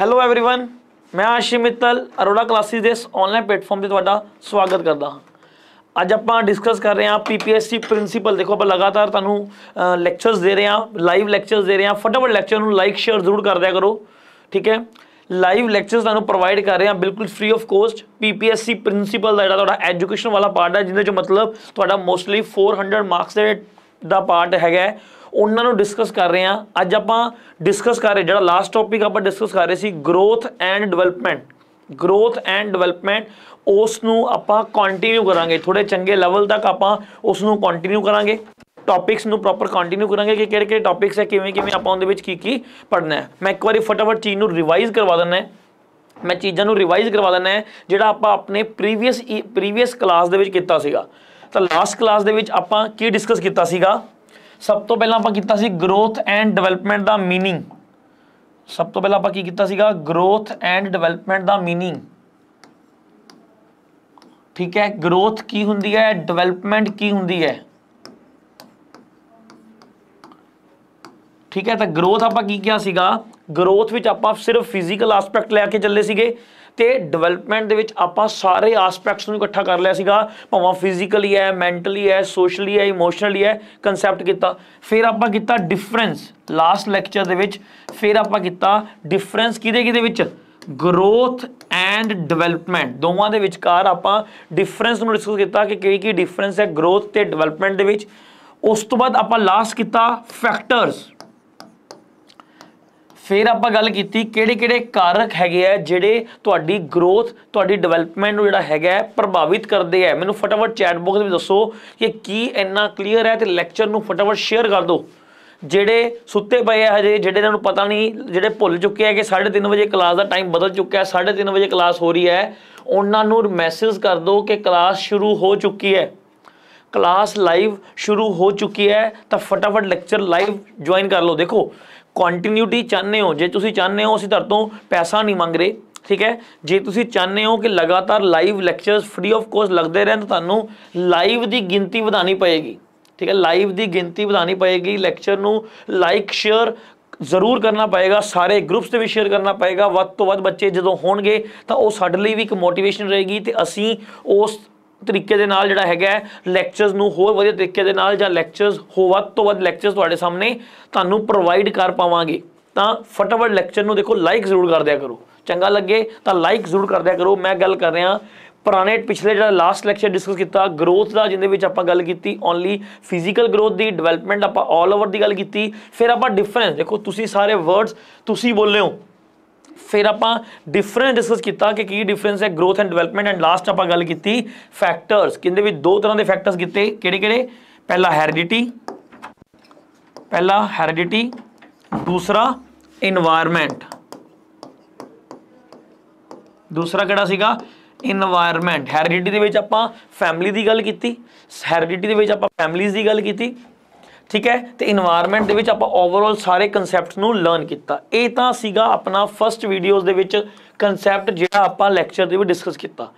hello everyone ਮੈਂ Ashi Mittal Arora classes ਦੇ online platform ਤੇ ਤੁਹਾਡਾ ਸਵਾਗਤ ਕਰਦਾ ਹਾਂ ਅੱਜ ਆਪਾਂ ਡਿਸਕਸ ਕਰ ਰਹੇ ਹਾਂ ਪੀਪੀਐਸਸੀ ਪ੍ਰਿੰਸੀਪਲ ਦੇਖੋ ਆਪਾਂ ਲਗਾਤਾਰ ਤੁਹਾਨੂੰ ਲੈਕਚਰਸ ਦੇ ਰਹੇ ਹਾਂ ਲਾਈਵ ਲੈਕਚਰਸ ਦੇ ਰਹੇ ਹਾਂ ਫਟਾਫਟ ਲੈਕਚਰ ਨੂੰ ਲਾਈਕ ਸ਼ੇਅਰ ਜ਼ਰੂਰ ਕਰ ਦਿਆ ਕਰੋ ਠੀਕ ਹੈ ਲਾਈਵ ਲੈਕਚਰਸ ਤੁਹਾਨੂੰ ਪ੍ਰੋਵਾਈਡ ਕਰ ਰਹੇ ਹਾਂ ਬਿਲਕੁਲ free of cost PPSC principal ਦਾ ਜਿਹੜਾ ਤੁਹਾਡਾ ਐਜੂਕੇਸ਼ਨ ਵਾਲਾ ਪਾਰਟ ਹੈ ਜਿਹਦੇ ਚ ਮਤਲਬ ਤੁਹਾਡਾ ਮੋਸਟਲੀ 400 ਮਾਰਕਸ ਦੇ ਦਾ ਪਾਰਟ ਹੈਗਾ ਉਹਨਾਂ ਨੂੰ ਡਿਸਕਸ ਕਰ ਰਹੇ ਹਾਂ ਅੱਜ ਆਪਾਂ ਡਿਸਕਸ ਕਰ ਰਹੇ ਜਿਹੜਾ ਲਾਸਟ ਟੌਪਿਕ ਆਪਾਂ ਡਿਸਕਸ ਕਰ ਰਹੇ ਸੀ growth and development growth and development ਉਸ ਨੂੰ ਆਪਾਂ ਕੰਟੀਨਿਊ ਕਰਾਂਗੇ ਥੋੜੇ ਚੰਗੇ ਲੈਵਲ ਤੱਕ ਆਪਾਂ ਉਸ ਨੂੰ ਕੰਟੀਨਿਊ ਕਰਾਂਗੇ ਟੌਪਿਕਸ ਨੂੰ ਪ੍ਰੋਪਰ ਕੰਟੀਨਿਊ ਕਰਾਂਗੇ ਕਿ ਕਿਹੜੇ ਕਿਹੜੇ ਟੌਪਿਕਸ ਹੈ ਕਿਵੇਂ ਕਿਵੇਂ ਆਪਾਂ ਉਹਦੇ ਵਿੱਚ ਕੀ ਕੀ ਪੜਨਾ ਹੈ ਮੈਂ ਇੱਕ ਵਾਰੀ ਫਟਾਫਟ ਚੀਜ਼ ਨੂੰ ਰਿਵਾਈਜ਼ ਕਰਵਾ ਦਿੰਦਾ ਹੈ ਮੈਂ ਚੀਜ਼ਾਂ ਨੂੰ ਰਿਵਾਈਜ਼ ਕਰਵਾ ਦਿੰਦਾ ਹੈ ਜਿਹੜਾ ਆਪਾਂ ਆਪਣੇ ਪ੍ਰੀਵੀਅਸ ਪ੍ਰੀਵੀਅਸ ਕਲਾਸ ਦੇ ਵਿੱਚ ਕੀਤਾ ਸੀਗਾ ਤਾਂ ਲਾਸਟ ਕਲਾਸ ਦੇ ਵਿੱਚ ਆਪਾਂ ਕੀ ਡਿਸਕਸ ਕੀਤਾ ਸੀਗਾ ਸਭ ਤੋਂ ਪਹਿਲਾਂ ਆਪਾਂ ਕੀਤਾ ਸੀ ਗਰੋਥ ਐਂਡ ਡਿਵੈਲਪਮੈਂਟ ਦਾ मीनिंग ਸਭ ਤੋਂ ਪਹਿਲਾਂ ਆਪਾਂ ਕੀ ਕੀਤਾ ਸੀਗਾ ਗਰੋਥ ਐਂਡ ਡਿਵੈਲਪਮੈਂਟ ਦਾ मीनिंग ਠੀਕ ਹੈ ਗਰੋਥ ਕੀ ਹੁੰਦੀ ਹੈ ਡਿਵੈਲਪਮੈਂਟ ਕੀ ਹੁੰਦੀ ਹੈ ਠੀਕ ਹੈ ਤਾਂ ਗਰੋਥ ਆਪਾਂ ਕੀ ਕਿਹਾ ਸੀਗਾ ਗਰੋਥ ਵਿੱਚ ਆਪਾਂ ਸਿਰਫ ਫਿਜ਼ੀਕਲ ਐਸਪੈਕਟ ਲੈ ਕੇ ਚੱਲੇ ਸੀਗੇ ਤੇ ਡਿਵੈਲਪਮੈਂਟ ਦੇ ਵਿੱਚ ਆਪਾਂ ਸਾਰੇ ਐਸਪੈਕਟਸ ਨੂੰ ਇਕੱਠਾ ਕਰ ਲਿਆ ਸੀਗਾ ਭਾਵੇਂ ਫਿਜ਼ੀਕਲੀ ਹੈ ਮੈਂਟਲੀ ਹੈ ਸੋਸ਼ਲੀ ਹੈ ਇਮੋਸ਼ਨਲੀ ਹੈ ਕਨਸੈਪਟ ਕੀਤਾ ਫਿਰ ਆਪਾਂ ਕੀਤਾ ਡਿਫਰੈਂਸ ਲਾਸਟ ਲੈਕਚਰ ਦੇ ਵਿੱਚ ਫਿਰ ਆਪਾਂ ਕੀਤਾ ਡਿਫਰੈਂਸ ਕਿਹਦੇ ਕਿਹਦੇ ਵਿੱਚ ਗਰੋਥ ਐਂਡ ਡਿਵੈਲਪਮੈਂਟ ਦੋਵਾਂ ਦੇ ਵਿਚਕਾਰ ਆਪਾਂ ਡਿਫਰੈਂਸ ਨੂੰ ਡਿਸਕਸ ਕੀਤਾ ਕਿ ਕੀ ਕੀ ਡਿਫਰੈਂਸ ਹੈ ਗਰੋਥ ਤੇ ਡਿਵੈਲਪਮੈਂਟ ਦੇ ਵਿੱਚ ਉਸ ਤੋਂ ਬਾਅਦ ਆਪਾਂ ਲਾਸਟ ਕੀਤਾ ਫੈਕਟਰਸ ਫਿਰ ਆਪਾਂ ਗੱਲ ਕੀਤੀ ਕਿਹੜੇ ਕਿਹੜੇ ਕਾਰਕ ਹੈਗੇ ਆ ਜਿਹੜੇ ਤੁਹਾਡੀ ਗਰੋਥ ਤੁਹਾਡੀ ਡਿਵੈਲਪਮੈਂਟ ਨੂੰ ਜਿਹੜਾ ਹੈਗਾ ਪ੍ਰਭਾਵਿਤ ਕਰਦੇ ਆ ਮੈਨੂੰ ਫਟਾਫਟ ਚੈਟ ਬਾਕਸ ਵਿੱਚ ਦੱਸੋ ਕਿ ਕੀ ਇੰਨਾ ਕਲੀਅਰ ਹੈ ਤੇ ਲੈਕਚਰ ਨੂੰ ਫਟਾਫਟ ਸ਼ੇਅਰ ਕਰ ਦਿਓ ਜਿਹੜੇ ਸੁੱਤੇ ਪਏ ਆ ਹਜੇ ਜਿਹੜੇ ਇਹਨਾਂ ਨੂੰ ਪਤਾ ਨਹੀਂ ਜਿਹੜੇ ਭੁੱਲ ਚੁੱਕੇ ਆ ਕਿ 3:30 ਵਜੇ ਕਲਾਸ ਦਾ ਟਾਈਮ ਬਦਲ ਚੁੱਕਿਆ ਹੈ 3:30 ਵਜੇ ਕਲਾਸ ਹੋ ਰਹੀ ਹੈ ਉਹਨਾਂ ਨੂੰ ਮੈਸੇਜ ਕਰ ਦਿਓ ਕਿ ਕਲਾਸ ਸ਼ੁਰੂ ਹੋ ਚੁੱਕੀ ਹੈ ਕਲਾਸ ਲਾਈਵ ਸ਼ੁਰੂ ਹੋ ਚੁੱਕੀ ਹੈ ਤਾਂ ਫਟਾਫਟ ਲੈਕਚਰ ਲਾਈਵ ਜੁਆਇਨ ਕਰ ਲਓ ਦੇਖੋ ਕੰਟੀਨਿਊਟੀ ਚਾਹੁੰਦੇ ਹੋ ਜੇ ਤੁਸੀਂ ਚਾਹੁੰਦੇ ਹੋ ਅਸੀਂ ਤੁਹਾਡੇ ਤੋਂ ਪੈਸਾ ਨਹੀਂ ਮੰਗ ਰਹੇ ਠੀਕ ਹੈ ਜੇ ਤੁਸੀਂ ਚਾਹੁੰਦੇ ਹੋ ਕਿ ਲਗਾਤਾਰ live lectures free of cost ਲੱਗਦੇ ਰਹਿਣ ਤਾਂ ਤੁਹਾਨੂੰ ਲਾਈਵ ਦੀ ਗਿਣਤੀ ਵਧਾਣੀ ਪਏਗੀ ਠੀਕ ਹੈ ਲਾਈਵ ਦੀ ਗਿਣਤੀ ਵਧਾਣੀ ਪਏਗੀ ਲੈਕਚਰ ਨੂੰ ਲਾਈਕ ਸ਼ੇਅਰ ਜ਼ਰੂਰ ਕਰਨਾ ਪਏਗਾ ਸਾਰੇ ਗਰੁੱਪਸ ਤੇ ਵੀ ਸ਼ੇਅਰ ਕਰਨਾ ਪਏਗਾ ਵੱਧ ਤੋਂ ਵੱਧ ਬੱਚੇ ਜਦੋਂ ਹੋਣਗੇ ਤਾਂ ਉਹ ਸਾਡੇ ਲਈ ਵੀ ਇੱਕ ਮੋਟੀਵੇਸ਼ਨ ਰਹੇਗੀ ਤੇ ਅਸੀਂ ਉਸ ਤਰੀਕੇ ਦੇ ਨਾਲ ਜਿਹੜਾ ਹੈਗਾ ਲੈਕਚਰਸ ਨੂੰ ਹੋਰ ਵਧੀਆ ਤਰੀਕੇ ਦੇ ਨਾਲ ਜਾਂ ਲੈਕਚਰਸ ਹੋ ਵੱਧ ਤੋਂ ਵੱਧ ਲੈਕਚਰਸ ਤੁਹਾਡੇ ਸਾਹਮਣੇ ਤੁਹਾਨੂੰ ਪ੍ਰੋਵਾਈਡ ਕਰ ਪਾਵਾਂਗੇ ਤਾਂ ਫਟਾਫਟ ਲੈਕਚਰ ਨੂੰ ਦੇਖੋ ਲਾਈਕ ਜ਼ਰੂਰ ਕਰ ਦਿਆ ਕਰੋ ਚੰਗਾ ਲੱਗੇ ਤਾਂ ਲਾਈਕ ਜ਼ਰੂਰ ਕਰ ਦਿਆ ਕਰੋ ਮੈਂ ਗੱਲ ਕਰ ਰਿਹਾ ਪੁਰਾਣੇ ਪਿਛਲੇ ਜਿਹੜਾ ਲਾਸਟ ਲੈਕਚਰ ਡਿਸਕਸ ਕੀਤਾ ਗਰੋਥ ਦਾ ਜਿੰਦੇ ਵਿੱਚ ਆਪਾਂ ਗੱਲ ਕੀਤੀ ਓਨਲੀ ਫਿਜ਼ੀਕਲ ਗਰੋਥ ਦੀ ਡਿਵੈਲਪਮੈਂਟ ਆਪਾਂ 올 ਓਵਰ ਦੀ ਗੱਲ ਕੀਤੀ ਫਿਰ ਆਪਾਂ ਡਿਫਰੈਂਸ ਦੇਖੋ ਤੁਸੀਂ ਸਾਰੇ ਵਰਡਸ ਤੁਸੀਂ ਬੋਲੇ ਹੋ ਫਿਰ ਆਪਾਂ ਡਿਫਰੈਂਸ ਡਿਸਕਸ ਕੀਤਾ ਕਿ ਕੀ ਡਿਫਰੈਂਸ ਹੈ growth and development and last ਆਪਾਂ ਗੱਲ ਕੀਤੀ ਫੈਕਟਰਸ ਕਿੰਦੇ ਵਿੱਚ ਦੋ ਤਰ੍ਹਾਂ ਦੇ ਫੈਕਟਰਸ ਕੀਤੇ ਕਿਹੜੇ ਕਿਹੜੇ ਪਹਿਲਾ ਹੈਰਿਡਿਟੀ ਪਹਿਲਾ ਹੈਰਿਡਿਟੀ ਦੂਸਰਾ এনवायरमेंट ਦੂਸਰਾ ਕਿਹੜਾ ਸੀਗਾ এনवायरमेंट ਹੈਰਿਡਿਟੀ ਦੇ ਵਿੱਚ ਆਪਾਂ ਫੈਮਿਲੀ ਦੀ ਗੱਲ ਕੀਤੀ ਹੈਰਿਡਿਟੀ ਦੇ ਵਿੱਚ ਆਪਾਂ ਫੈਮਿਲੀਜ਼ ਦੀ ਗੱਲ ਕੀਤੀ ਠੀਕ ਹੈ ਤੇ এনवायरमेंट ਦੇ ਵਿੱਚ ਆਪਾਂ ਓਵਰਆਲ ਸਾਰੇ ਕਨਸੈਪਟਸ ਨੂੰ ਲਰਨ ਕੀਤਾ ਇਹ ਤਾਂ ਸੀਗਾ ਆਪਣਾ ਫਰਸਟ ਵੀਡੀਓਜ਼ ਦੇ ਵਿੱਚ ਕਨਸੈਪਟ ਜਿਹੜਾ ਆਪਾਂ ਲੈਕਚਰ ਦੇ ਵਿੱਚ ਡਿਸਕਸ ਕੀਤਾ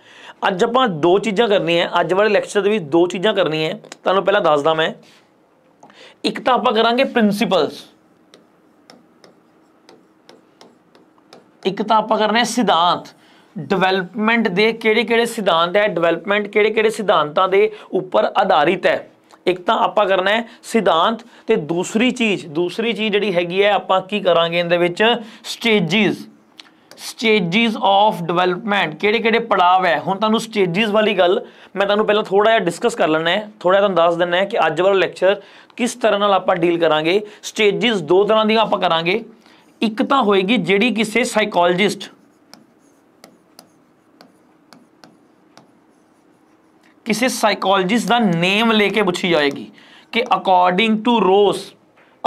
ਅੱਜ ਆਪਾਂ ਦੋ ਚੀਜ਼ਾਂ ਕਰਨੀਆਂ ਅੱਜ ਵਾਲੇ ਲੈਕਚਰ ਦੇ ਵਿੱਚ ਦੋ ਚੀਜ਼ਾਂ ਕਰਨੀਆਂ ਤੁਹਾਨੂੰ ਪਹਿਲਾਂ ਦੱਸਦਾ ਮੈਂ ਇੱਕ ਤਾਂ ਆਪਾਂ ਕਰਾਂਗੇ ਪ੍ਰਿੰਸੀਪਲਸ ਇੱਕ ਤਾਂ ਆਪਾਂ ਕਰਨੇ ਸਿਧਾਂਤ ਡਿਵੈਲਪਮੈਂਟ ਦੇ ਕਿਹੜੇ ਕਿਹੜੇ ਸਿਧਾਂਤ ਹੈ ਡਿਵੈਲਪਮੈਂਟ ਕਿਹੜੇ ਕਿਹੜੇ ਸਿਧਾਂਤਾਂ ਦੇ ਉੱਪਰ ਆਧਾਰਿਤ ਹੈ ਇੱਕ ਤਾਂ ਆਪਾਂ ਕਰਨਾ ਹੈ ਸਿਧਾਂਤ ਤੇ ਦੂਸਰੀ ਚੀਜ਼ ਦੂਸਰੀ ਚੀਜ਼ ਜਿਹੜੀ ਹੈਗੀ ਹੈ ਆਪਾਂ ਕੀ ਕਰਾਂਗੇ ਇਹਦੇ ਵਿੱਚ ਸਟੇਜਿਸ ਸਟੇਜਿਸ ਆਫ ਡਿਵੈਲਪਮੈਂਟ ਕਿਹੜੇ ਕਿਹੜੇ ਪੜਾਵ ਹੈ ਹੁਣ ਤੁਹਾਨੂੰ ਸਟੇਜਿਸ ਵਾਲੀ ਗੱਲ ਮੈਂ ਤੁਹਾਨੂੰ ਪਹਿਲਾਂ ਥੋੜਾ ਜਿਹਾ ਡਿਸਕਸ ਕਰ ਲੈਣਾ ਹੈ ਥੋੜਾ ਤੁਹਾਨੂੰ ਦੱਸ ਦਿੰਨਾ ਹੈ ਕਿ ਅੱਜ ਵਾਲਾ ਲੈਕਚਰ ਕਿਸ ਤਰ੍ਹਾਂ ਨਾਲ ਆਪਾਂ ਡੀਲ ਕਰਾਂਗੇ ਸਟੇਜਿਸ ਦੋ ਤਰ੍ਹਾਂ ਦੀਆਂ ਆਪਾਂ ਕਰਾਂਗੇ ਇੱਕ ਤਾਂ ਹੋਏਗੀ ਜਿਹੜੀ ਕਿਸੇ ਸਾਈਕੋਲੋਜਿਸਟ ਕਿਸੇ ਸਾਈਕੋਲੋਜਿਸਟ ਦਾ ਨੇਮ ਲੈ ਕੇ ਪੁੱਛੀ ਜਾਏਗੀ ਕਿ according to Ross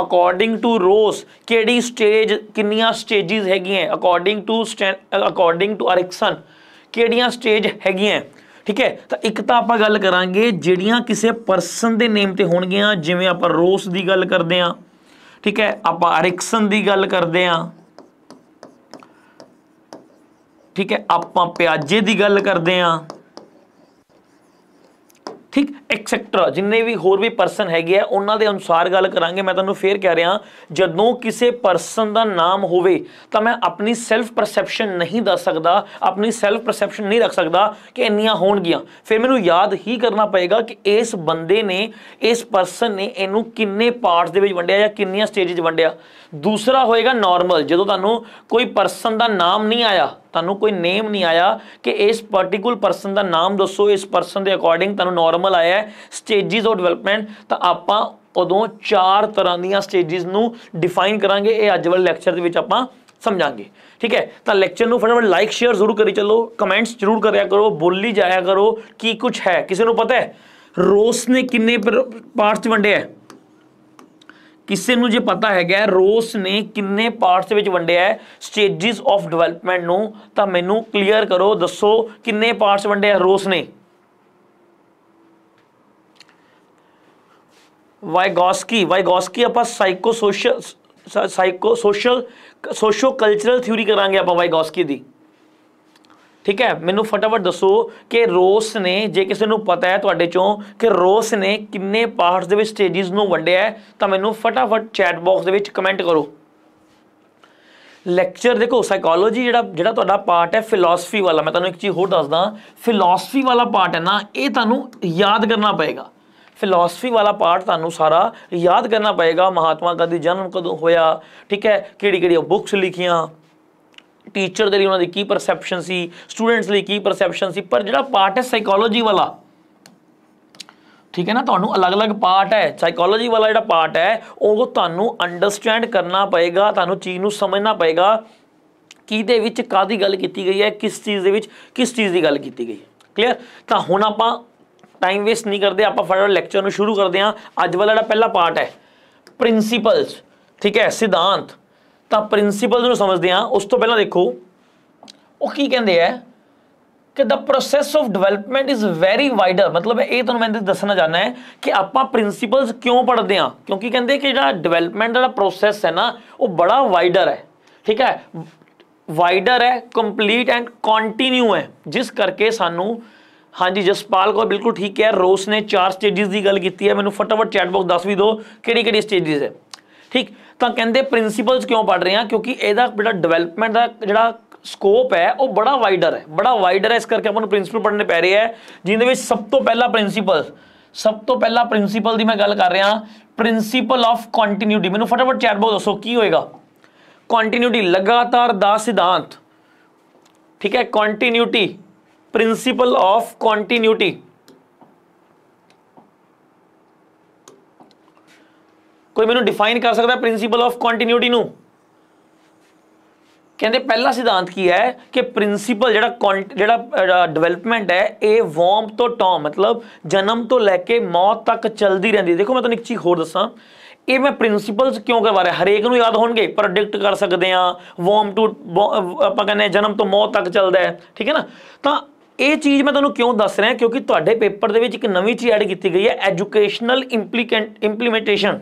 according to Ross ਕਿਹੜੀ ਸਟੇਜ ਕਿੰਨੀਆਂ ਸਟੇਜਿਸ ਹੈਗੀਆਂ according to according to Erikson ਕਿਹੜੀਆਂ ਸਟੇਜ ਹੈਗੀਆਂ ਠੀਕ ਹੈ ਤਾਂ ਇੱਕ ਤਾਂ ਆਪਾਂ ਗੱਲ ਕਰਾਂਗੇ ਜਿਹੜੀਆਂ ਕਿਸੇ ਪਰਸਨ ਦੇ ਨੇਮ ਤੇ ਹੋਣਗੀਆਂ ਜਿਵੇਂ ਆਪਾਂ ਰੋਸ ਦੀ ਗੱਲ ਕਰਦੇ ਆਂ ਠੀਕ ਹੈ ਆਪਾਂ ਅਰਿਕਸਨ ਦੀ ਗੱਲ ਕਰਦੇ ਆਂ ਠੀਕ ਹੈ ਆਪਾਂ ਪਿਆਜੇ ਦੀ ਗੱਲ ਕਰਦੇ ਆਂ ਠੀਕ ਐਕਸੈਟਰਾ ਜਿੰਨੇ ਵੀ ਹੋਰ ਵੀ ਪਰਸਨ ਹੈਗੇ ਆ ਉਹਨਾਂ ਦੇ ਅਨੁਸਾਰ ਗੱਲ ਕਰਾਂਗੇ ਮੈਂ ਤੁਹਾਨੂੰ ਫੇਰ ਕਹਿ ਰਿਹਾ ਜਦੋਂ ਕਿਸੇ ਪਰਸਨ ਦਾ ਨਾਮ ਹੋਵੇ ਤਾਂ ਮੈਂ ਆਪਣੀ ਸੈਲਫ ਪਰਸੈਪਸ਼ਨ ਨਹੀਂ ਦੱਸ ਸਕਦਾ ਆਪਣੀ ਸੈਲਫ ਪਰਸੈਪਸ਼ਨ ਨਹੀਂ ਰੱਖ ਸਕਦਾ ਕਿ ਇੰਨੀਆਂ ਹੋਣਗੀਆਂ ਫਿਰ ਮੈਨੂੰ ਯਾਦ ਹੀ ਕਰਨਾ ਪਏਗਾ ਕਿ ਇਸ ਬੰਦੇ ਨੇ ਇਸ ਪਰਸਨ ਨੇ ਇਹਨੂੰ ਕਿੰਨੇ ਪਾਰਟਸ ਦੇ ਵਿੱਚ ਵੰਡਿਆ ਜਾਂ ਕਿੰਨੀਆਂ ਸਟੇਜਸ ਵੰਡਿਆ ਦੂਸਰਾ ਹੋਏਗਾ ਨਾਰਮਲ ਜਦੋਂ ਤੁਹਾਨੂੰ ਕੋਈ ਪਰਸਨ ਦਾ ਨਾਮ ਨਹੀਂ ਆਇਆ ਤੁਹਾਨੂੰ ਕੋਈ ਨੇਮ ਨਹੀਂ ਆਇਆ ਕਿ ਇਸ ਪਾਰਟਿਕੂਲ ਪਰਸਨ ਦਾ ਨਾਮ ਦੱਸੋ ਇਸ ਪਰਸਨ ਦੇ ਅਕੋਰਡਿੰਗ ਤੁਹਾਨੂੰ ਨਾਰਮਲ ਆਇਆ ਹੈ ਸਟੇਜਸ ਆਫ ਡਿਵੈਲਪਮੈਂਟ ਤਾਂ ਆਪਾਂ ਉਦੋਂ ਚਾਰ ਤਰ੍ਹਾਂ ਦੀਆਂ ਸਟੇਜਸ ਨੂੰ ਡਿਫਾਈਨ ਕਰਾਂਗੇ ਇਹ ਅੱਜ ਵਾਲੇ ਲੈਕਚਰ ਦੇ ਵਿੱਚ ਆਪਾਂ ਸਮਝਾਂਗੇ ठीक है तो लेक्चर में फटाफट लाइक शेयर जरूर करी चलो कमेंट्स जरूर कराया करो बोली जाया करो कि कुछ है किसी को पता है रोस ने किन्ने पार्ट्स वंडे है इससे मुझੇ ਪਤਾ ਹੈਗਾ ਰੋਸ ਨੇ ਕਿੰਨੇ ਪਾਰਟਸ ਵਿੱਚ ਵੰਡਿਆ ਹੈ ਸਟੇजेस ਆਫ ਡਿਵੈਲਪਮੈਂਟ ਨੂੰ ਤਾਂ ਮੈਨੂੰ ਕਲੀਅਰ ਕਰੋ ਦੱਸੋ ਕਿੰਨੇ ਪਾਰਟਸ ਵੰਡੇ ਆ ਰੋਸ ਨੇ ਵਾਈਗੋਸਕੀ ਵਾਈਗੋਸਕੀ ਆਪਾਂ psycho social psycho social socio cultural theory ਕਰਾਂਗੇ ਆਪਾਂ ਵਾਈਗੋਸਕੀ ਦੀ ਠੀਕ ਹੈ ਮੈਨੂੰ ਫਟਾਫਟ ਦੱਸੋ ਕਿ ਰੋਸ ਨੇ ਜੇ ਕਿਸੇ ਨੂੰ ਪਤਾ ਹੈ ਤੁਹਾਡੇ ਚੋਂ ਕਿ ਰੋਸ ਨੇ ਕਿੰਨੇ ਪਾਰਟਸ ਦੇ ਵਿੱਚ ਸਟੇਜਸ ਨੂੰ ਵੰਡਿਆ ਤਾਂ ਮੈਨੂੰ ਫਟਾਫਟ ਚੈਟ ਬਾਕਸ ਦੇ ਵਿੱਚ ਕਮੈਂਟ ਕਰੋ ਲੈਕਚਰ ਦੇਖੋ ਸਾਈਕੋਲੋਜੀ ਜਿਹੜਾ ਜਿਹੜਾ ਤੁਹਾਡਾ ਪਾਰਟ ਹੈ ਫਿਲਾਸਫੀ ਵਾਲਾ ਮੈਂ ਤੁਹਾਨੂੰ ਇੱਕ ਚੀਜ਼ ਹੋਰ ਦੱਸਦਾ ਫਿਲਾਸਫੀ ਵਾਲਾ ਪਾਰਟ ਹੈ ਨਾ ਇਹ ਤੁਹਾਨੂੰ ਯਾਦ ਕਰਨਾ ਪਏਗਾ ਫਿਲਾਸਫੀ ਵਾਲਾ ਪਾਰਟ ਤੁਹਾਨੂੰ ਸਾਰਾ ਯਾਦ ਕਰਨਾ ਪਏਗਾ ਮਹਾਤਮਾ ਗਾਂਧੀ ਜਨਮ ਕਦੋਂ ਹੋਇਆ ਠੀਕ ਹੈ ਕਿਹੜੀ ਕਿਹੜੀ ਬੁੱਕਸ ਲਿਖੀਆਂ ਟੀਚਰ ਦੇ ਲਈ ਉਹਨਾਂ ਦੀ ਕੀ ਪਰਸੈਪਸ਼ਨ ਸੀ ਸਟੂਡੈਂਟਸ ਲਈ ਕੀ ਪਰਸੈਪਸ਼ਨ ਸੀ ਪਰ ਜਿਹੜਾ ਪਾਰਟ ਹੈ ਸਾਈਕੋਲੋਜੀ ਵਾਲਾ ਠੀਕ ਹੈ ਨਾ ਤੁਹਾਨੂੰ ਅਲੱਗ-ਅਲੱਗ ਪਾਰਟ ਹੈ ਸਾਈਕੋਲੋਜੀ ਵਾਲਾ ਜਿਹੜਾ ਪਾਰਟ ਹੈ ਉਹ ਤੁਹਾਨੂੰ ਅੰਡਰਸਟੈਂਡ ਕਰਨਾ ਪਏਗਾ ਤੁਹਾਨੂੰ ਚੀਜ਼ ਨੂੰ ਸਮਝਣਾ ਪਏਗਾ ਕਿਹਦੇ ਵਿੱਚ ਕਾਦੀ ਗੱਲ ਕੀਤੀ ਗਈ ਹੈ ਕਿਸ ਚੀਜ਼ ਦੇ ਵਿੱਚ ਕਿਸ ਚੀਜ਼ ਦੀ ਗੱਲ ਕੀਤੀ ਗਈ ਹੈ ਕਲੀਅਰ ਤਾਂ ਹੁਣ ਆਪਾਂ ਟਾਈਮ ਵੇਸਟ ਨਹੀਂ ਕਰਦੇ ਆਪਾਂ ਫਟਾਫਟ ਲੈਕਚਰ ਨੂੰ ਸ਼ੁਰੂ ਕਰਦੇ ਹਾਂ ਅੱਜ ਵਾਲਾ ਜਿਹੜਾ ਪਹਿਲਾ ਪਾਰਟ ਹੈ ਪ੍ਰਿੰਸੀਪਲਸ ਠੀਕ ਹੈ ਸਿਧਾਂਤ ਤਾਂ ਪ੍ਰਿੰਸੀਪਲਸ ਨੂੰ ਸਮਝਦੇ ਆ ਉਸ ਤੋਂ ਪਹਿਲਾਂ ਦੇਖੋ ਉਹ ਕੀ ਕਹਿੰਦੇ ਆ ਕਿ ਦਾ process of development is very wider ਮਤਲਬ ਇਹ ਤੁਹਾਨੂੰ ਮੈਂ ਦੱਸਣਾ ਚਾਹਨਾ ਹੈ ਕਿ ਆਪਾਂ ਪ੍ਰਿੰਸੀਪਲਸ ਕਿਉਂ ਪੜ੍ਹਦੇ ਆ ਕਿਉਂਕਿ ਕਹਿੰਦੇ ਕਿ ਜਿਹੜਾ ਡਿਵੈਲਪਮੈਂਟ ਦਾ ਪ੍ਰੋਸੈਸ ਹੈ ਨਾ ਉਹ ਬੜਾ ਵਾਈਡਰ ਹੈ ਠੀਕ ਹੈ ਵਾਈਡਰ ਹੈ ਕੰਪਲੀਟ ਐਂਡ ਕੰਟੀਨਿਊ ਹੈ ਜਿਸ ਕਰਕੇ ਸਾਨੂੰ ਹਾਂਜੀ ਜਸਪਾਲ ਕੌਰ ਬਿਲਕੁਲ ਠੀਕ ਹੈ ਰੋਸ ਨੇ ਚਾਰ ਸਟੇजेस ਦੀ ਗੱਲ ਕੀਤੀ ਹੈ ਮੈਨੂੰ ਫਟਾਫਟ ਚੈਟ ਬਾਕਸ ਦੱਸ ਵੀ ਦਿਓ ਕਿਹੜੀ ਕਿਹੜੀ ਸਟੇजेस ਹੈ ਠੀਕ ਤਾਂ ਕਹਿੰਦੇ ਪ੍ਰਿੰਸੀਪਲਸ ਕਿਉਂ ਪੜ ਰਹੇ ਆ ਕਿਉਂਕਿ ਇਹਦਾ ਜਿਹੜਾ ਡਿਵੈਲਪਮੈਂਟ ਦਾ ਜਿਹੜਾ ਸਕੋਪ ਹੈ ਉਹ ਬੜਾ ਵਾਈਡਰ ਹੈ ਬੜਾ ਵਾਈਡਰ ਹੈ ਇਸ ਕਰਕੇ ਆਪਾਂ ਨੂੰ ਪ੍ਰਿੰਸੀਪਲ ਪੜਨੇ ਪੈ ਰਹੇ ਹੈ ਜਿੰਦੇ ਵਿੱਚ ਸਭ ਤੋਂ ਪਹਿਲਾ ਪ੍ਰਿੰਸੀਪਲ ਸਭ ਤੋਂ ਪਹਿਲਾ ਪ੍ਰਿੰਸੀਪਲ ਦੀ ਮੈਂ ਗੱਲ ਕਰ ਰਿਹਾ ਪ੍ਰਿੰਸੀਪਲ ਆਫ ਕੰਟੀਨਿਊਟੀ ਮੈਨੂੰ ਫਟਾਫਟ ਚੈਟ ਬੋਲ ਦੱਸੋ ਕੀ ਹੋਏਗਾ ਕੰਟੀਨਿਊਟੀ ਲਗਾਤਾਰ ਦਾ ਸਿਧਾਂਤ ਠੀਕ ਹੈ ਕੰਟੀਨਿਊਟੀ ਪ੍ਰਿੰਸੀਪਲ ਆਫ ਕੰਟੀਨਿਊਟੀ ਕੋਈ ਮੈਨੂੰ ਡਿਫਾਈਨ ਕਰ ਸਕਦਾ ਪ੍ਰਿੰਸੀਪਲ ਆਫ ਕੰਟੀਨਿਊਟੀ ਨੂੰ ਕਹਿੰਦੇ ਪਹਿਲਾ ਸਿਧਾਂਤ ਕੀ ਹੈ ਕਿ ਪ੍ਰਿੰਸੀਪਲ ਜਿਹੜਾ ਜਿਹੜਾ ਡਿਵੈਲਪਮੈਂਟ ਹੈ ਇਹ ਵੌਮ ਤੋਂ ਟੌਮ ਮਤਲਬ ਜਨਮ ਤੋਂ ਲੈ ਕੇ ਮੌਤ ਤੱਕ ਚਲਦੀ ਰਹਿੰਦੀ ਦੇਖੋ ਮੈਂ ਤੁਹਾਨੂੰ ਇੱਕ ਚੀਜ਼ ਹੋਰ ਦੱਸਾਂ ਇਹ ਮੈਂ ਪ੍ਰਿੰਸੀਪਲਸ ਕਿਉਂ ਕਰਵਾ ਰਿਹਾ ਹਰੇਕ ਨੂੰ ਯਾਦ ਹੋਣਗੇ ਪ੍ਰੈਡਿਕਟ ਕਰ ਸਕਦੇ ਆ ਵੌਮ ਟੂ ਆਪਾਂ ਕਹਿੰਦੇ ਜਨਮ ਤੋਂ ਮੌਤ ਤੱਕ ਚੱਲਦਾ ਹੈ ਠੀਕ ਹੈ ਨਾ ਤਾਂ ਇਹ ਚੀਜ਼ ਮੈਂ ਤੁਹਾਨੂੰ ਕਿਉਂ ਦੱਸ ਰਿਹਾ ਕਿਉਂਕਿ ਤੁਹਾਡੇ ਪੇਪਰ ਦੇ ਵਿੱਚ ਇੱਕ ਨਵੀਂ ਚੀਜ਼ ਐਡ ਕੀਤੀ ਗਈ ਹੈ ਐਜੂਕੇਸ਼ਨਲ ਇੰਪਲੀਕੈਂਟ ਇੰਪਲੀਮੈਂਟੇਸ਼ਨ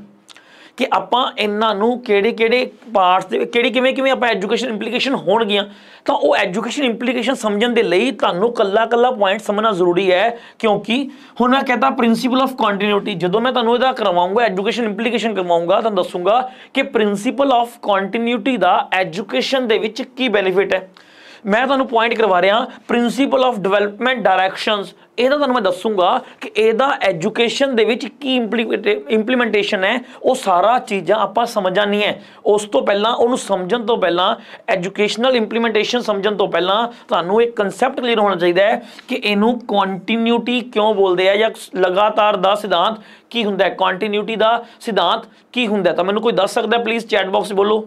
ਕਿ ਆਪਾਂ ਇਹਨਾਂ ਨੂੰ ਕਿਹੜੇ-ਕਿਹੜੇ ਪਾਰਟਸ ਦੇ ਕਿਹੜੀ ਕਿਵੇਂ-ਕਿਵੇਂ ਆਪਾਂ ਐਜੂਕੇਸ਼ਨ ਇੰਪਲੀਕੇਸ਼ਨ ਹੋਣਗੀਆਂ ਤਾਂ ਉਹ ਐਜੂਕੇਸ਼ਨ ਇੰਪਲੀਕੇਸ਼ਨ ਸਮਝਣ ਦੇ ਲਈ ਤੁਹਾਨੂੰ ਕੱਲਾ-ਕੱਲਾ ਪੁਆਇੰਟ ਸਮਝਣਾ ਜ਼ਰੂਰੀ ਹੈ ਕਿਉਂਕਿ ਹੁਣ ਮੈਂ ਕਹਤਾ ਪ੍ਰਿੰਸੀਪਲ ਆਫ ਕੰਟੀਨਿਊਟੀ ਜਦੋਂ ਮੈਂ ਤੁਹਾਨੂੰ ਇਹਦਾ ਕਰਵਾਉਂਗਾ ਐਜੂਕੇਸ਼ਨ ਇੰਪਲੀਕੇਸ਼ਨ ਕਰਵਾਉਂਗਾ ਤੁਹਾਨੂੰ ਦੱਸੂਗਾ ਕਿ ਪ੍ਰਿੰਸੀਪਲ ਆਫ ਕੰਟੀਨਿਊਟੀ ਦਾ ਐਜੂਕੇਸ਼ਨ ਦੇ ਵਿੱਚ ਕੀ ਬੈਨੀਫਿਟ ਹੈ ਮੈਂ ਤੁਹਾਨੂੰ ਪੁਆਇੰਟ ਕਰਵਾ ਰਿਹਾ ਪ੍ਰਿੰਸੀਪਲ ਆਫ ਡਿਵੈਲਪਮੈਂਟ ਡਾਇਰੈਕਸ਼ਨਸ ਇਹਦਾ ਤੁਹਾਨੂੰ ਮੈਂ ਦੱਸੂਗਾ ਕਿ ਇਹਦਾ ਐਜੂਕੇਸ਼ਨ ਦੇ ਵਿੱਚ ਕੀ ਇੰਪਲੀਮੈਂਟੇਸ਼ਨ ਹੈ ਉਹ ਸਾਰਾ ਚੀਜ਼ਾਂ ਆਪਾਂ ਸਮਝਾਣੀ ਹੈ ਉਸ ਤੋਂ ਪਹਿਲਾਂ ਉਹਨੂੰ ਸਮਝਣ ਤੋਂ ਪਹਿਲਾਂ ਐਜੂਕੇਸ਼ਨਲ ਇੰਪਲੀਮੈਂਟੇਸ਼ਨ ਸਮਝਣ ਤੋਂ ਪਹਿਲਾਂ ਤੁਹਾਨੂੰ ਇੱਕ ਕਨਸੈਪਟ ਕਲੀਅਰ ਹੋਣਾ ਚਾਹੀਦਾ ਹੈ ਕਿ ਇਹਨੂੰ ਕੰਟੀਨਿਊਟੀ ਕਿਉਂ ਬੋਲਦੇ ਆ ਜਾਂ ਲਗਾਤਾਰ ਦਾ ਸਿਧਾਂਤ ਕੀ ਹੁੰਦਾ ਹੈ ਕੰਟੀਨਿਊਟੀ ਦਾ ਸਿਧਾਂਤ ਕੀ ਹੁੰਦਾ ਤਾਂ ਮੈਨੂੰ ਕੋਈ ਦੱਸ ਸਕਦਾ ਹੈ ਪਲੀਜ਼ ਚੈਟ ਬਾਕਸ ਬੋਲੋ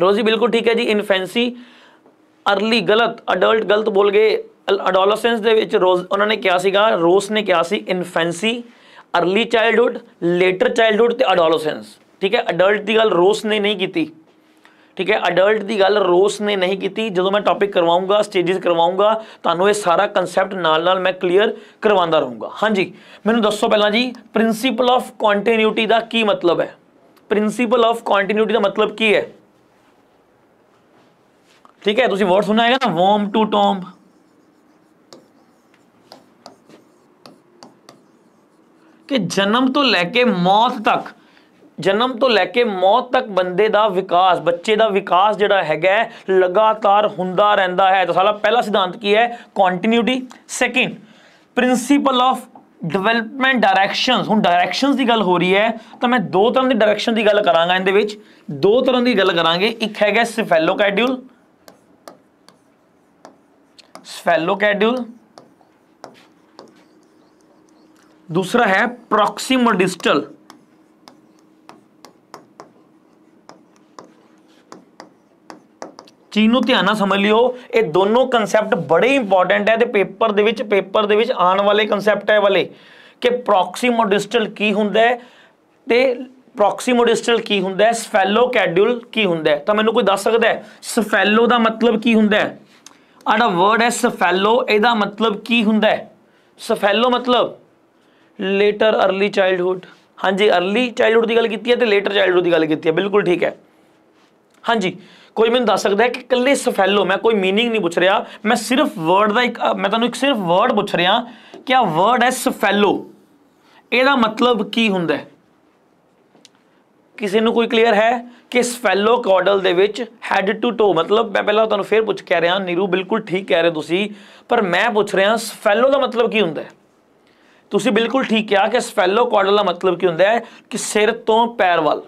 ਰੋਜ਼ੀ ਬਿਲਕੁਲ ਠੀਕ ਹੈ ਜੀ ਇਨਫੈਂਸੀ अर्ਲੀ गलत अडल्ट गलत बोल गए ਅਡੋਲਸੈਂਸ के रोज उन्होंने कहा ਨੇ ਕਿਹਾ ਸੀਗਾ ਰੋਸ ਨੇ ਕਿਹਾ ਸੀ चाइल्डहुड लेटर चाइल्डहुड तो अडोलोसेंस ठीक है अडल्ट की गल रोस ने नहीं की ठीक है अडल्ट की गल रोस ने नहीं की जो मैं टॉपिक करवाऊँगा स्टेजिज करवाऊँगा तो यह सारा कंसैप्ट मैं क्लीयर करवा रहूँगा हाँ जी मैं दसो पहला जी प्रिंसीपल ऑफ कॉन्टीन्यूटी का की मतलब है प्रिंसीपल ऑफ कॉन्टीन्यूटी का मतलब की है ठीक है तुम वर्ड सुना है ना वॉम टू टॉम्ब ਕਿ ਜਨਮ ਤੋਂ ਲੈ ਕੇ ਮੌਤ ਤੱਕ ਜਨਮ ਤੋਂ ਲੈ ਕੇ ਮੌਤ ਤੱਕ ਬੰਦੇ ਦਾ ਵਿਕਾਸ ਬੱਚੇ ਦਾ ਵਿਕਾਸ ਜਿਹੜਾ ਹੈਗਾ ਲਗਾਤਾਰ ਹੁੰਦਾ ਰਹਿੰਦਾ ਹੈ ਤਾਂ ਸਾਡਾ ਪਹਿਲਾ ਸਿਧਾਂਤ ਕੀ ਹੈ continuity second principle of development directions ਹੁਣ ਡਾਇਰੈਕਸ਼ਨਸ ਦੀ ਗੱਲ ਹੋ ਰਹੀ ਹੈ ਤਾਂ ਮੈਂ ਦੋ ਤਰ੍ਹਾਂ ਦੀ ਡਾਇਰੈਕਸ਼ਨ ਦੀ ਗੱਲ ਕਰਾਂਗਾ ਇਹਦੇ ਵਿੱਚ ਦੋ ਤਰ੍ਹਾਂ ਦੀ ਗੱਲ ਕਰਾਂਗੇ ਇੱਕ ਹੈਗਾ ਸਿਫੈਲੋਕੈਡਿਊਲ ਸਫੈਲੋਕੈਡਿਊਲ दूसरा है प्रॉक्सिम और डिस्टल ਚੀਨੂ ਧਿਆਨ ਨਾਲ ਸਮਝ ਲਿਓ ਇਹ ਦੋਨੋਂ ਕਨਸੈਪਟ ਬੜੇ ਇੰਪੋਰਟੈਂਟ ਹੈ ਤੇ ਪੇਪਰ ਦੇ ਵਿੱਚ ਪੇਪਰ ਦੇ ਵਿੱਚ ਆਉਣ ਵਾਲੇ ਕਨਸੈਪਟ ਹੈ ਵਾਲੇ ਕਿ ਪ੍ਰੋਕਸੀਮੋ ਡਿਸਟਲ ਕੀ ਹੁੰਦਾ ਹੈ ਤੇ ਪ੍ਰੋਕਸੀਮੋ ਡਿਸਟਲ ਕੀ ਹੁੰਦਾ ਹੈ ਸਫੈਲੋ ਕੈਡਿਊਲ ਕੀ ਹੁੰਦਾ ਹੈ ਤਾਂ ਮੈਨੂੰ ਕੋਈ ਦੱਸ ਸਕਦਾ ਹੈ ਸਫੈਲੋ ਦਾ ਮਤਲਬ ਕੀ ਹੁੰਦਾ ਹੈ ਆੜਾ ਵਰਡ ਹੈ ਸਫੈਲੋ ਇਹਦਾ ਮਤਲਬ ਕੀ ਹੁੰਦਾ ਹੈ ਸਫੈਲੋ ਮਤਲਬ ਲੇਟਰ अर्ਲੀ ਚਾਈਲਡਹੂਡ ਹਾਂਜੀ अर्ਲੀ ਚਾਈਲਡਹੂਡ ਦੀ ਗੱਲ ਕੀਤੀ ਹੈ ਤੇ ਲੇਟਰ ਚਾਈਲਡਹੂਡ ਦੀ ਗੱਲ ਕੀਤੀ ਹੈ ਬਿਲਕੁਲ ਠੀਕ ਹੈ ਹਾਂਜੀ ਕੋਈ ਮੈਨੂੰ ਦੱਸ ਸਕਦਾ ਹੈ ਕਿ ਕੱਲੇ ਸਫੈਲੋ ਮੈਂ ਕੋਈ मीनिंग ਨਹੀਂ ਪੁੱਛ ਰਿਹਾ ਮੈਂ ਸਿਰਫ ਵਰਡ ਦਾ ਇੱਕ ਮੈਂ ਤੁਹਾਨੂੰ ਇੱਕ ਸਿਰਫ ਵਰਡ ਪੁੱਛ ਰਿਹਾ ਕਿ ਆ ਵਰਡ ਹੈ ਸਫੈਲੋ ਇਹਦਾ ਮਤਲਬ ਕੀ ਹੁੰਦਾ ਹੈ ਕਿਸੇ ਨੂੰ ਕੋਈ ਕਲੀਅਰ ਹੈ ਕਿ ਸਫੈਲੋ ਕੌਡਲ ਦੇ ਵਿੱਚ ਹੈਡ ਟੂ ਟੋ ਮਤਲਬ ਮੈਂ ਪਹਿਲਾਂ ਤੁਹਾਨੂੰ ਫੇਰ ਪੁੱਛ ਕਹਿ ਰਿਹਾ ਨੀਰੂ ਬਿਲਕੁਲ ਠੀਕ ਕਹਿ ਰਹੇ ਤੁਸੀਂ ਪਰ ਮੈਂ ਪੁੱਛ ਰਿਹਾ ਸਫੈਲੋ ਦਾ ਮਤਲਬ ਕੀ ਹੁੰਦਾ ਹੈ ਤੁਸੀਂ ਬਿਲਕੁਲ ਠੀਕ ਕਿਹਾ ਕਿ ਸਫੈਲੋ ਕੋਡਲ ਦਾ ਮਤਲਬ ਕੀ ਹੁੰਦਾ ਹੈ ਕਿ ਸਿਰ ਤੋਂ ਪੈਰ ਵੱਲ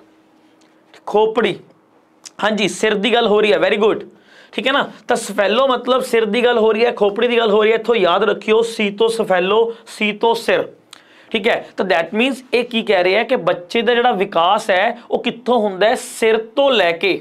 ਖੋਪੜੀ ਹਾਂਜੀ ਸਿਰ ਦੀ ਗੱਲ ਹੋ ਰਹੀ ਹੈ ਵੈਰੀ ਗੁੱਡ ਠੀਕ ਹੈ ਨਾ ਤਾਂ ਸਫੈਲੋ ਮਤਲਬ ਸਿਰ ਦੀ ਗੱਲ ਹੋ ਰਹੀ ਹੈ ਖੋਪੜੀ ਦੀ ਗੱਲ ਹੋ ਰਹੀ ਹੈ ਇੱਥੋਂ ਯਾਦ ਰੱਖਿਓ ਸੀ ਤੋਂ ਸਫੈਲੋ ਸੀ ਤੋਂ ਸਿਰ ਠੀਕ ਹੈ ਤਾਂ ਥੈਟ ਮੀਨਸ ਇਹ ਕੀ ਕਹਿ ਰਿਹਾ ਹੈ ਕਿ ਬੱਚੇ ਦਾ ਜਿਹੜਾ ਵਿਕਾਸ ਹੈ ਉਹ ਕਿੱਥੋਂ ਹੁੰਦਾ ਹੈ ਸਿਰ ਤੋਂ ਲੈ ਕੇ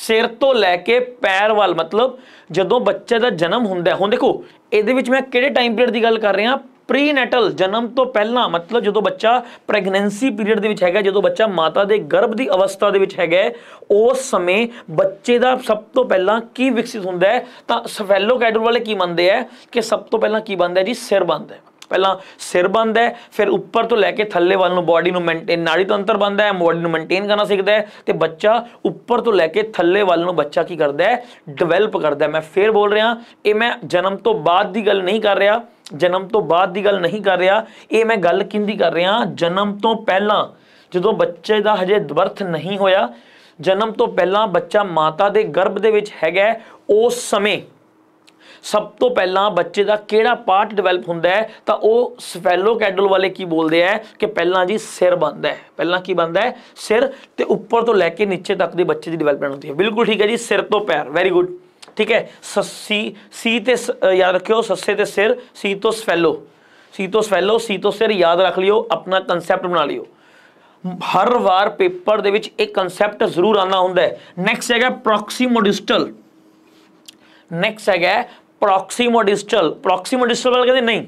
ਸਿਰ ਤੋਂ ਲੈ ਕੇ ਪੈਰ ਵੱਲ ਮਤਲਬ ਜਦੋਂ ਬੱਚੇ ਦਾ ਜਨਮ ਹੁੰਦਾ ਹੁਣ ਦੇਖੋ ਇਹਦੇ ਵਿੱਚ ਮੈਂ ਕਿਹੜੇ ਟਾਈਮ ਪੀਰੀਅਡ ਦੀ ਗੱਲ ਕਰ ਰਿਹਾ ਪ੍ਰੀਨੈਟਲ ਜਨਮ ਤੋਂ ਪਹਿਲਾਂ ਮਤਲਬ ਜਦੋਂ ਬੱਚਾ ਪ੍ਰੈਗਨੈਂਸੀ ਪੀਰੀਅਡ ਦੇ ਵਿੱਚ ਹੈਗਾ ਜਦੋਂ ਬੱਚਾ ਮਾਤਾ ਦੇ ਗਰਭ ਦੀ ਅਵਸਥਾ ਦੇ ਵਿੱਚ ਹੈਗਾ ਉਸ ਸਮੇਂ ਬੱਚੇ ਦਾ ਸਭ ਤੋਂ ਪਹਿਲਾਂ ਕੀ ਵਿਕਸਿਤ ਹੁੰਦਾ ਹੈ ਤਾਂ ਸਫੈਲੋਕੈਡਰ ਵਾਲੇ ਕੀ ਮੰਨਦੇ ਆ ਕਿ ਸਭ ਤੋਂ ਪਹਿਲਾਂ ਕੀ ਬਣਦਾ ਹੈ ਜੀ ਸਿਰ ਬਣਦਾ ਹੈ ਪਹਿਲਾਂ ਸਿਰ ਬੰਦ ਹੈ ਫਿਰ ਉੱਪਰ ਤੋਂ ਲੈ ਕੇ ਥੱਲੇ ਵੱਲ ਨੂੰ ਬਾਡੀ ਨੂੰ ਮੇਨਟੇਨ ਨਾੜੀ ਤੰਤਰ ਬੰਦਾ ਹੈ ਬਾਡੀ ਨੂੰ ਮੇਨਟੇਨ ਕਰਨਾ ਸਿੱਖਦਾ ਹੈ ਤੇ ਬੱਚਾ ਉੱਪਰ ਤੋਂ ਲੈ ਕੇ ਥੱਲੇ ਵੱਲ ਨੂੰ ਬੱਚਾ ਕੀ ਕਰਦਾ ਹੈ ਡਿਵੈਲਪ ਕਰਦਾ ਹੈ ਮੈਂ ਫੇਰ ਬੋਲ ਰਿਹਾ ਇਹ ਮੈਂ ਜਨਮ ਤੋਂ ਬਾਅਦ ਦੀ ਗੱਲ ਨਹੀਂ ਕਰ ਰਿਹਾ ਜਨਮ ਤੋਂ ਬਾਅਦ ਦੀ ਗੱਲ ਨਹੀਂ ਕਰ ਰਿਹਾ ਇਹ ਮੈਂ ਗੱਲ ਕਿੰਦੀ ਕਰ ਰਿਹਾ ਜਨਮ ਤੋਂ ਪਹਿਲਾਂ ਜਦੋਂ ਬੱਚੇ ਦਾ ਹਜੇ ਦਵਰਥ ਨਹੀਂ ਹੋਇਆ ਜਨਮ ਤੋਂ ਪਹਿਲਾਂ ਬੱਚਾ ਮਾਤਾ ਦੇ ਗਰਭ ਦੇ ਵਿੱਚ ਹੈਗਾ ਉਸ ਸਮੇਂ ਸਭ ਤੋਂ ਪਹਿਲਾਂ ਬੱਚੇ ਦਾ ਕਿਹੜਾ ਪਾਰਟ ਡਿਵੈਲਪ ਹੁੰਦਾ ਹੈ ਤਾਂ ਉਹ ਸਫੈਲੋ ਕੈਡਲ ਵਾਲੇ ਕੀ ਬੋਲਦੇ ਆ ਕਿ ਪਹਿਲਾਂ ਜੀ ਸਿਰ ਬੰਦਾ ਹੈ ਪਹਿਲਾਂ ਕੀ ਬੰਦਾ ਹੈ ਸਿਰ ਤੇ ਉੱਪਰ ਤੋਂ ਲੈ ਕੇ ਨੀਚੇ ਤੱਕ ਦੇ ਬੱਚੇ ਦੀ ਡਿਵੈਲਪਮੈਂਟ ਹੁੰਦੀ ਹੈ ਬਿਲਕੁਲ ਠੀਕ ਹੈ ਜੀ ਸਿਰ ਤੋਂ ਪੈਰ ਵੈਰੀ ਗੁੱਡ ਠੀਕ ਹੈ ਸੱਸੀ ਸੀ ਤੇ ਯਾਦ ਰੱਖਿਓ ਸੱਸੇ ਤੇ ਸਿਰ ਸੀ ਤੋਂ ਸਫੈਲੋ ਸੀ ਤੋਂ ਸਫੈਲੋ ਸੀ ਤੋਂ ਸਿਰ ਯਾਦ ਰੱਖ ਲਿਓ ਆਪਣਾ ਕਨਸੈਪਟ ਬਣਾ ਲਿਓ ਹਰ ਵਾਰ ਪੇਪਰ ਦੇ ਵਿੱਚ ਇਹ ਕਨਸੈਪਟ ਜ਼ਰੂਰ ਆਣਾ ਹੁੰਦਾ ਹੈ ਨੈਕਸਟ ਹੈਗਾ ਪ੍ਰੋਕਸੀਮੋਡਿਸਟਲ ਨੈਕਸਟ ਹੈਗਾ ਪ੍ਰੋਕਸੀਮੋ ਡਿਸਟਲ ਪ੍ਰੋਕਸੀਮੋ ਡਿਸਟਲ ਵਾਲੇ ਕਹਿੰਦੇ ਨਹੀਂ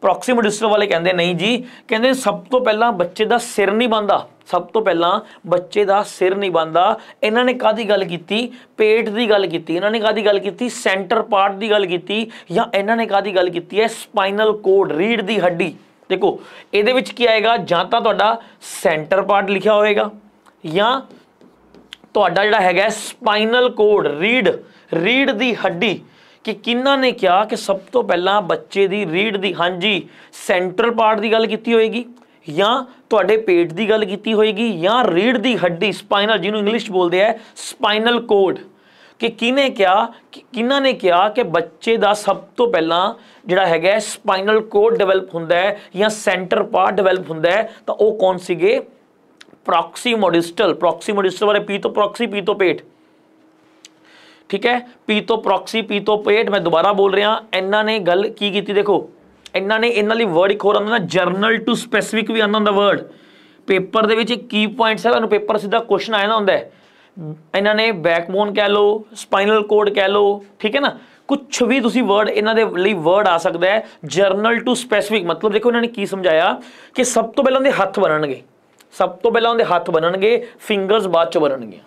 ਪ੍ਰੋਕਸੀਮੋ ਡਿਸਟਲ ਵਾਲੇ ਕਹਿੰਦੇ ਨਹੀਂ ਜੀ ਕਹਿੰਦੇ ਸਭ ਤੋਂ ਪਹਿਲਾਂ ਬੱਚੇ ਦਾ ਸਿਰ ਨਹੀਂ ਬੰਦਾ ਸਭ ਤੋਂ ਪਹਿਲਾਂ ਬੱਚੇ ਦਾ ਸਿਰ ਨਹੀਂ ਬੰਦਾ ਇਹਨਾਂ ਨੇ ਕਾਦੀ ਗੱਲ ਕੀਤੀ ਪੇਟ ਦੀ ਗੱਲ ਕੀਤੀ ਇਹਨਾਂ ਨੇ ਕਾਦੀ ਗੱਲ ਕੀਤੀ ਸੈਂਟਰ ਪਾਰਟ ਦੀ ਗੱਲ ਕੀਤੀ ਜਾਂ ਇਹਨਾਂ ਨੇ ਕਾਦੀ ਗੱਲ ਕੀਤੀ ਹੈ ਸਪਾਈਨਲ ਕੋਡ ਰੀੜ ਦੀ ਹੱਡੀ ਦੇਖੋ ਇਹਦੇ ਵਿੱਚ ਕੀ ਆਏਗਾ ਜਾਂ ਤਾਂ ਤੁਹਾਡਾ ਸੈਂਟਰ ਪਾਰਟ ਲਿਖਿਆ ਹੋਏਗਾ ਜਾਂ ਤੁਹਾਡਾ ਜਿਹੜਾ ਹੈਗਾ ਸਪਾਈਨਲ ਕੋਡ ਰੀੜ ਰੀੜ ਦੀ ਹੱਡੀ ਕਿ ਕਿੰਨਾ ਨੇ ਕਿਹਾ ਕਿ ਸਭ ਤੋਂ ਪਹਿਲਾਂ ਬੱਚੇ ਦੀ ਰੀਡ ਦੀ ਹਾਂਜੀ ਸੈਂਟਰਲ ਪਾਰਟ ਦੀ ਗੱਲ ਕੀਤੀ ਹੋਏਗੀ ਜਾਂ ਤੁਹਾਡੇ ਪੇਟ ਦੀ ਗੱਲ ਕੀਤੀ ਹੋਏਗੀ ਜਾਂ ਰੀੜ ਦੀ ਹੱਡੀ ਸਪਾਈਨਲ ਜਿਹਨੂੰ ਇੰਗਲਿਸ਼ ਬੋਲਦੇ ਆ ਸਪਾਈਨਲ ਕੋਡ ਕਿ ਕਿਨੇ ਕਿਹਾ ਕਿਨਾਂ ਨੇ ਕਿਹਾ ਕਿ ਬੱਚੇ ਦਾ ਸਭ ਤੋਂ ਪਹਿਲਾਂ ਜਿਹੜਾ ਹੈਗਾ ਸਪਾਈਨਲ ਕੋਡ ਡਿਵੈਲਪ ਹੁੰਦਾ ਹੈ ਜਾਂ ਸੈਂਟਰ ਪਾਰਟ ਡਿਵੈਲਪ ਹੁੰਦਾ ਹੈ ਤਾਂ ਉਹ ਕੌਣ ਸੀਗੇ ਪ੍ਰੋਕਸੀਮੋਡਿਸਟਲ ਪ੍ਰੋਕਸੀਮੋਡਿਸਟਲ ਬਾਰੇ ਪੀ ਤੋਂ ਪ੍ਰੋਕਸੀ ਪੀ ਤੋਂ ਪੇਟ ठीक है पीतो प्रॉक्सी पीतो पेट मैं दोबारा बोल रहा ਇਹਨਾਂ ਨੇ ਗੱਲ ਕੀ ਕੀਤੀ ਦੇਖੋ ਇਹਨਾਂ ਨੇ ਇਹਨਾਂ ਲਈ ਵਰਡ ਇੱਕ ਹੋਰ ਆਉਂਦਾ ਨਾ ਜਰਨਲ ਟੂ ਸਪੈਸਿਫਿਕ ਵੀ ਆਉਂਦਾ ਹੁੰਦਾ ਵਰਡ ਪੇਪਰ ਦੇ ਵਿੱਚ ਇੱਕ ਕੀ ਪੁਆਇੰਟਸ ਹੈ ਤੁਹਾਨੂੰ ਪੇਪਰ ਸਿੱਧਾ ਕੁਐਸਚਨ ਆਇਆ ਨਾ ਹੁੰਦਾ ਹੈ ਇਹਨਾਂ ਨੇ ਬੈਕਬੋਨ ਕਹਿ ਲਓ ਸਪਾਈਨਲ ਕੋਡ ਕਹਿ ਲਓ ਠੀਕ ਹੈ ਨਾ ਕੁਝ ਵੀ ਤੁਸੀਂ ਵਰਡ ਇਹਨਾਂ ਦੇ ਲਈ ਵਰਡ ਆ ਸਕਦਾ ਹੈ ਜਰਨਲ ਟੂ ਸਪੈਸਿਫਿਕ ਮਤਲਬ ਦੇਖੋ ਇਹਨਾਂ ਨੇ ਕੀ ਸਮਝਾਇਆ ਕਿ ਸਭ ਤੋਂ ਪਹਿਲਾਂ ਦੇ ਹੱਥ ਬਣਨਗੇ ਸਭ ਤੋਂ ਪਹਿਲਾਂ ਉਹਦੇ ਹੱਥ ਬਣਨਗੇ ਫਿੰਗਰਸ ਬਾਅਦ ਚ ਬਣਨਗੇ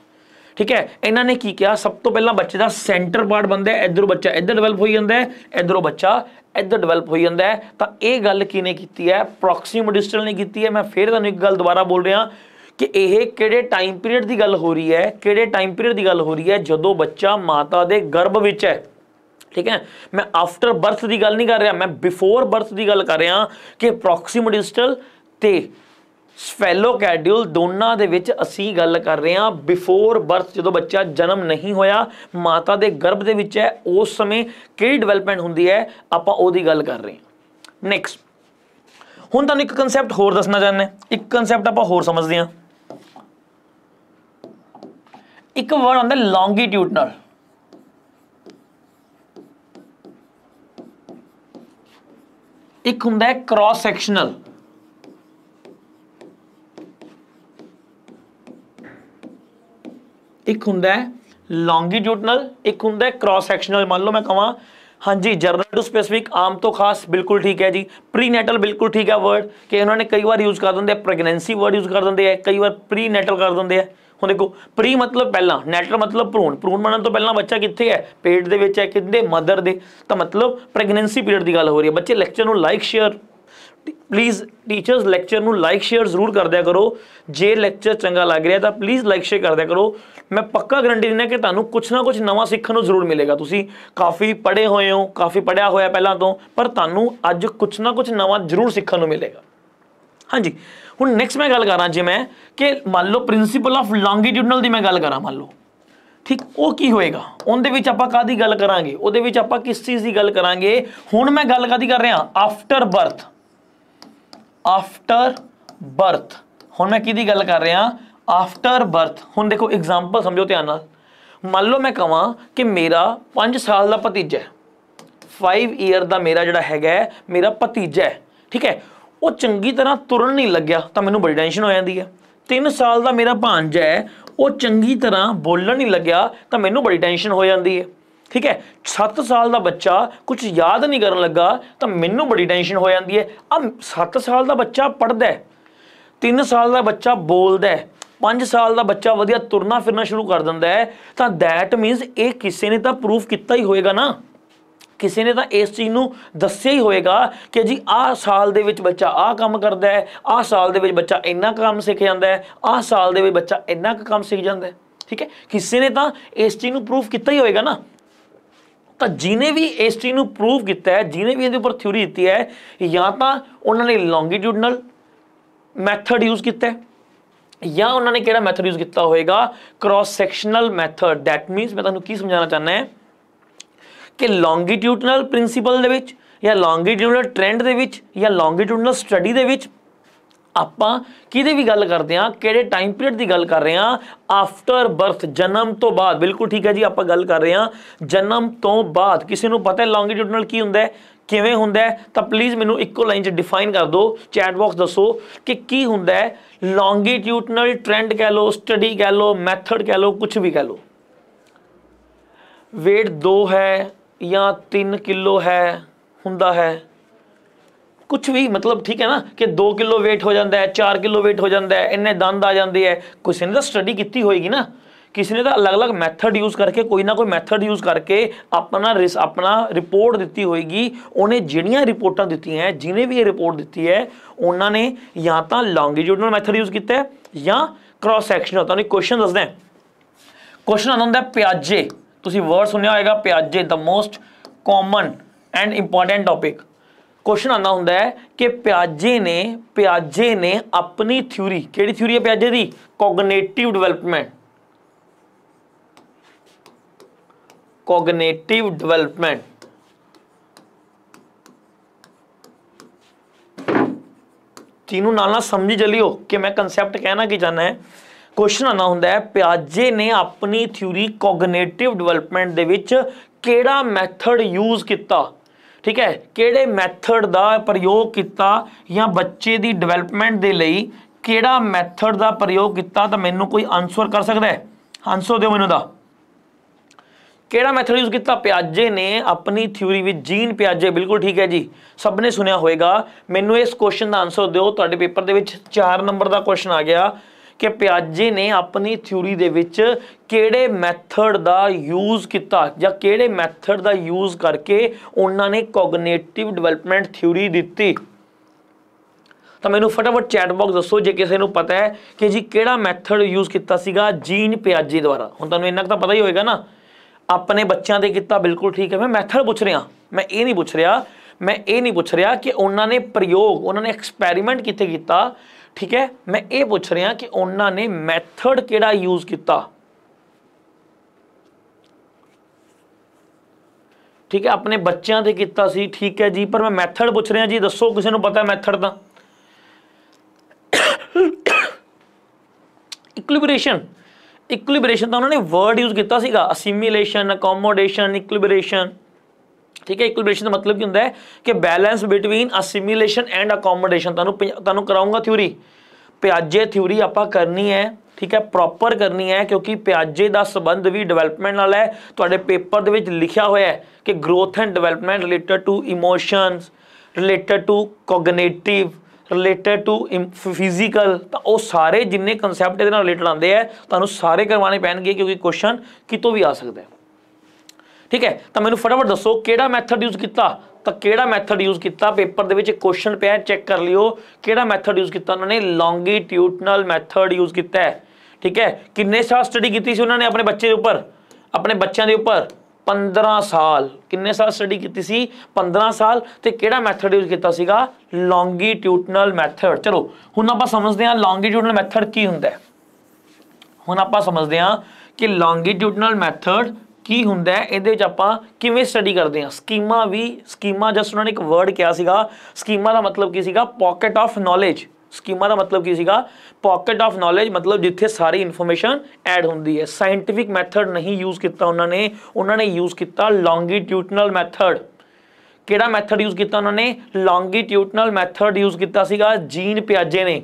ਠੀਕ ਹੈ ਇਹਨਾਂ ਨੇ ਕੀ ਕਿਹਾ ਸਭ ਤੋਂ ਪਹਿਲਾਂ ਬੱਚੇ ਦਾ ਸੈਂਟਰ ਪਾਰਟ ਬੰਦਾ ਹੈ ਇਧਰੋਂ ਬੱਚਾ ਇੱਧਰ ਡਿਵੈਲਪ ਹੋਈ ਜਾਂਦਾ ਹੈ ਇਧਰੋਂ ਬੱਚਾ ਇੱਧਰ ਡਿਵੈਲਪ ਹੋਈ ਜਾਂਦਾ ਹੈ ਤਾਂ ਇਹ ਗੱਲ ਕਿਨੇ ਕੀਤੀ ਹੈ ਪ੍ਰੋਕਸੀਮ ਡਿਸਟਲ ਨੇ ਕੀਤੀ ਹੈ ਮੈਂ ਫੇਰ ਤੁਹਾਨੂੰ ਇੱਕ ਗੱਲ ਦੁਬਾਰਾ ਬੋਲ ਰਿਹਾ ਕਿ ਇਹ ਕਿਹੜੇ ਟਾਈਮ ਪੀਰੀਅਡ ਦੀ ਗੱਲ ਹੋ ਰਹੀ ਹੈ ਕਿਹੜੇ ਟਾਈਮ ਪੀਰੀਅਡ ਦੀ ਗੱਲ ਹੋ ਰਹੀ ਹੈ ਜਦੋਂ ਬੱਚਾ ਮਾਤਾ ਦੇ ਗਰਭ ਵਿੱਚ ਹੈ ਠੀਕ ਹੈ ਮੈਂ ਆਫਟਰ ਬਰਥ ਦੀ ਗੱਲ ਨਹੀਂ ਕਰ ਰਿਹਾ ਮੈਂ ਬਿਫੋਰ ਬਰਥ ਦੀ ਗੱਲ ਕਰ ਰਿਹਾ ਕਿ ਪ੍ਰੋਕਸੀਮ ਡਿਸਟਲ ਤੇ ਕੈਡਿਊਲ ਦੋਨਾਂ ਦੇ ਵਿੱਚ ਅਸੀਂ ਗੱਲ ਕਰ ਰਹੇ ਹਾਂ ਬਿਫੋਰ ਬਰਥ ਜਦੋਂ ਬੱਚਾ ਜਨਮ ਨਹੀਂ ਹੋਇਆ ਮਾਤਾ ਦੇ ਗਰਭ ਦੇ ਵਿੱਚ ਹੈ ਉਸ ਸਮੇਂ ਕਿਹੜੀ ਡਿਵੈਲਪਮੈਂਟ ਹੁੰਦੀ ਹੈ ਆਪਾਂ ਉਹਦੀ ਗੱਲ ਕਰ ਰਹੇ ਹਾਂ ਨੈਕਸਟ ਹੁਣ ਤੁਹਾਨੂੰ ਇੱਕ ਕਨਸੈਪਟ ਹੋਰ ਦੱਸਣਾ ਚਾਹੁੰਦਾ ਇੱਕ ਕਨਸੈਪਟ ਆਪਾਂ ਹੋਰ ਸਮਝਦੇ ਹਾਂ ਇੱਕ ਵਰਡ ਹੁੰਦਾ ਲੌਂਗੀਟਿਊਡਨਲ ਇੱਕ ਹੁੰਦਾ ਹੈ ਕ੍ਰਾਸ ਸੈਕਸ਼ਨਲ ਇੱਕ ਹੁੰਦਾ ਲੌਂਗੀਟਿਊਡਨਲ ਇੱਕ ਹੁੰਦਾ ਕ੍ਰਾਸ ਸੈਕਸ਼ਨਲ ਮੰਨ ਲਓ ਮੈਂ ਕਹਾਂ ਹਾਂਜੀ ਜਰਨਲ ਟੂ ਸਪੈਸਿਫਿਕ ਆਮ ਤੋਂ ਖਾਸ ਬਿਲਕੁਲ ਠੀਕ ਹੈ ਜੀ ਪ੍ਰੀਨੈਟਲ ਬਿਲਕੁਲ ਠੀਕ ਹੈ ਵਰਡ ਕਿ ਉਹਨਾਂ ਨੇ ਕਈ ਵਾਰ ਯੂਜ਼ ਕਰ ਦਿੰਦੇ ਆ ਪ੍ਰੈਗਨੈਂਸੀ ਵਰਡ ਯੂਜ਼ ਕਰ ਦਿੰਦੇ ਆ ਕਈ ਵਾਰ ਪ੍ਰੀਨੈਟਲ ਕਰ ਦਿੰਦੇ ਆ ਹੁਣ ਦੇਖੋ ਪ੍ਰੀ ਮਤਲਬ ਪਹਿਲਾਂ ਨੈਟਲ ਮਤਲਬ ਭਰੂਣ ਭਰੂਣ ਬਣਨ ਤੋਂ ਪਹਿਲਾਂ ਬੱਚਾ ਕਿੱਥੇ ਹੈ ਪੇਟ ਦੇ ਵਿੱਚ ਹੈ ਕਿੰਦੇ ਮਦਰ ਦੇ ਤਾਂ ਮਤਲਬ ਪ੍ਰੈਗਨੈਂਸੀ ਪੀਰੀਅਡ ਦੀ ਗੱਲ ਹੋ ਰਹੀ ਹੈ ਬੱਚੇ ਲੈਕਚਰ ਨੂੰ like share please teachers lecture ਨੂੰ ਲਾਈਕ ਸ਼ੇਅਰ ਜ਼ਰੂਰ ਕਰ ਦਿਆ ਕਰੋ ਜੇ ਲੈਕਚਰ ਚੰਗਾ ਲੱਗ ਰਿਹਾ ਤਾਂ ਪਲੀਜ਼ ਲਾਈਕ ਸ਼ੇਅਰ ਕਰ ਦਿਆ ਕਰੋ ਮੈਂ ਪੱਕਾ ਗਰੰਟੀ ਦਿੰਦਾ ਕਿ ਤੁਹਾਨੂੰ ਕੁਝ ਨਾ ਕੁਝ ਨਵਾਂ ਸਿੱਖਣ ਨੂੰ ਜ਼ਰੂਰ ਮਿਲੇਗਾ ਤੁਸੀਂ ਕਾਫੀ ਪੜ੍ਹੇ ਹੋਏ ਹੋ ਕਾਫੀ ਪੜਿਆ ਹੋਇਆ ਪਹਿਲਾਂ ਤੋਂ ਪਰ ਤੁਹਾਨੂੰ ਅੱਜ ਕੁਝ ਨਾ ਕੁਝ ਨਵਾਂ ਜ਼ਰੂਰ ਸਿੱਖਣ ਨੂੰ ਮਿਲੇਗਾ ਹਾਂਜੀ ਹੁਣ ਨੈਕਸਟ ਮੈਂ ਗੱਲ ਕਰਾਂ ਜੇ ਮੈਂ ਕਿ ਮੰਨ ਲਓ ਪ੍ਰਿੰਸੀਪਲ ਆਫ ਲੌਂਗੀਟਿਊਡਨਲ ਦੀ ਮੈਂ ਗੱਲ ਕਰਾਂ ਮੰਨ ਲਓ ਠੀਕ ਉਹ ਕੀ ਹੋਏਗਾ ਉਹਦੇ ਵਿੱਚ ਆਪਾਂ ਕਾਦੀ ਗੱਲ ਕਰਾਂਗੇ ਉਹਦੇ ਵਿੱਚ ਆਪਾਂ ਕਿਸ ਚੀਜ਼ ਦੀ ਗੱਲ ਕਰਾਂਗੇ ਹੁਣ ਮੈਂ ਗੱਲ ਕਾਦੀ ਕਰ ਰਿਹਾ ਆਫਟਰ ਬਰਥ ਆਫਟਰ ਬਰਥ ਹੁਣ ਮੈਂ ਕਿਹਦੀ ਗੱਲ ਕਰ ਰਿਹਾ ਆਫਟਰ ਬਰਥ ਹੁਣ ਦੇਖੋ ਐਗਜ਼ਾਮਪਲ ਸਮਝੋ ਧਿਆਨ ਨਾਲ ਮੰਨ ਲਓ ਮੈਂ ਕਹਾਂ ਕਿ ਮੇਰਾ 5 ਸਾਲ ਦਾ ਭਤੀਜਾ ਹੈ 5 ਇਅਰ ਦਾ ਮੇਰਾ ਜਿਹੜਾ ਹੈਗਾ ਮੇਰਾ ਭਤੀਜਾ ਹੈ ਠੀਕ ਹੈ ਉਹ ਚੰਗੀ ਤਰ੍ਹਾਂ ਤੁਰਨ ਨਹੀਂ ਲੱਗਿਆ ਤਾਂ ਮੈਨੂੰ ਬੜੀ ਟੈਨਸ਼ਨ ਹੋ ਜਾਂਦੀ ਹੈ 3 ਸਾਲ ਦਾ ਮੇਰਾ ਭਾਂਜਾ ਹੈ ਉਹ ਚੰਗੀ ਤਰ੍ਹਾਂ ਬੋਲਣ ਨਹੀਂ ਲੱਗਿਆ ਤਾਂ ਮੈਨੂੰ ਬੜੀ ਟੈਨਸ਼ਨ ਹੋ ਜਾਂਦੀ ਹੈ ਠੀਕ ਹੈ 7 ਸਾਲ ਦਾ ਬੱਚਾ ਕੁਝ ਯਾਦ ਨਹੀਂ ਕਰਨ ਲੱਗਾ ਤਾਂ ਮੈਨੂੰ ਬੜੀ ਟੈਨਸ਼ਨ ਹੋ ਜਾਂਦੀ ਹੈ ਆ 7 ਸਾਲ ਦਾ ਬੱਚਾ ਪੜਦਾ ਹੈ 3 ਸਾਲ ਦਾ ਬੱਚਾ ਬੋਲਦਾ ਹੈ 5 ਸਾਲ ਦਾ ਬੱਚਾ ਵਧੀਆ ਤੁਰਨਾ ਫਿਰਨਾ ਸ਼ੁਰੂ ਕਰ ਦਿੰਦਾ ਹੈ ਤਾਂ ਦੈਟ ਮੀਨਸ ਇਹ ਕਿਸੇ ਨੇ ਤਾਂ ਪ੍ਰੂਫ ਕੀਤਾ ਹੀ ਹੋਏਗਾ ਨਾ ਕਿਸੇ ਨੇ ਤਾਂ ਇਸ ਚੀਜ਼ ਨੂੰ ਦੱਸਿਆ ਹੀ ਹੋਏਗਾ ਕਿ ਜੀ ਆਹ ਸਾਲ ਦੇ ਵਿੱਚ ਬੱਚਾ ਆਹ ਕੰਮ ਕਰਦਾ ਹੈ ਆਹ ਸਾਲ ਦੇ ਵਿੱਚ ਬੱਚਾ ਇੰਨਾ ਕੰਮ ਸਿੱਖ ਜਾਂਦਾ ਹੈ ਆਹ ਸਾਲ ਦੇ ਵਿੱਚ ਬੱਚਾ ਇੰਨਾ ਕੰਮ ਸਿੱਖ ਜਾਂਦਾ ਹੈ ਠੀਕ ਹੈ ਕਿਸੇ ਨੇ ਤਾਂ ਇਸ ਚੀਜ਼ ਨੂੰ ਪ੍ਰੂਫ ਕੀਤਾ ਹੀ ਹੋਏਗਾ ਨਾ ਤਾਂ ਜਿਨੇ ਵੀ ਇਸ ਚੀਜ਼ ਨੂੰ ਪ੍ਰੂਫ ਕੀਤਾ ਹੈ ਜਿਨੇ ਵੀ ਇਹਦੇ ਉੱਪਰ ਥਿਉਰੀ ਦਿੱਤੀ ਹੈ ਜਾਂ ਤਾਂ ਉਹਨਾਂ ਨੇ ਲੌਂਗੀਟਿਊਡਨਲ ਮੈਥਡ ਯੂਜ਼ ਕੀਤਾ ਹੈ ਜਾਂ ਉਹਨਾਂ ਨੇ ਕਿਹੜਾ ਮੈਥਡ ਯੂਜ਼ ਕੀਤਾ ਹੋਵੇਗਾ cross sectional method that means ਮੈਂ ਤੁਹਾਨੂੰ ਕੀ ਸਮਝਾਉਣਾ ਚਾਹੁੰਦਾ ਹਾਂ ਕਿ ਲੌਂਗੀਟਿਊਡਨਲ ਪ੍ਰਿੰਸੀਪਲ ਦੇ ਵਿੱਚ ਜਾਂ ਲੌਂਗੀਟਿਊਡਨਲ ਟ੍ਰੈਂਡ ਦੇ ਵਿੱਚ ਜਾਂ ਲੌਂਗੀਟਿਊਡਨਲ ਸਟੱਡੀ ਦੇ ਵਿੱਚ ਆਪਾਂ ਕਿਹਦੇ ਵੀ ਗੱਲ ਕਰਦੇ ਆ ਕਿਹੜੇ ਟਾਈਮ ਪੀਰੀਅਡ ਦੀ ਗੱਲ ਕਰ ਰਹੇ ਆ ਆਫਟਰ ਬਰਥ ਜਨਮ ਤੋਂ ਬਾਅਦ ਬਿਲਕੁਲ ਠੀਕ ਹੈ ਜੀ ਆਪਾਂ ਗੱਲ ਕਰ ਰਹੇ ਆ ਜਨਮ ਤੋਂ ਬਾਅਦ ਕਿਸੇ ਨੂੰ ਪਤਾ ਹੈ ਲੌਂਗੀਟਿਊਡਨਲ ਕੀ ਹੁੰਦਾ ਹੈ ਕਿਵੇਂ ਹੁੰਦਾ ਤਾਂ ਪਲੀਜ਼ ਮੈਨੂੰ ਇੱਕੋ ਲਾਈਨ 'ਚ ਡਿਫਾਈਨ ਕਰ ਦਿਓ ਚੈਟ ਬਾਕਸ ਦੱਸੋ ਕਿ ਕੀ ਹੁੰਦਾ ਹੈ ਲੌਂਗੀਟਿਊਡਨਲ ਟ੍ਰੈਂਡ ਕਹਿ ਲਓ ਸਟੱਡੀ ਕਹਿ ਲਓ ਮੈਥਡ ਕਹਿ ਲਓ ਕੁਝ ਵੀ ਕਹਿ ਲਓ weight 2 ਹੈ ਜਾਂ 3 ਕਿਲੋ ਹੈ ਹੁੰਦਾ ਹੈ कुछ भी मतलब ठीक है ना कि दो किलो वेट हो ਜਾਂਦਾ ਹੈ 4 ਕਿਲੋ weight ਹੋ ਜਾਂਦਾ ਹੈ ਇੰਨੇ ਦੰਦ ਆ ਜਾਂਦੇ ਹੈ ਕਿਸੇ ਨੇ ਤਾਂ ਸਟੱਡੀ ਕੀਤੀ ਹੋਏਗੀ ਨਾ किसी ने तो अलग अलग मैथड यूज़ करके कोई ना कोई मैथड यूज़ करके अपना रिस अपना रिपोर्ट दिती होएगी उन्हें जड़िया रिपोर्टा दी हैं जिन्हें भी ये रिपोर्ट दी है उन्होंने या तो लॉन्गीट्यूडनल मैथड यूज़ किया या क्रॉस सैक्शन होता क्वेश्चन दसदा क्वेश्चन आता होंगे प्याजे तुम वर्ड सुनया होगा प्याजे the most common and important topic question ਆਂਦਾ ਹੁੰਦਾ ਹੈ ਕਿ ਪਿਆਜੇ ਨੇ ਪਿਆਜੇ ਨੇ ਆਪਣੀ ਥਿਊਰੀ ਕਿਹੜੀ ਥਿਊਰੀ ਹੈ ਪਿਆਜੇ ਦੀ ਕੋਗਨੀਟਿਵ ਡਿਵੈਲਪਮੈਂਟ ਕੋਗਨੀਟਿਵ ਡਿਵੈਲਪਮੈਂਟ तीनों नाल ना समझी चलियो कि मैं कंसेप्ट कहना की चाहना है ਕੁਐਸਚਨ ਆਣਾ ਹੁੰਦਾ ਹੈ ਪਿਆਜੇ ਨੇ ਆਪਣੀ ਥਿਊਰੀ ਕੋਗਨੀਟਿਵ ਡਿਵੈਲਪਮੈਂਟ ਦੇ ਵਿੱਚ ਕਿਹੜਾ ਮੈਥਡ ਯੂਜ਼ ਕੀਤਾ ਠੀਕ ਹੈ ਕਿਹੜੇ ਮੈਥਡ ਦਾ ਪ੍ਰਯੋਗ ਕੀਤਾ ਜਾਂ ਬੱਚੇ ਦੀ ਡਿਵੈਲਪਮੈਂਟ ਦੇ ਲਈ ਕਿਹੜਾ ਮੈਥਡ ਦਾ ਪ੍ਰਯੋਗ ਕੀਤਾ ਤਾਂ ਮੈਨੂੰ ਕੋਈ ਆਨਸਰ ਕਰ ਸਕਦਾ ਹੈ ਆਨਸਰ ਦਿਓ ਮੈਨੂੰ ਦਾ ਕਿਹੜਾ ਮੈਥਡ ਯੂਜ਼ ਕੀਤਾ ਪਿਆਜੇ ਨੇ ਆਪਣੀ ਥਿਊਰੀ ਵਿੱਚ ਜੀਨ ਪਿਆਜੇ ਬਿਲਕੁਲ ਠੀਕ ਹੈ ਜੀ ਸਭ ਨੇ ਸੁਣਿਆ ਹੋਵੇਗਾ ਮੈਨੂੰ ਇਸ ਕੁਐਸਚਨ ਦਾ ਆਨਸਰ ਦਿਓ ਤੁਹਾਡੇ ਪੇਪਰ ਦੇ ਵਿੱਚ 4 ਨੰਬਰ ਦਾ ਕੁਐਸਚਨ ਆ ਗਿਆ ਕਿ ਪਿਆਜੇ ਨੇ ਆਪਣੀ ਥਿਊਰੀ ਦੇ ਵਿੱਚ ਕਿਹੜੇ ਮੈਥਡ ਦਾ ਯੂਜ਼ ਕੀਤਾ ਜਾਂ ਕਿਹੜੇ ਮੈਥਡ ਦਾ ਯੂਜ਼ ਕਰਕੇ ਉਹਨਾਂ ਨੇ ਕੋਗਨੀਟਿਵ ਡਿਵੈਲਪਮੈਂਟ ਥਿਊਰੀ ਦਿੱਤੀ ਤਾਂ ਮੈਨੂੰ ਫਟਾਫਟ ਚੈਟ ਬਾਕਸ ਦੱਸੋ ਜੇ ਕਿਸੇ ਨੂੰ ਪਤਾ ਹੈ ਕਿ ਜੀ ਕਿਹੜਾ ਮੈਥਡ ਯੂਜ਼ ਕੀਤਾ ਸੀਗਾ ਜੀਨ ਪਿਆਜੇ ਦੁਆਰਾ ਹੁਣ ਤੁਹਾਨੂੰ ਇੰਨਾ ਤਾਂ ਪਤਾ ਹੀ ਹੋਏਗਾ ਨਾ ਆਪਣੇ ਬੱਚਿਆਂ ਦੇ ਕੀਤਾ ਬਿਲਕੁਲ ਠੀਕ ਹੈ ਮੈਂ ਮੈਥਡ ਪੁੱਛ ਰਿਹਾ ਮੈਂ ਇਹ ਨਹੀਂ ਪੁੱਛ ਰਿਹਾ ਮੈਂ ਇਹ ਨਹੀਂ ਪੁੱਛ ਰਿਹਾ ਕਿ ਉਹਨਾਂ ਨੇ ਪ੍ਰਯੋਗ ਉਹਨਾਂ ਨੇ ਐਕਸਪੈਰੀਮੈਂਟ ਕਿੱਥੇ ਕੀਤਾ ਠੀਕ ਹੈ ਮੈਂ ਇਹ ਪੁੱਛ ਰਿਹਾ ਕਿ ਉਹਨਾਂ ਨੇ ਮੈਥਡ ਕਿਹੜਾ ਯੂਜ਼ ਕੀਤਾ ਠੀਕ ਹੈ ਆਪਣੇ ਬੱਚਿਆਂ ਦੇ ਕੀਤਾ ਸੀ ਠੀਕ ਹੈ ਜੀ ਪਰ ਮੈਂ ਮੈਥਡ ਪੁੱਛ ਰਿਹਾ ਜੀ ਦੱਸੋ ਕਿਸੇ ਨੂੰ ਪਤਾ ਮੈਥਡ ਦਾ ਇਕੁਇਬ੍ਰੇਸ਼ਨ ਇਕੁਇਬ੍ਰੇਸ਼ਨ ਤਾਂ ਉਹਨਾਂ ਨੇ ਵਰਡ ਯੂਜ਼ ਕੀਤਾ ਸੀਗਾ ਅਸਿਮੀਲੇਸ਼ਨ ਅਕੋਮੋਡੇਸ਼ਨ ਇਕੁਇਬ੍ਰੇਸ਼ਨ ਠੀਕ ਹੈ ਇਕੁਇਬ੍ਰੇਸ਼ਨ ਦਾ ਮਤਲਬ ਕੀ ਹੁੰਦਾ ਹੈ ਕਿ balance between assimilation and accommodation ਤੁਹਾਨੂੰ ਤੁਹਾਨੂੰ ਕਰਾਉਂਗਾ ਥਿਉਰੀ ਪਿਆਜੇ ਥਿਊਰੀ ਆਪਾਂ ਕਰਨੀ ਹੈ ਠੀਕ ਹੈ ਪ੍ਰੋਪਰ ਕਰਨੀ ਹੈ ਕਿਉਂਕਿ ਪਿਆਜੇ ਦਾ ਸੰਬੰਧ ਵੀ ਡਿਵੈਲਪਮੈਂਟ ਨਾਲ ਹੈ ਤੁਹਾਡੇ ਪੇਪਰ ਦੇ ਵਿੱਚ ਲਿਖਿਆ ਹੋਇਆ ਹੈ ਕਿ growth and development related to emotions related to cognitive related to physical ਤਾਂ ਉਹ ਸਾਰੇ ਜਿੰਨੇ ਕਨਸੈਪਟ ਇਹਦੇ ਨਾਲ ਰਿਲੇਟਡ ਆਉਂਦੇ ਆ ਤੁਹਾਨੂੰ ਸਾਰੇ ਕਰਵਾਣੇ ਪੈਣਗੇ ਕਿਉਂਕਿ ਕੁਐਸਚਨ ਕਿਤੋਂ ਵੀ ਆ ਸਕਦਾ ਹੈ ਠੀਕ ਹੈ ਤਾਂ ਮੈਨੂੰ ਫਟਾਫਟ ਦੱਸੋ ਕਿਹੜਾ ਮੈਥਡ ਯੂਜ਼ ਕੀਤਾ ਤਾਂ ਕਿਹੜਾ ਮੈਥਡ ਯੂਜ਼ ਕੀਤਾ ਪੇਪਰ ਦੇ ਵਿੱਚ ਕੁਐਸਚਨ ਪਿਆ ਚੈੱਕ ਕਰ ਲਿਓ ਕਿਹੜਾ ਮੈਥਡ ਯੂਜ਼ ਕੀਤਾ ਉਹਨਾਂ ਨੇ ਲੌਂਗੀਟਿਊਡਨਲ ਮੈਥਡ ਯੂਜ਼ ਕੀਤਾ ਹੈ ਠੀਕ ਹੈ ਕਿੰਨੇ ਸਾਲ ਸਟੱਡੀ ਕੀਤੀ ਸੀ ਉਹਨਾਂ ਨੇ ਆਪਣੇ ਬੱਚੇ ਦੇ ਉੱਪਰ ਆਪਣੇ ਬੱਚਿਆਂ ਦੇ ਉੱਪਰ 15 ਸਾਲ ਕਿੰਨੇ ਸਾਲ ਸਟੱਡੀ ਕੀਤੀ ਸੀ 15 ਸਾਲ ਤੇ ਕਿਹੜਾ ਮੈਥਡ ਯੂਜ਼ ਕੀਤਾ ਸੀਗਾ ਲੌਂਗੀਟਿਊਡਨਲ ਮੈਥਡ ਚਲੋ ਹੁਣ ਆਪਾਂ ਸਮਝਦੇ ਹਾਂ ਲੌਂਗੀਟਿਊਡਨਲ ਮੈਥਡ ਕੀ ਹੁੰਦਾ ਹੈ ਹੁਣ ਆਪਾਂ ਸਮਝਦੇ ਹਾਂ ਕਿ ਲੌਂਗੀਟਿਊਡਨਲ ਮੈਥਡ ਕੀ ਹੁੰਦਾ ਇਹਦੇ ਵਿੱਚ ਆਪਾਂ ਕਿਵੇਂ ਸਟੱਡੀ ਕਰਦੇ ਹਾਂ ਸਕੀਮਾ ਵੀ ਸਕੀਮਾ ਜਸ ਉਹਨਾਂ ਨੇ ਇੱਕ ਵਰਡ ਕਿਹਾ ਸੀਗਾ ਸਕੀਮਾ ਦਾ ਮਤਲਬ ਕੀ ਸੀਗਾ ਪਾਕਟ ਆਫ ਨੌਲੇਜ ਸਕੀਮਾ ਦਾ ਮਤਲਬ ਕੀ ਸੀਗਾ ਪਾਕਟ ਆਫ ਨੌਲੇਜ ਮਤਲਬ ਜਿੱਥੇ ਸਾਰੀ ਇਨਫੋਰਮੇਸ਼ਨ ਐਡ ਹੁੰਦੀ ਹੈ ਸਾਇੰਟਿਫਿਕ ਮੈਥਡ ਨਹੀਂ ਯੂਜ਼ ਕੀਤਾ ਉਹਨਾਂ ਨੇ ਉਹਨਾਂ ਨੇ ਯੂਜ਼ ਕੀਤਾ ਲੌਂਗੀਟਿਊਡਨਲ ਮੈਥਡ ਕਿਹੜਾ ਮੈਥਡ ਯੂਜ਼ ਕੀਤਾ ਉਹਨਾਂ ਨੇ ਲੌਂਗੀਟਿਊਡਨਲ ਮੈਥਡ ਯੂਜ਼ ਕੀਤਾ ਸੀਗਾ ਜੀਨ ਪਿਆਜੇ ਨੇ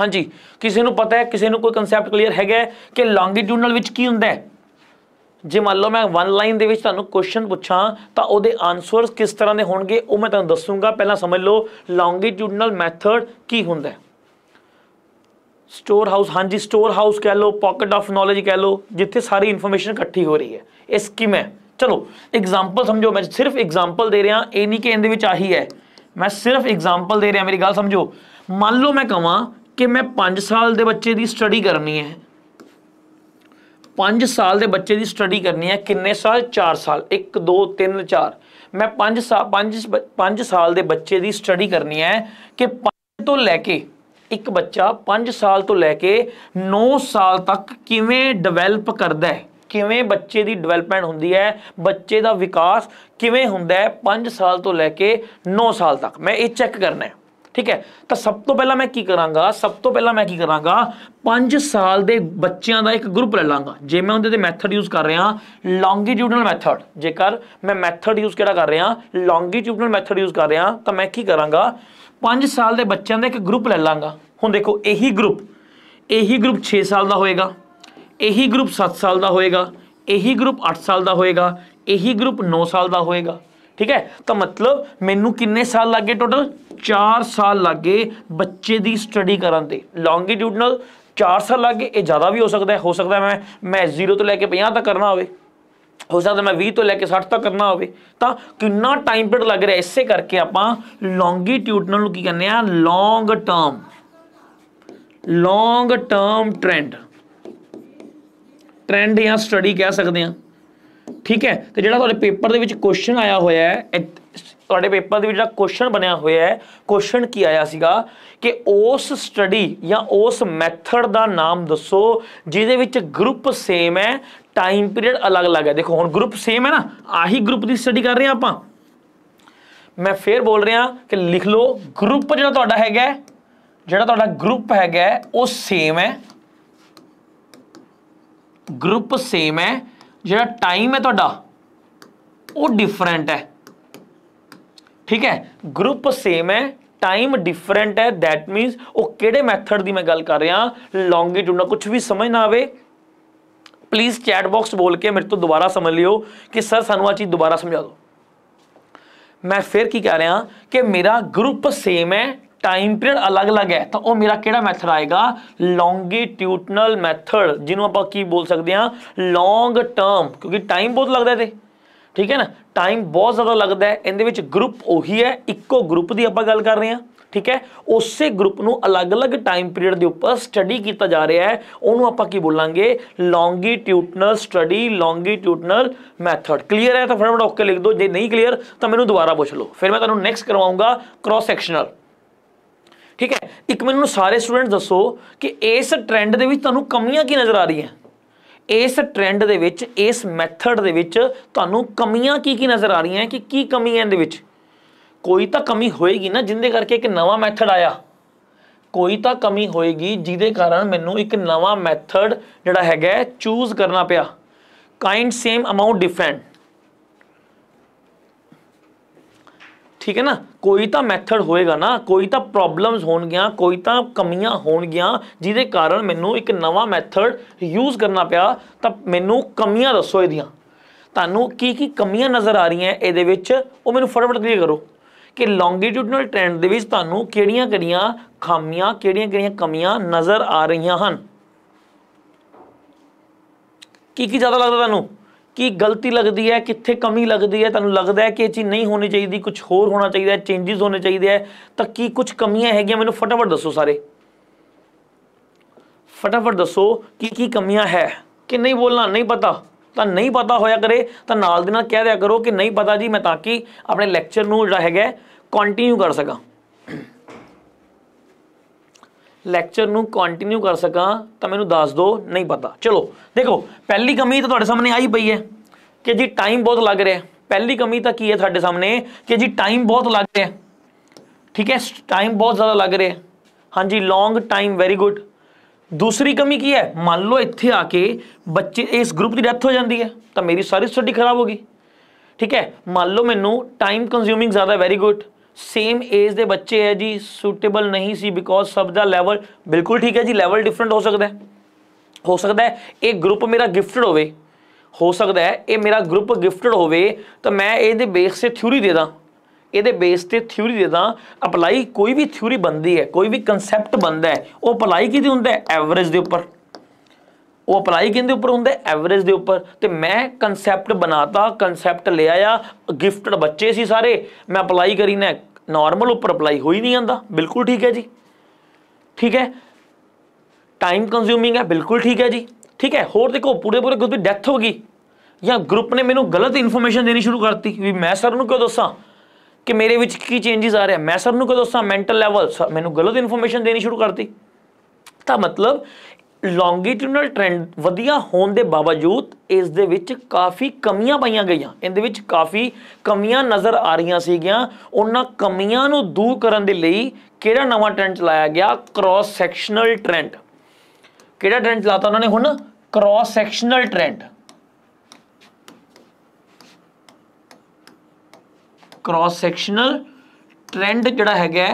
ਹਾਂਜੀ ਕਿਸੇ ਨੂੰ ਪਤਾ ਹੈ ਕਿਸੇ ਨੂੰ ਕੋਈ ਕਨਸੈਪਟ ਕਲੀਅਰ ਹੈਗਾ ਕਿ ਲੌਂਗੀਟਿਊਡਨਲ ਵਿੱਚ ਕੀ ਹੁੰਦਾ ਹੈ ਜੇ ਮੰਨ ਲਓ ਮੈਂ ਵਨ ਲਾਈਨ ਦੇ ਵਿੱਚ ਤੁਹਾਨੂੰ ਕੁਐਸਚਨ ਪੁੱਛਾਂ ਤਾਂ ਉਹਦੇ ਆਨਸਰਸ ਕਿਸ ਤਰ੍ਹਾਂ ਦੇ ਹੋਣਗੇ ਉਹ ਮੈਂ ਤੁਹਾਨੂੰ ਦੱਸੂਗਾ ਪਹਿਲਾਂ ਸਮਝ ਲਓ ਲੌਂਗੀਟਿਊਡਨਲ ਮੈਥਡ ਕੀ ਹੁੰਦਾ ਹੈ ਸਟੋਰ ਹਾਊਸ ਹਾਂਜੀ ਸਟੋਰ ਹਾਊਸ ਕਹਿ ਲਓ ਪਾਕਟ ਆਫ ਨੌਲੇਜ ਕਹਿ ਲਓ ਜਿੱਥੇ ਸਾਰੀ ਇਨਫੋਰਮੇਸ਼ਨ ਇਕੱਠੀ ਹੋ ਰਹੀ ਹੈ ਇਹ ਸਕੀਮ ਹੈ ਚਲੋ ਐਗਜ਼ਾਮਪਲ ਸਮਝੋ ਮੈਂ ਸਿਰਫ ਐਗਜ਼ਾਮਪਲ ਦੇ ਰਿਹਾ ਇਹ ਨਹੀਂ ਕਿ ਇਹਦੇ ਵਿੱਚ ਆਹੀ ਹੈ ਮੈਂ ਸਿਰਫ ਐਗਜ਼ਾਮਪਲ ਦੇ ਰਿਹਾ ਮੇਰੀ ਗੱਲ ਸਮਝੋ ਮੰਨ ਲਓ ਮੈਂ ਕਹਾਂ ਕਿ ਮੈਂ 5 ਸਾਲ ਦੇ ਬੱਚੇ ਦੀ ਸਟੱਡੀ ਕਰਨੀ ਹੈ 5 ਸਾਲ ਦੇ ਬੱਚੇ ਦੀ ਸਟੱਡੀ ਕਰਨੀ ਹੈ ਕਿੰਨੇ ਸਾਲ 4 ਸਾਲ 1 2 3 4 ਮੈਂ 5 ਸਾਲ 5 5 ਸਾਲ ਦੇ ਬੱਚੇ ਦੀ ਸਟੱਡੀ ਕਰਨੀ ਹੈ ਕਿ 5 ਤੋਂ ਲੈ ਕੇ ਇੱਕ ਬੱਚਾ 5 ਸਾਲ ਤੋਂ ਲੈ ਕੇ 9 ਸਾਲ ਤੱਕ ਕਿਵੇਂ ਡਿਵੈਲਪ ਕਰਦਾ ਹੈ ਕਿਵੇਂ ਬੱਚੇ ਦੀ ਡਿਵੈਲਪਮੈਂਟ ਹੁੰਦੀ ਹੈ ਬੱਚੇ ਦਾ ਵਿਕਾਸ ਕਿਵੇਂ ਹੁੰਦਾ ਹੈ 5 ਸਾਲ ਤੋਂ ਲੈ ਕੇ 9 ਸਾਲ ਤੱਕ ਮੈਂ ਇਹ ਚੈੱਕ ਕਰਨਾ ਹੈ ਠੀਕ ਹੈ ਤਾਂ ਸਭ ਤੋਂ ਪਹਿਲਾਂ ਮੈਂ ਕੀ ਕਰਾਂਗਾ ਸਭ ਤੋਂ ਪਹਿਲਾਂ ਮੈਂ ਕੀ ਕਰਾਂਗਾ 5 ਸਾਲ ਦੇ ਬੱਚਿਆਂ ਦਾ ਇੱਕ ਗਰੁੱਪ ਲੈ ਲਾਂਗਾ ਜੇ ਮੈਂ ਉਹਦੇ ਤੇ ਮੈਥਡ ਯੂਜ਼ ਕਰ ਰਿਹਾ ਲੌਂਗੀਟਿਊਡਨਲ ਮੈਥਡ ਜੇਕਰ ਮੈਂ ਮੈਥਡ ਯੂਜ਼ ਕਿਹੜਾ ਕਰ ਰਿਹਾ ਲੌਂਗੀਟਿਊਡਨਲ ਮੈਥਡ ਯੂਜ਼ ਕਰ ਰਿਹਾ ਤਾਂ ਮੈਂ ਕੀ ਕਰਾਂਗਾ 5 ਸਾਲ ਦੇ ਬੱਚਿਆਂ ਦਾ ਇੱਕ ਗਰੁੱਪ ਲੈ ਲਾਂਗਾ ਹੁਣ ਦੇਖੋ ਇਹੀ ਗਰੁੱਪ ਇਹੀ ਗਰੁੱਪ 6 ਸਾਲ ਦਾ ਹੋਏਗਾ ਇਹੀ ਗਰੁੱਪ 7 ਸਾਲ ਦਾ ਹੋਏਗਾ ਇਹੀ ਗਰੁੱਪ 8 ਸਾਲ ਦਾ ਹੋਏਗਾ ਇਹੀ ਗਰੁੱਪ 9 ਸਾਲ ਦਾ ਹੋਏਗਾ ਠੀਕ ਹੈ ਤਾਂ ਮਤਲਬ ਮੈਨੂੰ ਕਿੰਨੇ ਸਾਲ ਲੱਗੇ ਟੋਟਲ 4 ਸਾਲ ਲੱਗੇ ਬੱਚੇ ਦੀ ਸਟੱਡੀ ਕਰਨ ਤੇ ਲੌਂਗੀਟਿਊਡਨਲ 4 ਸਾਲ ਲੱਗੇ ਇਹ ਜ਼ਿਆਦਾ ਵੀ ਹੋ ਸਕਦਾ ਹੈ ਹੋ ਸਕਦਾ ਮੈਂ ਮੈਂ 0 ਤੋਂ ਲੈ ਕੇ 50 ਤੱਕ ਕਰਨਾ ਹੋਵੇ ਹੋ ਸਕਦਾ ਮੈਂ 20 ਤੋਂ ਲੈ ਕੇ 60 ਤੱਕ ਕਰਨਾ ਹੋਵੇ ਤਾਂ ਕਿੰਨਾ ਟਾਈਮ ਪੀਰੀਅਡ ਲੱਗ ਰਿਹਾ ਇਸੇ ਕਰਕੇ ਆਪਾਂ ਲੌਂਗੀਟਿਊਡਨਲ ਨੂੰ ਕੀ ਕਹਿੰਦੇ ਆ long term long term trend trend ਜਾਂ ਸਟੱਡੀ ਕਹਿ ਸਕਦੇ ਆ ਠੀਕ ਹੈ ਤੇ ਜਿਹੜਾ ਤੁਹਾਡੇ ਪੇਪਰ ਦੇ ਵਿੱਚ ਕੁਐਸਚਨ ਆਇਆ ਹੋਇਆ ਹੈ ਤੁਹਾਡੇ ਪੇਪਰ ਦੇ ਵਿੱਚ ਜਿਹੜਾ ਕੁਐਸਚਨ ਬਣਿਆ ਹੋਇਆ ਹੈ ਕੁਐਸਚਨ ਕੀ ਆਇਆ ਸੀਗਾ ਕਿ ਉਸ ਸਟੱਡੀ ਜਾਂ ਉਸ ਮੈਥਡ ਦਾ ਨਾਮ ਦੱਸੋ ਜਿਹਦੇ ਵਿੱਚ ਗਰੁੱਪ ਸੇਮ ਹੈ ਟਾਈਮ ਪੀਰੀਅਡ ਅਲੱਗ-ਅਲੱਗ ਹੈ ਦੇਖੋ ਹੁਣ ਗਰੁੱਪ ਸੇਮ ਹੈ ਨਾ ਆਹੀ ਗਰੁੱਪ ਦੀ ਸਟੱਡੀ ਕਰ ਰਹੇ ਆ ਆਪਾਂ ਮੈਂ ਫੇਰ ਬੋਲ ਰਿਹਾ ਕਿ ਲਿਖ ਲਓ ਗਰੁੱਪ ਜਿਹੜਾ ਤੁਹਾਡਾ ਹੈਗਾ ਜਿਹੜਾ ਤੁਹਾਡਾ ਗਰੁੱਪ ਹੈਗਾ ਉਹ ਸੇਮ ਹੈ ਗਰੁੱਪ ਸੇਮ ਹੈ ਜਿਹੜਾ टाइम है ਤੁਹਾਡਾ वो डिफरेंट है ठीक है ग्रुप सेम है टाइम डिफरेंट है दैट मीनस वो कि मैथड की मैं गल कर रहा लॉन्गीट्यूडना कुछ भी समझ ना आए प्लीज़ चैटबॉक्स बोल के मेरे तो दोबारा समझ लियो कि सर सू आ चीज़ दोबारा समझा दो मैं फिर की कह रहा कि मेरा ग्रुप सेम है ਟਾਈਮ ਪੀਰੀਅਡ ਅਲੱਗ-ਅਲੱਗ ਹੈ ਤਾਂ ਉਹ ਮੇਰਾ ਕਿਹੜਾ ਮੈਥਡ ਆਏਗਾ ਲੌਂਗੀਟਿਊਡਨਲ ਮੈਥਡ ਜਿਹਨੂੰ ਆਪਾਂ ਕੀ ਬੋਲ ਸਕਦੇ ਹਾਂ ਲੌਂਗ ਟਰਮ ਕਿਉਂਕਿ ਟਾਈਮ ਬਹੁਤ ਲੱਗਦਾ ਇਹਦੇ ਠੀਕ ਹੈ ਨਾ ਟਾਈਮ ਬਹੁਤ ਜ਼ਿਆਦਾ ਲੱਗਦਾ ਹੈ ਇਹਦੇ ਵਿੱਚ ਗਰੁੱਪ ਉਹੀ ਹੈ ਇੱਕੋ ਗਰੁੱਪ ਦੀ ਆਪਾਂ ਗੱਲ ਕਰ ਰਹੇ ਹਾਂ ਠੀਕ ਹੈ ਉਸੇ ਗਰੁੱਪ ਨੂੰ ਅਲੱਗ-ਅਲੱਗ ਟਾਈਮ ਪੀਰੀਅਡ ਦੇ ਉੱਪਰ ਸਟੱਡੀ ਕੀਤਾ ਜਾ ਰਿਹਾ ਹੈ ਉਹਨੂੰ ਆਪਾਂ ਕੀ ਬੋਲਾਂਗੇ longitudinal study longitudinal method clear ਹੈ ਤਾਂ ਫਟਾਫਟ ਓਕੇ ਲਿਖ ਦਿਓ ਜੇ ਨਹੀਂ ਕਲੀਅਰ ਤਾਂ ਮੈਨੂੰ ਦੁਬਾਰਾ ਪੁੱਛ ਲਓ ਫਿਰ ਮੈਂ ਤੁਹਾਨੂੰ ਨੈਕਸਟ ਕਰਵਾਉਂਗਾ ਕ੍ਰਾਸ ਸੈਕਸ਼ਨਲ ਠੀਕ ਹੈ ਇੱਕ ਮੈਨੂੰ ਸਾਰੇ ਸਟੂਡੈਂਟ ਦੱਸੋ ਕਿ ਇਸ ਟ੍ਰੈਂਡ ਦੇ ਵਿੱਚ ਤੁਹਾਨੂੰ ਕਮੀਆਂ ਕੀ ਨਜ਼ਰ ਆ ਰਹੀਆਂ ਇਸ ਟ੍ਰੈਂਡ ਦੇ ਵਿੱਚ ਇਸ ਮੈਥਡ ਦੇ ਵਿੱਚ ਤੁਹਾਨੂੰ ਕਮੀਆਂ ਕੀ ਕੀ ਨਜ਼ਰ ਆ ਰਹੀਆਂ ਕਿ ਕੀ ਕਮੀ ਹੈ ਇਹਦੇ ਵਿੱਚ ਕੋਈ ਤਾਂ ਕਮੀ ਹੋਏਗੀ ਨਾ ਜਿੰਦੇ ਕਰਕੇ ਇੱਕ ਨਵਾਂ ਮੈਥਡ ਆਇਆ ਕੋਈ ਤਾਂ ਕਮੀ ਹੋਏਗੀ ਜਿਹਦੇ ਕਾਰਨ ਮੈਨੂੰ ਇੱਕ ਨਵਾਂ ਮੈਥਡ ਜਿਹੜਾ ਹੈਗਾ ਚੂਜ਼ ਕਰਨਾ ਪਿਆ ਕਾਈਂਡ ਸੇਮ ਅਮਾਉਂਟ ਡਿਫਰੈਂਟ ਠੀਕ ਹੈ ਨਾ ਕੋਈ ਤਾਂ ਮੈਥਡ ਹੋਏਗਾ ਨਾ ਕੋਈ ਤਾਂ ਪ੍ਰੋਬਲਮਸ ਹੋਣਗੀਆਂ ਕੋਈ ਤਾਂ ਕਮੀਆਂ ਹੋਣਗੀਆਂ ਜਿਹਦੇ ਕਾਰਨ ਮੈਨੂੰ ਇੱਕ ਨਵਾਂ ਮੈਥਡ ਯੂਜ਼ ਕਰਨਾ ਪਿਆ ਤਾਂ ਮੈਨੂੰ ਕਮੀਆਂ ਦੱਸੋ ਇਹਦੀਆਂ ਤੁਹਾਨੂੰ ਕੀ ਕੀ ਕਮੀਆਂ ਨਜ਼ਰ ਆ ਰਹੀਆਂ ਇਹਦੇ ਵਿੱਚ ਉਹ ਮੈਨੂੰ ਫਟਾਫਟ ਕਲੀਅਰ ਕਰੋ ਕਿ ਲੌਂਗੀਟਿਊਡਨਲ ਟ੍ਰੈਂਡ ਦੇ ਵਿੱਚ ਤੁਹਾਨੂੰ ਕਿਹੜੀਆਂ-ਕਿਹੜੀਆਂ ਖਾਮੀਆਂ ਕਿਹੜੀਆਂ-ਕਿਹੜੀਆਂ ਕਮੀਆਂ ਨਜ਼ਰ ਆ ਰਹੀਆਂ ਹਨ ਕੀ ਕੀ ਜ਼ਿਆਦਾ ਲੱਗਦਾ ਤੁਹਾਨੂੰ ਕੀ ਗਲਤੀ ਲੱਗਦੀ ਹੈ ਕਿੱਥੇ ਕਮੀ ਲੱਗਦੀ ਹੈ ਤੁਹਾਨੂੰ ਲੱਗਦਾ ਹੈ ਕਿ ਇਹ ਚੀਜ਼ ਨਹੀਂ ਹੋਣੀ ਚਾਹੀਦੀ ਕੁਝ ਹੋਰ ਹੋਣਾ ਚਾਹੀਦਾ ਹੈ ਚੇਂजेस ਹੋਣੇ ਚਾਹੀਦੇ ਹੈ ਤਾਂ ਕੀ ਕੁਝ ਕਮੀਆਂ ਹੈਗੀਆਂ ਮੈਨੂੰ ਫਟਾਫਟ ਦੱਸੋ ਸਾਰੇ ਫਟਾਫਟ ਦੱਸੋ ਕੀ ਕੀ ਕਮੀਆਂ ਹੈ ਕਿ ਨਹੀਂ ਬੋਲਣਾ ਨਹੀਂ ਪਤਾ ਤਾਂ ਨਹੀਂ ਪਤਾ ਹੋਇਆ ਕਰੇ ਤਾਂ ਨਾਲ ਦੇ ਨਾਲ ਕਹਿ ਦਿਆ ਕਰੋ ਕਿ ਨਹੀਂ ਪਤਾ ਜੀ ਮੈਂ ਤਾਂ ਕਿ ਆਪਣੇ ਲੈਕਚਰ ਨੂੰ ਜਿਹੜਾ ਹੈਗਾ ਕੰਟੀਨਿਊ ਕਰ ਸਕਾਂ ਲੈਕਚਰ ਨੂੰ ਕੰਟੀਨਿਊ ਕਰ ਸਕਾਂ ਤਾਂ ਮੈਨੂੰ ਦੱਸ ਦਿਓ ਨਹੀਂ ਪਤਾ ਚਲੋ ਦੇਖੋ ਪਹਿਲੀ ਕਮੀ सामने ਤੁਹਾਡੇ ਸਾਹਮਣੇ ਆਈ ਪਈ ਹੈ ਕਿ ਜੀ ਟਾਈਮ ਬਹੁਤ ਲੱਗ ਰਿਹਾ ਪਹਿਲੀ ਕਮੀ ਤਾਂ ਕੀ ਹੈ सामने ਸਾਹਮਣੇ जी टाइम बहुत लग रहा है ठीक है टाइम बहुत ज़्यादा लग रहा है हाँ जी लोंग टाइम वेरी गुड दूसरी कमी की है मान लो इतने आके बच्चे इस ग्रुप की डैथ हो जाती है तो मेरी सारी स्टडी खराब होगी ठीक है मान लो मैं टाइम कंज्यूमिंग ज़्यादा वेरी गुड ਸੇਮ ਏਜ ਦੇ ਬੱਚੇ ਹੈ ਜੀ ਸੂਟੇਬਲ ਨਹੀਂ ਸੀ ਬਿਕੋਜ਼ ਸਭ ਦਾ ਲੈਵਲ ਬਿਲਕੁਲ ਠੀਕ ਹੈ ਜੀ ਲੈਵਲ ਡਿਫਰੈਂਟ ਹੋ ਸਕਦਾ ਹੈ ਹੋ ਸਕਦਾ ਹੈ ਇਹ ਗਰੁੱਪ ਮੇਰਾ ਗਿਫਟਡ ਹੋਵੇ ਹੋ ਸਕਦਾ ਹੈ ਇਹ ਮੇਰਾ ਗਰੁੱਪ ਗਿਫਟਡ ਹੋਵੇ ਤਾਂ ਮੈਂ ਇਹਦੇ ਬੇਸ ਤੇ ਥਿਊਰੀ ਦੇ ਦਾਂ ਇਹਦੇ ਬੇਸ ਤੇ ਥਿਊਰੀ ਦੇ ਦਾਂ ਅਪਲਾਈ ਕੋਈ ਵੀ ਥਿਊਰੀ ਬੰਦੀ ਹੈ ਕੋਈ ਵੀ ਕਨਸੈਪਟ ਬੰਦਾ ਹੈ ਉਹ ਅਪਲਾਈ ਕਿਤੇ ਹੁੰਦਾ ਹੈ ਐਵਰੇਜ ਦੇ ਉੱਪਰ ਉਹ ਅਪਲਾਈ ਕਿੰਦੇ ਉੱਪਰ ਹੁੰਦਾ ਐਵਰੇਜ ਦੇ ਉੱਪਰ ਤੇ ਮੈਂ ਕਨਸੈਪਟ ਬਣਾਤਾ ਕਨਸੈਪਟ ਲਿਆ ਆ ਗਿਫਟਡ ਬੱਚੇ ਸੀ ਸਾਰੇ ਮੈਂ ਅਪਲਾਈ ਕਰੀ ਨਾ ਨਾਰਮਲ ਉੱਪਰ ਅਪਲਾਈ ਹੋਈ ਨਹੀਂ ਜਾਂਦਾ ਬਿਲਕੁਲ ਠੀਕ ਹੈ ਜੀ ਠੀਕ ਹੈ ਟਾਈਮ ਕੰਜ਼ਿਊਮਿੰਗ ਹੈ ਬਿਲਕੁਲ ਠੀਕ ਹੈ ਜੀ ਠੀਕ ਹੈ ਹੋਰ ਦੇਖੋ ਪੂਰੇ ਪੂਰੇ ਕੁਝ ਦੀ ਡੈਥ ਹੋ ਗਈ ਜਾਂ ਗਰੁੱਪ ਨੇ ਮੈਨੂੰ ਗਲਤ ਇਨਫੋਰਮੇਸ਼ਨ ਦੇਣੀ ਸ਼ੁਰੂ ਕਰਤੀ ਵੀ ਮੈਂ ਸਰ ਨੂੰ ਕਿਉਂ ਦੱਸਾਂ ਕਿ ਮੇਰੇ ਵਿੱਚ ਕੀ ਚੇਂਜਸ ਆ ਰਿਹਾ ਮੈਂ ਸਰ ਨੂੰ ਕਿਉਂ ਦੱਸਾਂ ਮੈਂਟਲ ਲੈਵਲ ਮੈਨੂੰ ਗਲਤ ਇਨਫੋਰਮੇਸ਼ਨ ਦੇਣੀ ਸ਼ੁਰੂ ਕਰਤੀ ਤਾਂ ਮਤਲਬ ਲੌਂਗੀਟਿਊਡਨਲ ਟ੍ਰੈਂਡ ਵਧੀਆ ਹੋਣ ਦੇ ਬਾਵਜੂਦ ਇਸ ਦੇ ਵਿੱਚ ਕਾਫੀ ਕਮੀਆਂ ਪਾਈਆਂ ਗਈਆਂ ਇਹਦੇ ਵਿੱਚ ਕਾਫੀ ਕਮੀਆਂ ਨਜ਼ਰ ਆ ਰਹੀਆਂ ਸੀਗੀਆਂ ਉਹਨਾਂ ਕਮੀਆਂ ਨੂੰ ਦੂਰ ਕਰਨ ਦੇ ਲਈ ਕਿਹੜਾ ਨਵਾਂ ਟ੍ਰੈਂਡ ਚਲਾਇਆ ਗਿਆ ਕ੍ਰਾਸ ਸੈਕਸ਼ਨਲ ਟ੍ਰੈਂਡ ਕਿਹੜਾ ਟ੍ਰੈਂਡ ਚਲਾਤਾ ਉਹਨਾਂ ਨੇ ਹੁਣ cross sectional trend cross sectional trend ਜਿਹੜਾ ਹੈਗਾ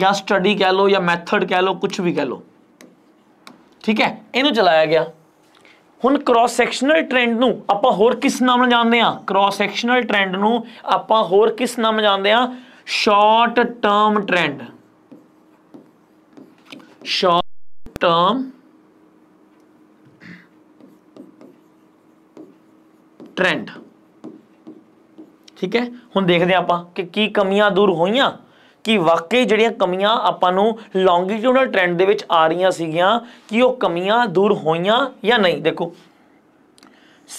या स्टडी कह लो या मैथड कह लो कुछ भी कह लो ਠੀਕ ਹੈ ਇਹਨੂੰ ਚਲਾਇਆ ਗਿਆ ਹੁਣ ਕ੍ਰਾਸ ਸੈਕਸ਼ਨਲ ਟ੍ਰੈਂਡ ਨੂੰ ਆਪਾਂ ਹੋਰ ਕਿਸ ਨਾਮ ਨਾਲ ਜਾਣਦੇ ਆ ਕ੍ਰਾਸ ਸੈਕਸ਼ਨਲ ਟ੍ਰੈਂਡ ਨੂੰ ਆਪਾਂ ਹੋਰ ਕਿਸ ਨਾਮ ਨਾਲ ਜਾਣਦੇ ਆ short term trend short term trend ਠੀਕ ਹੈ ਹੁਣ ਦੇਖਦੇ ਆਪਾਂ ਕਿ ਕੀ ਕਮੀਆਂ ਦੂਰ ਹੋਈਆਂ ਕਿ ਵਾਕਈ ਜਿਹੜੀਆਂ ਕਮੀਆਂ ਆਪਾਂ ਨੂੰ ਲੌਂਗੀਟਿਊਡਲ ਟ੍ਰੈਂਡ ਦੇ ਵਿੱਚ ਆ ਰਹੀਆਂ ਸੀਗੀਆਂ ਕਿ ਉਹ ਕਮੀਆਂ ਦੂਰ ਹੋਈਆਂ ਜਾਂ ਨਹੀਂ ਦੇਖੋ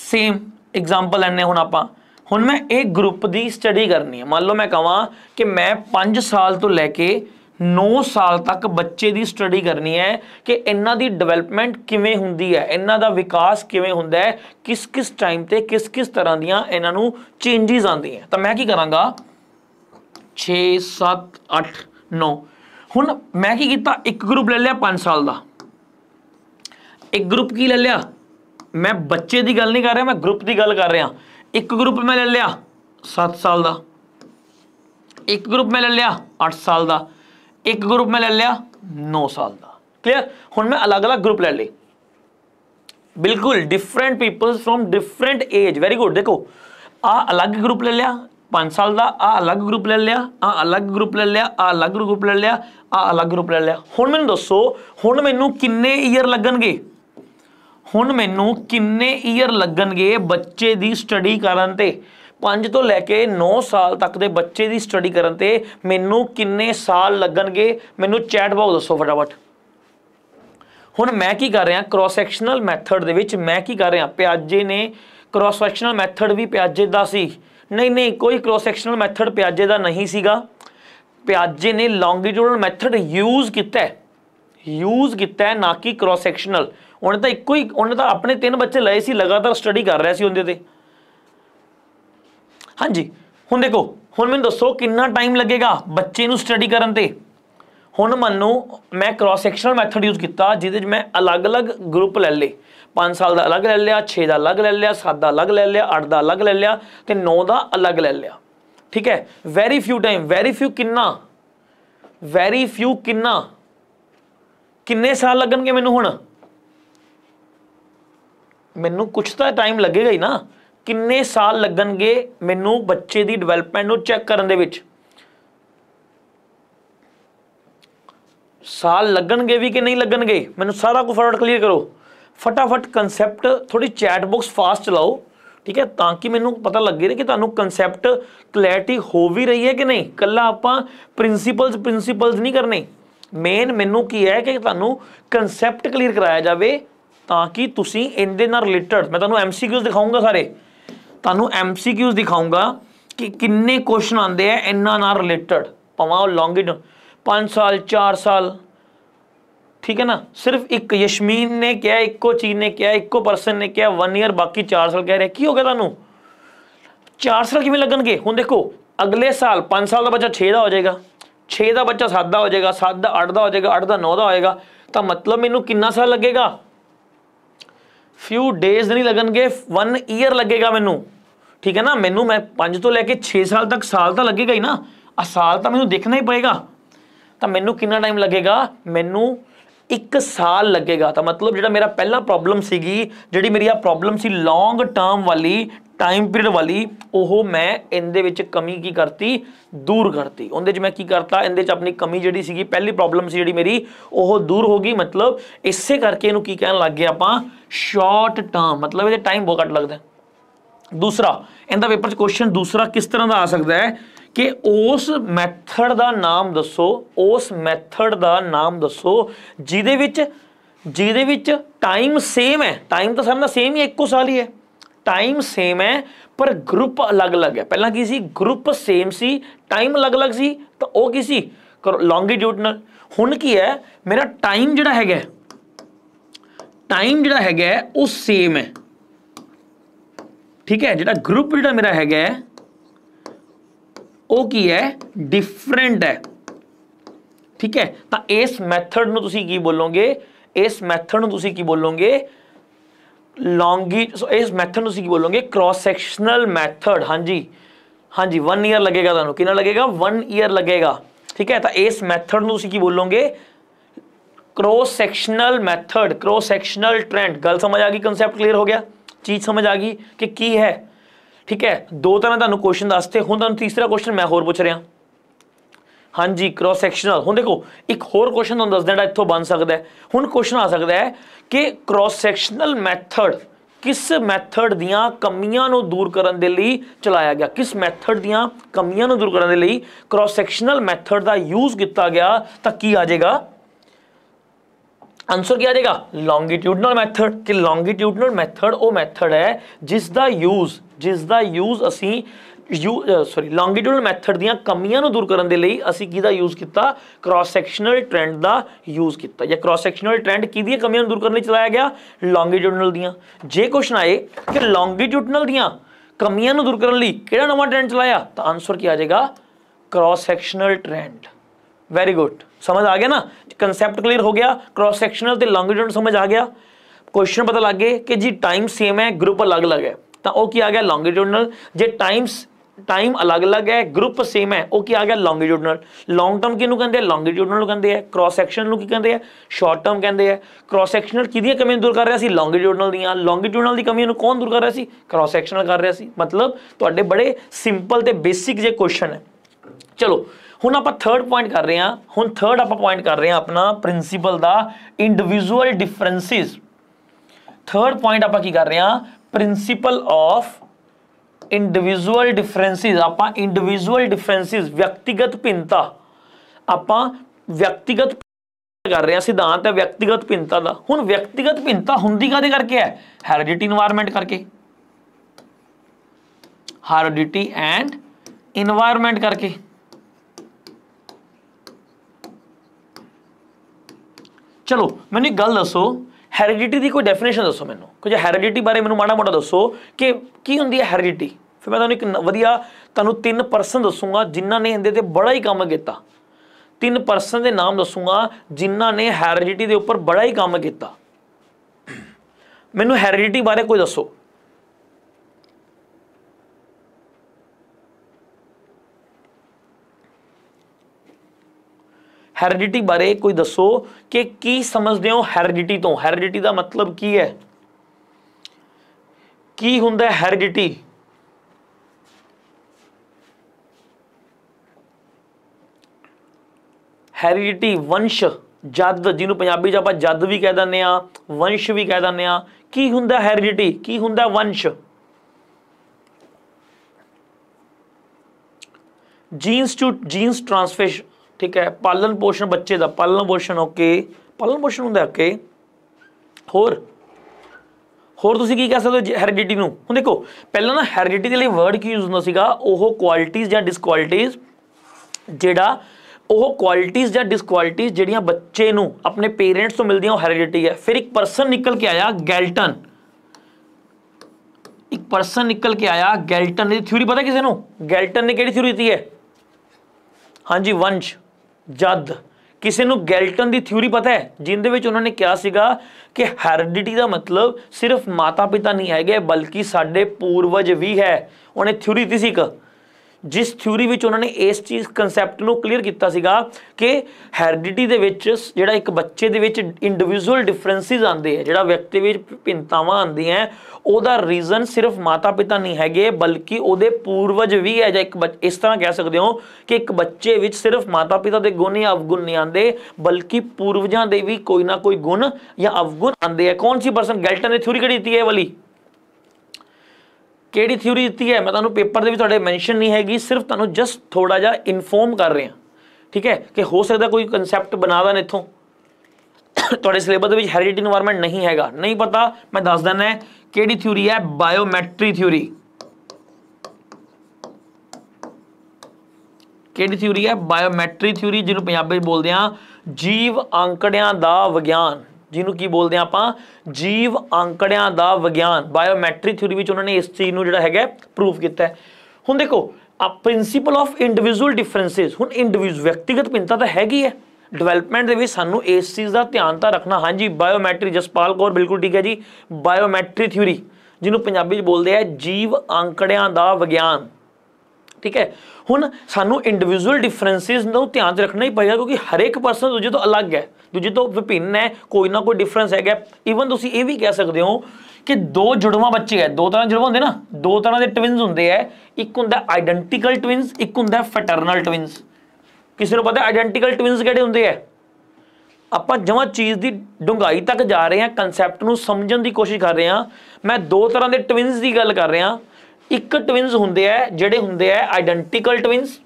ਸੇਮ ਐਗਜ਼ਾਮਪਲ ਲੈਣੇ ਹੁਣ ਆਪਾਂ ਹੁਣ ਮੈਂ ਇੱਕ ਗਰੁੱਪ ਦੀ ਸਟੱਡੀ ਕਰਨੀ ਹੈ ਮੰਨ ਲਓ ਮੈਂ ਕਹਾਂ ਕਿ ਮੈਂ 5 ਸਾਲ ਤੋਂ ਲੈ ਕੇ 9 ਸਾਲ ਤੱਕ ਬੱਚੇ ਦੀ ਸਟੱਡੀ ਕਰਨੀ ਹੈ ਕਿ ਇਹਨਾਂ ਦੀ ਡਿਵੈਲਪਮੈਂਟ ਕਿਵੇਂ ਹੁੰਦੀ ਹੈ ਇਹਨਾਂ ਦਾ ਵਿਕਾਸ ਕਿਵੇਂ ਹੁੰਦਾ ਹੈ ਕਿਸ ਕਿਸ ਟਾਈਮ ਤੇ ਕਿਸ ਕਿਸ ਤਰ੍ਹਾਂ ਦੀਆਂ ਇਹਨਾਂ ਨੂੰ ਚੇਂਜਸ ਆਉਂਦੀਆਂ ਤਾਂ ਮੈਂ ਕੀ ਕਰਾਂਗਾ 6 7 8 9 ਹੁਣ ਮੈਂ ਕੀ ਕੀਤਾ ਇੱਕ ਗਰੁੱਪ ਲੈ ਲਿਆ 5 ਸਾਲ ਦਾ ਇੱਕ ਗਰੁੱਪ ਕੀ ਲੈ ਲਿਆ ਮੈਂ ਬੱਚੇ ਦੀ ਗੱਲ ਨਹੀਂ ਕਰ ਰਿਹਾ ਮੈਂ ਗਰੁੱਪ ਦੀ ਗੱਲ ਕਰ ਰਿਹਾ ਇੱਕ ਗਰੁੱਪ ਮੈਂ ਲੈ ਲਿਆ 7 ਸਾਲ ਦਾ ਇੱਕ ਗਰੁੱਪ ਮੈਂ ਲੈ ਲਿਆ 8 ਸਾਲ ਦਾ ਇੱਕ ਗਰੁੱਪ ਮੈਂ ਲੈ ਲਿਆ 9 ਸਾਲ ਦਾ क्लियर हूँ मैं अलग अलग ग्रुप ले ली बिल्कुल different peoples from different age very good देखो आ अलग ग्रुप ले लिया 5 ਸਾਲ ਦਾ ਆ ਅਲੱਗ ਗਰੁੱਪ ਲੈ ਲਿਆ ਆ ਅਲੱਗ ਗਰੁੱਪ ਲੈ ਲਿਆ ਆ ਅਲੱਗ ਗਰੁੱਪ ਲੈ ਲਿਆ ਆ ਅਲੱਗ ਗਰੁੱਪ ਲੈ ਲਿਆ ਹੁਣ ਮੈਨੂੰ ਦੱਸੋ ਹੁਣ ਮੈਨੂੰ ਕਿੰਨੇ ਈਅਰ ਲੱਗਣਗੇ ਹੁਣ ਮੈਨੂੰ ਕਿੰਨੇ ਈਅਰ ਲੱਗਣਗੇ ਬੱਚੇ ਦੀ ਸਟੱਡੀ ਕਰਨ ਤੇ 5 ਤੋਂ ਲੈ ਕੇ 9 ਸਾਲ ਤੱਕ ਦੇ ਬੱਚੇ ਦੀ ਸਟੱਡੀ ਕਰਨ ਤੇ ਮੈਨੂੰ ਕਿੰਨੇ ਸਾਲ ਲੱਗਣਗੇ ਮੈਨੂੰ ਚੈਟ ਬਾਕਸ ਦੱਸੋ ਫਟਾਫਟ ਹੁਣ ਮੈਂ ਕੀ ਕਰ ਰਿਹਾ ਕ੍ਰੋਸ ਸੈਕਸ਼ਨਲ ਮੈਥਡ ਦੇ ਵਿੱਚ ਮੈਂ ਕੀ ਕਰ ਰਿਹਾ ਪਿਆਜੇ ਨੇ ਕ੍ਰੋਸ ਸੈਕਸ਼ਨਲ ਮੈਥਡ ਵੀ ਪਿਆਜੇ ਦਾ ਸੀ ਨਹੀਂ ਨਹੀਂ ਕੋਈ ਕ੍ਰੋਸ ਸੈਕਸ਼ਨਲ ਮੈਥਡ ਪਿਆਜੇ ਦਾ ਨਹੀਂ ਸੀਗਾ ਪਿਆਜੇ ਨੇ ਲੌਂਗੀਟਿਊਡਲ ਮੈਥਡ ਯੂਜ਼ ਕੀਤਾ ਯੂਜ਼ ਕੀਤਾ ਨਾ ਕਿ ਕ੍ਰੋਸ ਸੈਕਸ਼ਨਲ ਉਹਨੇ ਤਾਂ ਇੱਕੋ ਹੀ ਉਹਨੇ ਤਾਂ ਆਪਣੇ ਤਿੰਨ ਬੱਚੇ ਲਏ ਸੀ ਲਗਾਤਾਰ ਸਟੱਡੀ ਕਰ ਰਿਹਾ ਸੀ ਉਹਦੇ ਤੇ ਹਾਂਜੀ ਹੁਣ ਦੇਖੋ ਹੁਣ ਮੈਨੂੰ ਦੱਸੋ ਕਿੰਨਾ ਟਾਈਮ ਲੱਗੇਗਾ ਬੱਚੇ ਨੂੰ ਸਟੱਡੀ ਕਰਨ ਤੇ ਹੁਣ ਮੈਨੂੰ ਮੈਂ ਕ੍ਰਾਸ ਸੈਕਸ਼ਨਲ ਮੈਥਡ ਯੂਜ਼ ਕੀਤਾ ਜਿਹਦੇ ਵਿੱਚ ਮੈਂ ਅਲੱਗ-ਅਲੱਗ ਗਰੁੱਪ ਲੈ ਲਏ 5 ਸਾਲ ਦਾ ਅਲੱਗ ਲੈ ਲਿਆ 6 ਦਾ ਅਲੱਗ ਲੈ ਲਿਆ 7 ਦਾ ਅਲੱਗ ਲੈ ਲਿਆ 8 ਦਾ ਅਲੱਗ ਲੈ ਲਿਆ ਤੇ 9 ਦਾ ਅਲੱਗ ਲੈ ਲਿਆ ਠੀਕ ਹੈ very few time very few ਕਿੰਨਾ ਵੈਰੀ ਫਿਊ ਕਿੰਨਾ ਕਿੰਨੇ ਸਾਲ ਲੱਗਣਗੇ ਮੈਨੂੰ ਹੁਣ ਮੈਨੂੰ ਕੁਝ ਤਾਂ ਟਾਈਮ ਲੱਗੇਗਾ ਹੀ ਨਾ ਕਿੰਨੇ ਸਾਲ ਲੱਗਣਗੇ ਮੈਨੂੰ ਬੱਚੇ ਦੀ ਡਿਵੈਲਪਮੈਂਟ ਨੂੰ ਚੈੱਕ ਕਰਨ ਦੇ ਵਿੱਚ ਸਾਲ ਲੱਗਣਗੇ ਵੀ ਕਿ ਨਹੀਂ ਲੱਗਣਗੇ ਮੈਨੂੰ ਸਾਰਾ ਕੁਝ ਫਟਾਫਟ ਕਲੀਅਰ ਕਰੋ ਫਟਾਫਟ ਕਨਸੈਪਟ ਥੋੜੀ ਚੈਟ ਬਾਕਸ ਫਾਸਟ ਚਲਾਓ ਠੀਕ ਹੈ ਤਾਂ ਕਿ ਮੈਨੂੰ ਪਤਾ ਲੱਗੇ ਰਹੇ ਕਿ ਤੁਹਾਨੂੰ ਕਨਸੈਪਟ ਕਲੈਰਿਟੀ ਹੋ ਵੀ ਰਹੀ ਹੈ ਕਿ ਨਹੀਂ ਕੱਲਾ ਆਪਾਂ ਪ੍ਰਿੰਸੀਪਲਸ ਪ੍ਰਿੰਸੀਪਲਸ ਨਹੀਂ ਕਰਨੇ ਮੇਨ ਮੈਨੂੰ ਕੀ ਹੈ ਕਿ ਤੁਹਾਨੂੰ ਕਨਸੈਪਟ ਕਲੀਅਰ ਕਰਾਇਆ ਜਾਵੇ ਤਾਂ ਕਿ ਤੁਸੀਂ ਇਹਦੇ ਨਾਲ ਰਿਲੇਟਡ ਮੈਂ ਤੁਹਾਨੂੰ ਐਮਸੀਕਿਊਜ਼ ਦਿਖਾਉਂਗਾ ਸਾਰੇ ਤੁਹਾਨੂੰ ਐਮਸੀਕਿਊਜ਼ ਦਿਖਾਉਂਗਾ ਕਿ ਕਿੰਨੇ ਕੁਐਸਚਨ ਆਉਂਦੇ ਆ ਇਹਨਾਂ ਨਾਲ ਰਿਲੇਟਡ ਭਾਵੇਂ ਲੌਂਗਿਡ पाँच साल चार साल ठीक है ना सिर्फ एक यशमीन ने किया इक्को चीज ने किया इक्को पर्सन ने किया वन ईयर बाकी चार साल कह रहे की हो गया थानू ਚਾਰ ਸਾਲ ਕਿਵੇਂ ਲੱਗਣਗੇ ਹੁਣ ਦੇਖੋ ਅਗਲੇ ਸਾਲ 5 ਸਾਲ ਦਾ ਬੱਚਾ 6 ਦਾ ਹੋ ਜਾਏਗਾ 6 ਦਾ ਬੱਚਾ 7 ਦਾ ਹੋ ਜਾਏਗਾ 7 ਦਾ 8 ਦਾ ਹੋ ਜਾਏਗਾ 8 ਦਾ 9 ਦਾ ਹੋਏਗਾ ਤਾਂ ਮਤਲਬ ਮੈਨੂੰ ਕਿੰਨਾ ਸਾਲ ਲੱਗੇਗਾ ਫਿਊ ਡੇਜ਼ ਨਹੀਂ ਲੱਗਣਗੇ 1 ਈਅਰ ਲੱਗੇਗਾ ਮੈਨੂੰ ਠੀਕ ਹੈ ਨਾ ਮੈਨੂੰ ਮੈਂ 5 ਤੋਂ ਲੈ ਕੇ 6 ਸਾਲ ਤੱਕ ਸਾਲ ਤਾਂ ਲੱਗੇਗਾ ਹੀ ਨਾ ਆ ਸਾਲ ਤਾਂ ਮੈਨੂੰ ਦੇਖਣਾ ਹੀ ਪਏਗਾ ਤਾਂ ਮੈਨੂੰ ਕਿੰਨਾ ਟਾਈਮ ਲੱਗੇਗਾ ਮੈਨੂੰ 1 ਸਾਲ ਲੱਗੇਗਾ ਤਾਂ ਮਤਲਬ ਜਿਹੜਾ ਮੇਰਾ ਪਹਿਲਾ ਪ੍ਰੋਬਲਮ ਸੀਗੀ ਜਿਹੜੀ ਮੇਰੀ ਆ ਪ੍ਰੋਬਲਮ ਸੀ ਲੌਂਗ ਟਰਮ ਵਾਲੀ ਟਾਈਮ ਪੀਰੀਅਡ ਵਾਲੀ ਉਹ ਮੈਂ ਇਹਦੇ ਵਿੱਚ ਕਮੀ ਕੀ ਕਰਤੀ ਦੂਰ ਕਰਤੀ ਉਹਦੇ ਵਿੱਚ ਮੈਂ ਕੀ ਕਰਤਾ ਇਹਦੇ ਚ ਆਪਣੀ ਕਮੀ ਜਿਹੜੀ ਸੀਗੀ ਪਹਿਲੀ ਪ੍ਰੋਬਲਮ ਸੀ ਜਿਹੜੀ ਮੇਰੀ ਉਹ ਦੂਰ ਹੋ ਗਈ ਮਤਲਬ ਇਸੇ ਕਰਕੇ ਇਹਨੂੰ ਕੀ ਕਹਿਣ ਲੱਗ ਗਏ ਆਪਾਂ ਸ਼ਾਰਟ ਟਰਮ ਮਤਲਬ ਇਹਦੇ ਟਾਈਮ ਬਹੁਤ ਘੱਟ ਲੱਗਦਾ ਦੂਸਰਾ ਇਹਦਾ ਪੇਪਰ ਚ ਕੁਐਸਚਨ ਦੂਸਰਾ ਕਿਸ ਤਰ੍ਹਾਂ ਦਾ ਆ ਸਕਦਾ ਹੈ ਕਿ ਉਸ ਮੈਥਡ ਦਾ ਨਾਮ ਦੱਸੋ ਉਸ ਮੈਥਡ ਦਾ ਨਾਮ ਦੱਸੋ ਜਿਹਦੇ ਵਿੱਚ ਜਿਹਦੇ ਵਿੱਚ ਟਾਈਮ ਸੇਮ ਹੈ ਟਾਈਮ ਤਾਂ ਸਾਰਿਆਂ ਦਾ ਸੇਮ ਹੀ ਇੱਕੋ ਸਾਲ ਹੀ ਹੈ ਟਾਈਮ ਸੇਮ ਹੈ ਪਰ ਗਰੁੱਪ ਅਲੱਗ-ਅਲੱਗ ਹੈ ਪਹਿਲਾਂ ਕੀ ਸੀ ਗਰੁੱਪ ਸੇਮ ਸੀ ਟਾਈਮ ਅਲੱਗ-ਅਲੱਗ ਸੀ ਤਾਂ ਉਹ ਕੀ ਸੀ ਲੌਂਗੀਟਿਊਡਨਲ ਹੁਣ ਕੀ ਹੈ ਮੇਰਾ ਟਾਈਮ ਜਿਹੜਾ ਹੈਗਾ ਟਾਈਮ ਜਿਹੜਾ ਹੈਗਾ ਉਹ ਸੇਮ ਹੈ ਠੀਕ ਹੈ ਜਿਹੜਾ ਗਰੁੱਪ ਜਿਹੜਾ ਮੇਰਾ ਹੈਗਾ ओ की है डिफरेंट है ठीक है तो इस मैथड में बोलोंगे इस मैथड की बोलोगे लोंगी इस मैथड में बोलोंगे क्रॉस सैक्शनल मैथड हाँ जी हाँ जी वन ईयर लगेगा तुम कि लगेगा वन ईयर लगेगा ठीक है तो इस मैथड की बोलोगे cross sectional method cross sectional trend गल समझ आ गई कंसैप्ट क्लीयर हो गया चीज समझ आ गई कि है ਠੀਕ ਹੈ ਦੋ ਤਾਂ ਮੈਂ ਤੁਹਾਨੂੰ ਕੁਐਸਚਨ ਦੱਸਤੇ ਹੁਣ ਤੁਹਾਨੂੰ ਤੀਸਰਾ ਕੁਐਸਚਨ ਮੈਂ ਹੋਰ ਪੁੱਛ ਰਿਹਾ ਹਾਂਜੀ ਕ੍ਰੋਸ ਸੈਕਸ਼ਨਲ ਹੁਣ ਦੇਖੋ ਇੱਕ ਹੋਰ ਕੁਐਸਚਨ ਤੁਹਾਨੂੰ ਦੱਸ ਦੇਣਾ ਇੱਥੋਂ ਬਣ ਸਕਦਾ ਹੈ ਹੁਣ ਕੁਐਸਚਨ ਆ ਸਕਦਾ ਹੈ ਕਿ ਕ੍ਰੋਸ ਸੈਕਸ਼ਨਲ ਮੈਥਡ ਕਿਸ ਮੈਥਡ ਦੀਆਂ ਕਮੀਆਂ ਨੂੰ ਦੂਰ ਕਰਨ ਦੇ ਲਈ ਚਲਾਇਆ ਗਿਆ ਕਿਸ ਮੈਥਡ ਦੀਆਂ ਕਮੀਆਂ ਨੂੰ ਦੂਰ ਕਰਨ ਦੇ ਲਈ ਕ੍ਰੋਸ ਸੈਕਸ਼ਨਲ ਮੈਥਡ ਦਾ ਯੂਜ਼ ਕੀਤਾ ਗਿਆ ਤਾਂ ਕੀ ਆ ਜਾਏਗਾ ਆਨਸਰ ਕੀ ਆ ਜਾਏਗਾ ਲੌਂਗੀਟਿਊਡਨਲ ਮੈਥਡ ਕਿ ਲੌਂਗੀਟਿਊਡਨਲ ਮੈਥਡ ਉਹ ਮੈਥਡ ਹੈ ਜਿਸ ਦਾ ਯੂਜ਼ जिसका यूज असी यू सॉरी लोंगीट्यूडल मैथड कमियां दूर करने के लिए असी कि यूज़ किया सैक्शनल ट्रेंड का यूज़ किया या सैक्शनल ट्रेंड कि कमियां दूर करने चलाया गया लोंगीट्यूडनल दियाँ जे क्वेश्चन आए कि लोंगीट्यूडनल दियाँ कमियां दूर करने लड़ा नवं ट्रेंड चलाया तो आंसर क्या आ जाएगा सैक्शनल ट्रेंड वेरी गुड समझ आ गया ना कंसैप्ट क्लीयर हो गया सैक्शनल तो लोंगीट्यूड समझ आ गया क्वेश्चन पता लग गए कि जी टाइम सेम है ग्रुप अलग अलग है ਤਾਂ ਉਹ ਕੀ ਆ ਗਿਆ ਲੌਂਗੀਟਿਊਡਨਲ ਜੇ ਟਾਈਮਸ ਟਾਈਮ ਅਲੱਗ-ਅਲੱਗ ਹੈ ਗਰੁੱਪ ਸੇਮ ਹੈ ਉਹ ਕੀ ਆ ਗਿਆ ਲੌਂਗੀਟਿਊਡਨਲ ਲੌਂਗ ਟਰਮ ਕਿਹਨੂੰ ਕਹਿੰਦੇ ਆ ਲੌਂਗੀਟਿਊਡਨਲ ਕਹਿੰਦੇ ਆ ਕ੍ਰਾਸ ਸੈਕਸ਼ਨ ਨੂੰ ਕੀ ਕਹਿੰਦੇ ਆ ਸ਼ਾਰਟ ਟਰਮ ਕਹਿੰਦੇ ਆ ਕ੍ਰਾਸ ਸੈਕਸ਼ਨਲ ਕਿਹਦੀਆਂ ਕਮੀਆਂ ਦੂਰ ਕਰ ਰਿਹਾ ਸੀ ਲੌਂਗੀਟਿਊਡਨਲ ਦੀਆਂ ਲੌਂਗੀਟਿਊਡਨਲ ਦੀ ਕਮੀਆਂ ਨੂੰ ਕੌਣ ਦੂਰ ਕਰ ਰਿਹਾ ਸੀ ਕ੍ਰਾਸ ਸੈਕਸ਼ਨਲ ਕਰ ਰਿਹਾ ਸੀ ਮਤਲਬ ਤੁਹਾਡੇ ਬੜੇ ਸਿੰਪਲ ਤੇ ਬੇਸਿਕ ਜੇ ਕੁਐਸਚਨ ਹੈ ਚਲੋ ਹੁਣ ਆਪਾਂ ਥਰਡ ਪੁਆਇੰਟ ਕਰ ਰਹੇ ਹਾਂ ਹੁਣ ਥਰਡ ਆਪਾਂ ਪੁਆਇੰਟ ਕਰ ਰਹੇ ਹਾਂ ਆਪਣਾ ਪ੍ਰਿੰਸੀਪਲ ਦਾ ਇੰਡੀਵਿਜੂਅਲ ਡਿਫਰੈਂਸਿਸ ਥਰਡ ਪੁਆਇੰਟ ਆਪਾਂ ਕੀ ਕਰ ਰਹੇ ਹਾਂ ਪ੍ਰਿੰਸੀਪਲ ਆਫ ਇੰਡੀਵਿਜੂਅਲ ਡਿਫਰੈਂਸਿਸ ਆਪਾਂ ਇੰਡੀਵਿਜੂਅਲ ਡਿਫਰੈਂਸਿਸ ਵਿਅਕਤੀਗਤ ਭਿੰਨਤਾ ਆਪਾਂ ਵਿਅਕਤੀਗਤ ਕਰ ਰਹੇ ਹਾਂ ਸਿਧਾਂਤ ਹੈ ਵਿਅਕਤੀਗਤ ਭਿੰਨਤਾ ਦਾ ਹੁਣ ਵਿਅਕਤੀਗਤ ਭਿੰਨਤਾ ਹੁੰਦੀ ਕਾਦੇ ਕਰਕੇ ਹੈ ਹੈਰੀਡਿਟੀ এনवायरमेंट ਕਰਕੇ ਹੈਰੀਡਿਟੀ ਐਂਡ এনवायरमेंट ਕਰਕੇ ਚਲੋ ਮੈਨੂੰ ਇੱਕ ਗੱਲ ਦੱਸੋ ਹੈਰੀਡਿਟੀ ਦੀ ਕੋਈ ਡੈਫੀਨੇਸ਼ਨ ਦੱਸੋ ਮੈਨੂੰ ਕੁਝ ਹੈਰੀਡਿਟੀ ਬਾਰੇ ਮੈਨੂੰ ਮਾੜਾ ਮੋਟਾ ਦੱਸੋ ਕਿ ਕੀ ਹੁੰਦੀ ਹੈ ਹੈਰੀਡਿਟੀ ਫਿਰ ਮੈਂ ਤੁਹਾਨੂੰ ਇੱਕ ਵਧੀਆ ਤੁਹਾਨੂੰ ਤਿੰਨ ਪਰਸਨ ਦੱਸੂਗਾ ਜਿਨ੍ਹਾਂ ਨੇ ਇਹਦੇ ਤੇ ਬੜਾ ਹੀ ਕੰਮ ਕੀਤਾ ਤਿੰਨ ਪਰਸਨ ਦੇ ਨਾਮ ਦੱਸੂਗਾ ਜਿਨ੍ਹਾਂ ਨੇ ਹੈਰੀਡਿਟੀ ਦੇ ਉੱਪਰ ਬੜਾ ਹੀ ਕੰਮ ਕੀਤਾ ਮੈਨੂੰ ਹੈਰੀਡਿਟੀ ਬਾਰੇ ਕੋਈ ਦੱਸੋ ਹੈਰੀਡਿਟੀ ਬਾਰੇ ਕੋਈ ਦੱਸੋ ਕਿ ਕੀ ਸਮਝਦੇ ਹੋ ਹੈਰੀਡਿਟੀ ਤੋਂ ਹੈਰੀਡਿਟੀ ਦਾ ਮਤਲਬ ਕੀ ਹੈ ਕੀ ਹੁੰਦਾ ਹੈ ਹੈਰੀਡਿਟੀ ਹੈਰੀਡਿਟੀ ਵੰਸ਼ ਜਦ ਜਿਹਨੂੰ ਪੰਜਾਬੀ 'ਚ ਆਪਾਂ ਜਦ ਵੀ ਕਹਿ ਦਿੰਦੇ ਆ ਵੰਸ਼ ਵੀ ਕਹਿ ਦਿੰਦੇ ਆ ਕੀ ਹੁੰਦਾ ਹੈਰੀਡਿਟੀ ਕੀ ਹੁੰਦਾ ਵੰਸ਼ ਜੀਨਸ ਟੂ ਜੀਨਸ ਟ੍ਰਾਂਸਫਰ ठीक है पालन पोषण बच्चे का पालन पोषण ओके पालन पोषण होंगे ओके होर होर तुम कह सकते हो हैरीडिटी हूँ देखो पहले ना हैरीडिटी के लिए वर्ड की यूज होंगे वह क्वालिटीज़ या डिसक्वालिटीज जोड़ा वह क्वालिटीज़ या डिसक्वालिटीज़ जीडिया बच्चे अपने पेरेंट्स को मिलती हैरीडिटी है फिर एक परसन निकल के आया गैल्टन एक परसन निकल के आया गैल्टन थ्यूरी पता किसी गैल्टन ने कि थ्यूरी दी है हाँ जी वंश ਜਦ ਕਿਸੇ ਨੂੰ ਗੈਲਟਨ ਦੀ ਥਿਊਰੀ ਪਤਾ ਹੈ ਜਿੰਦੇ ਵਿੱਚ ਉਹਨਾਂ ਨੇ ਕਿਹਾ ਸੀਗਾ ਕਿ ਹੈਰਿਡਿਟੀ ਦਾ ਮਤਲਬ ਸਿਰਫ ਮਾਤਾ-ਪਿਤਾ ਨਹੀਂ ਹੈਗੇ ਬਲਕਿ ਸਾਡੇ ਪੂਰਵਜ ਵੀ ਹੈ ਉਹਨੇ ਥਿਊਰੀ ਦਿੱਤੀ ਸੀ ਇੱਕ ਜਿਸ ਥਿਊਰੀ ਵਿੱਚ ਉਹਨਾਂ ਨੇ ਇਸ ਚੀਜ਼ ਕਨਸੈਪਟ ਨੂੰ ਕਲੀਅਰ ਕੀਤਾ ਸੀਗਾ ਕਿ ਹੈਰਿਡਿਟੀ ਦੇ ਵਿੱਚ ਜਿਹੜਾ ਇੱਕ ਬੱਚੇ ਦੇ ਵਿੱਚ ਇੰਡੀਵਿਜੂਅਲ ਡਿਫਰੈਂਸਿਸ ਆਉਂਦੇ ਆ ਜਿਹੜਾ ਵਿਅਕਤੀ ਵਿੱਚ ਭਿੰਨਤਾਵਾਂ ਆਉਂਦੀਆਂ ਉਹਦਾ ਰੀਜ਼ਨ ਸਿਰਫ ਮਾਤਾ-ਪਿਤਾ ਨਹੀਂ ਹੈਗੇ ਬਲਕਿ ਉਹਦੇ ਪੂਰਵਜ ਵੀ ਹੈ ਜਾਂ ਇੱਕ ਇਸ ਤਰ੍ਹਾਂ ਕਹਿ ਸਕਦੇ ਹੋ ਕਿ ਇੱਕ ਬੱਚੇ ਵਿੱਚ ਸਿਰਫ ਮਾਤਾ-ਪਿਤਾ ਦੇ ਗੁਣ ਜਾਂ ਅਵਗੁਣ ਨਹੀਂ ਆਉਂਦੇ ਬਲਕਿ ਪੂਰਵਜਾਂ ਦੇ ਵੀ ਕੋਈ ਨਾ ਕੋਈ ਗੁਣ ਜਾਂ ਅਵਗੁਣ ਆਉਂਦੇ ਆ ਕੌਣ ਸੀ ਪਰਸਨ ਗੈਲਟਨ ਨੇ ਥਿਊਰੀ ਕਿਹੜੀ ਦਿੱਤੀ ਹੈ ਵਾਲੀ ਕਿਹੜੀ ਥਿਉਰੀ ਦਿੱਤੀ ਹੈ ਮੈਂ ਤੁਹਾਨੂੰ ਪੇਪਰ ਦੇ ਵਿੱਚ ਤੁਹਾਡੇ ਮੈਂਸ਼ਨ ਨਹੀਂ ਹੈਗੀ ਸਿਰਫ ਤੁਹਾਨੂੰ ਜਸਟ ਥੋੜਾ ਜਿਹਾ ਇਨਫੋਰਮ ਕਰ ਰਹੇ ਹਾਂ ਠੀਕ ਹੈ ਕਿ ਹੋ ਸਕਦਾ ਕੋਈ ਕਨਸੈਪਟ ਬਣਾ ਦੇਣ ਇੱਥੋਂ ਤੁਹਾਡੇ ਸਿਲੇਬਸ ਦੇ ਵਿੱਚ ਹੈਰੀਟੇਜ এনवायरमेंट ਨਹੀਂ ਹੈਗਾ ਨਹੀਂ ਪਤਾ ਮੈਂ ਦੱਸ ਦਿੰਦਾ ਕਿਹੜੀ ਥਿਉਰੀ ਹੈ ਬਾਇਓਮੈਟਰੀ ਥਿਉਰੀ ਕਿਹੜੀ ਥਿਉਰੀ ਹੈ ਬਾਇਓਮੈਟਰੀ ਥਿਉਰੀ ਜਿਹਨੂੰ ਪੰਜਾਬੀ ਵਿੱਚ ਬੋਲਦੇ ਆ ਜੀਵ ਅੰਕੜਿਆਂ ਦਾ ਵਿਗਿਆਨ ਜਿਹਨੂੰ ਕੀ ਬੋਲਦੇ ਆ ਆਪਾਂ ਜੀਵ ਅੰਕੜਿਆਂ ਦਾ ਵਿਗਿਆਨ ਬਾਇਓਮੈਟ੍ਰਿਕ ਥਿਊਰੀ ਵਿੱਚ ਉਹਨਾਂ ਨੇ ਇਸ ਚੀਜ਼ ਨੂੰ ਜਿਹੜਾ ਹੈਗਾ ਪ੍ਰੂਫ ਕੀਤਾ ਹੈ ਹੁਣ ਦੇਖੋ ਆ ਪ੍ਰਿੰਸੀਪਲ ਆਫ ਇੰਡੀਵਿਜੂਅਲ ਡਿਫਰੈਂਸਸ ਹੁਣ ਇੰਡੀਵਿਜੂਅਲ ਵਿਅਕਤੀਗਤ ਭਿੰਨਤਾ ਤਾਂ ਹੈਗੀ ਹੈ ਡਿਵੈਲਪਮੈਂਟ ਦੇ ਵਿੱਚ ਸਾਨੂੰ ਇਸ ਚੀਜ਼ ਦਾ ਧਿਆਨ ਤਾਂ ਰੱਖਣਾ ਹਾਂਜੀ ਬਾਇਓਮੈਟਰੀ ਜਸਪਾਲ ਕੌਰ ਬਿਲਕੁਲ ਠੀਕ ਹੈ ਜੀ ਬਾਇਓਮੈਟਰੀ ਥਿਊਰੀ ਜਿਹਨੂੰ ਪੰਜਾਬੀ ਵਿੱਚ ਬੋਲਦੇ ਆ ਜੀਵ ਅੰਕੜਿਆਂ ਦਾ ਵਿਗਿਆਨ ਠੀਕ ਹੈ ਹੁਣ ਸਾਨੂੰ ਇੰਡੀਵਿਜੂਅਲ ਡਿਫਰੈਂਸਸ ਨੂੰ ਧਿਆਨ 'ਚ ਰੱਖਣਾ ਹੀ ਪਏਗਾ ਕਿਉਂਕਿ ਹਰੇਕ ਪਰਸਨ ਦੂਜੇ ਤੋਂ ਅਲੱਗ ਹੈ ਦੂਜੀ ਤੋਂ ਵਿਭਿੰਨ ਹੈ ਕੋਈ ਨਾ ਕੋਈ ਡਿਫਰੈਂਸ ਹੈਗਾ ਈਵਨ ਤੁਸੀਂ ਇਹ ਵੀ ਕਹਿ ਸਕਦੇ ਹੋ ਕਿ ਦੋ ਜੁੜਵਾ ਬੱਚੇ ਹੈ ਦੋ ਤਰ੍ਹਾਂ ਜੁੜਵਾ ਹੁੰਦੇ ਨਾ ਦੋ ਤਰ੍ਹਾਂ ਦੇ ਟਵਿਨਸ ਹੁੰਦੇ ਆ ਇੱਕ ਹੁੰਦਾ ਆਇਡੈਂਟੀਕਲ ਟਵਿਨਸ ਇੱਕ ਹੁੰਦਾ ਫੈਟਰਨਲ ਟਵਿਨਸ ਕਿਸੇ ਨੂੰ ਪਤਾ ਆਇਡੈਂਟੀਕਲ ਟਵਿਨਸ ਕਿਹੜੇ ਹੁੰਦੇ ਆ ਆਪਾਂ ਜਮਾ ਚੀਜ਼ ਦੀ ਡੁੰਗਾਈ ਤੱਕ ਜਾ ਰਹੇ ਹਾਂ ਕਨਸੈਪਟ ਨੂੰ ਸਮਝਣ ਦੀ ਕੋਸ਼ਿਸ਼ ਕਰ ਰਹੇ ਹਾਂ ਮੈਂ ਦੋ ਤਰ੍ਹਾਂ ਦੇ ਟਵਿਨਸ ਦੀ ਗੱਲ ਕਰ ਰਿਹਾ ਇੱਕ ਟਵਿਨਸ ਹੁੰਦੇ ਆ ਜਿਹੜੇ ਹੁੰਦੇ ਆ ਆਇਡੈਂਟੀਕਲ ਟਵਿਨਸ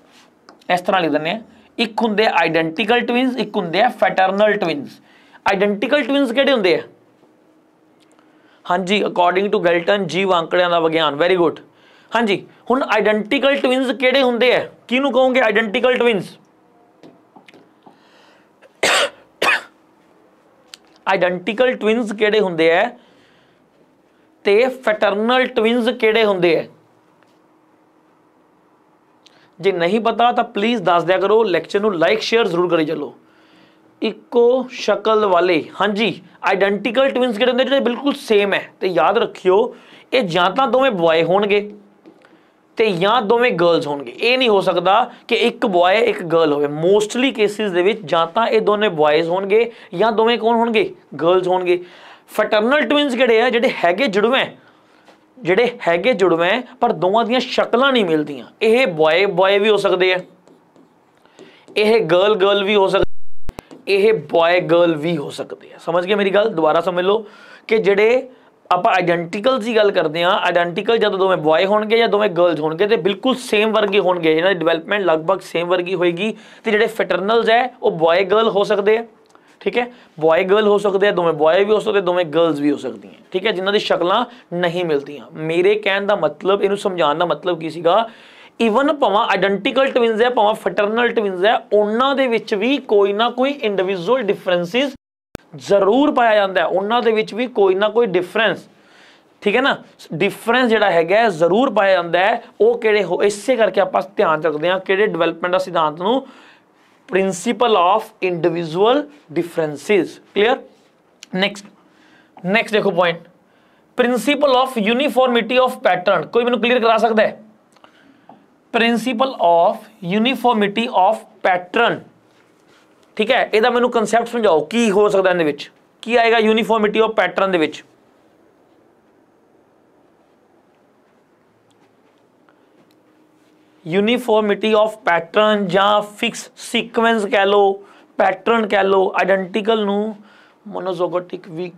ਇਸ ਤਰ੍ਹਾਂ ਲਿਖ ਦਿੰਦੇ ਆ ਇੱਕ ਹੁੰਦੇ ਆ ਆਇਡੈਂਟੀਕਲ ਟਵਿਨਸ ਇੱਕ ਹੁੰਦੇ ਆ ਫੈਟਰਨਲ ਟਵਿਨਸ ਆਇਡੈਂਟੀਕਲ ਟਵਿਨਸ ਕਿਹੜੇ ਹੁੰਦੇ ਆ ਹਾਂਜੀ ਅਕੋਰਡਿੰਗ ਟੂ ਗੈਲਟਨ ਜੀਵ ਅੰਕੜਿਆਂ ਦਾ ਵਿਗਿਆਨ ਵੈਰੀ ਗੁੱਡ ਹਾਂਜੀ ਹੁਣ ਆਇਡੈਂਟੀਕਲ ਟਵਿਨਸ ਕਿਹੜੇ ਹੁੰਦੇ ਆ ਕਿਹਨੂੰ ਕਹੋਗੇ ਆਇਡੈਂਟੀਕਲ ਟਵਿਨਸ ਆਇਡੈਂਟੀਕਲ ਟਵਿਨਸ ਕਿਹੜੇ ਹੁੰਦੇ ਆ ਤੇ ਫੈਟਰਨਲ ਟਵਿਨਸ ਕਿਹੜੇ ਹੁੰਦੇ ਆ ਜੇ ਨਹੀਂ ਪਤਾ ਤਾਂ ਪਲੀਜ਼ ਦੱਸ ਦਿਆ ਕਰੋ ਲੈਕਚਰ ਨੂੰ ਲਾਈਕ ਸ਼ੇਅਰ ਜ਼ਰੂਰ ਕਰੀ ਚੱਲੋ ਇੱਕੋ ਸ਼ਕਲ ਵਾਲੇ ਹਾਂਜੀ ਆਇਡੈਂਟੀਕਲ ਟਵਿਨਸ ਕਿਹੜੇ ਹੁੰਦੇ ਜਿਹੜੇ ਬਿਲਕੁਲ ਸੇਮ ਹੈ ਤੇ ਯਾਦ ਰੱਖਿਓ ਇਹ ਜਾਂ ਤਾਂ ਦੋਵੇਂ ਬੁਆਏ ਹੋਣਗੇ ਤੇ ਜਾਂ ਦੋਵੇਂ ਗਰਲਸ ਹੋਣਗੇ ਇਹ ਨਹੀਂ ਹੋ ਸਕਦਾ ਕਿ ਇੱਕ ਬੁਆਏ ਇੱਕ ਗਰਲ ਹੋਵੇ ਮੋਸਟਲੀ ਕੇਸਿਸ ਦੇ ਵਿੱਚ ਜਾਂ ਤਾਂ ਇਹ ਦੋਨੇ ਬੁਆਏਜ਼ ਹੋਣਗੇ ਜਾਂ ਦੋਵੇਂ ਕੌਣ ਹੋਣਗੇ ਗਰਲਸ ਹੋਣਗੇ ਫਟਰਨਲ ਟਵਿਨਸ ਕਿਹੜੇ ਆ ਜਿਹੜੇ ਹੈਗੇ ਜੁੜਵੇਂ ਜਿਹੜੇ ਹੈਗੇ ਜੁੜਵੇਂ ਪਰ ਦੋਵਾਂ ਦੀਆਂ ਸ਼ਕਲਾਂ ਨਹੀਂ ਮਿਲਦੀਆਂ ਇਹ ਬॉय ਬॉय ਵੀ ਹੋ ਸਕਦੇ ਆ ਇਹ ਗਰਲ ਗਰਲ ਵੀ ਹੋ ਸਕਦੇ ਇਹ ਬॉय ਗਰਲ ਵੀ ਹੋ ਸਕਦੇ ਆ ਸਮਝ ਗਏ ਮੇਰੀ ਗੱਲ ਦੁਬਾਰਾ ਸਮਝ ਲਓ ਕਿ ਜਿਹੜੇ ਆਪਾਂ ਆਇਡੈਂਟੀਕਲ ਦੀ ਗੱਲ ਕਰਦੇ ਆ ਆਇਡੈਂਟੀਕਲ ਜਦੋਂ ਦੋਵੇਂ ਬॉय ਹੋਣਗੇ ਜਾਂ ਦੋਵੇਂ ਗਰਲਸ ਹੋਣਗੇ ਤੇ ਬਿਲਕੁਲ ਸੇਮ ਵਰਗੇ ਹੋਣਗੇ ਇਹਨਾਂ ਦੀ ਡਿਵੈਲਪਮੈਂਟ ਲਗਭਗ ਸੇਮ ਵਰਗੀ ਹੋਏਗੀ ਤੇ ਜਿਹੜੇ ਫੈਟਰਨਲਸ ਹੈ ਉਹ ਬॉय ਗਰਲ ਹੋ ਸਕਦੇ ਆ ਠੀਕ ਹੈ ਬॉय ਗਰਲ ਹੋ ਸਕਦੇ ਆ ਦੋਵੇਂ ਬॉय ਵੀ ਹੋ ਸਕਦੇ ਦੋਵੇਂ ਗਰਲਸ ਵੀ ਹੋ ਸਕਦੀਆਂ ਠੀਕ ਹੈ ਜਿਨ੍ਹਾਂ ਦੀ ਸ਼ਕਲਾਂ ਨਹੀਂ ਮਿਲਦੀਆਂ ਮੇਰੇ ਕਹਿਣ ਦਾ ਮਤਲਬ ਇਹਨੂੰ ਸਮਝਾਉਣ ਦਾ ਮਤਲਬ ਕੀ ਸੀਗਾ ਇਵਨ ਭਾਵੇਂ ਆਇਡੈਂਟੀਕਲ ਟਵਿਨਸ ਹੈ ਭਾਵੇਂ ਫਟਰਨਲ ਟਵਿਨਸ ਹੈ ਉਹਨਾਂ ਦੇ ਵਿੱਚ ਵੀ ਕੋਈ ਨਾ ਕੋਈ ਇੰਡੀਵਿਜੂਅਲ ਡਿਫਰੈਂਸਿਸ ਜ਼ਰੂਰ ਪਾਇਆ ਜਾਂਦਾ ਹੈ ਉਹਨਾਂ ਦੇ ਵਿੱਚ ਵੀ ਕੋਈ ਨਾ ਕੋਈ ਡਿਫਰੈਂਸ ਠੀਕ ਹੈ ਨਾ ਡਿਫਰੈਂਸ ਜਿਹੜਾ ਹੈਗਾ ਜ਼ਰੂਰ ਪਾਇਆ ਜਾਂਦਾ ਹੈ ਉਹ ਕਿਹੜੇ ਹੋ ਇਸੇ ਕਰਕੇ ਆਪਾਂ ਧਿਆਨ ਰੱਖਦੇ ਹਾਂ ਕਿਹੜੇ ਡਿਵੈਲਪਮੈਂਟ ਦਾ ਸਿਧਾਂਤ ਨੂੰ principle of individual differences clear next next देखो point principle of uniformity of pattern कोई मैंने क्लियर करा सकता है principle of uniformity of pattern ठीक है ਇਹਦਾ मैं कंसैप्ट समझाओ की हो सकता है ਵਿੱਚ ਕੀ ਆਏਗਾ ਯੂਨੀਫਾਰਮਿਟੀ ਆਫ ਪੈਟਰਨ ਦੇ यूनिफॉर्मिटी ऑफ पैटर्न ਜਾਂ ਫਿਕਸ ਸੀਕੁਐਂਸ ਕਹਿ ਲਓ ਪੈਟਰਨ ਕਹਿ ਲਓ ਆਇਡੈਂਟੀਕਲ ਨੂੰ ਮੋਨੋਜ਼ੋਗੋਟਿਕ ਵੀ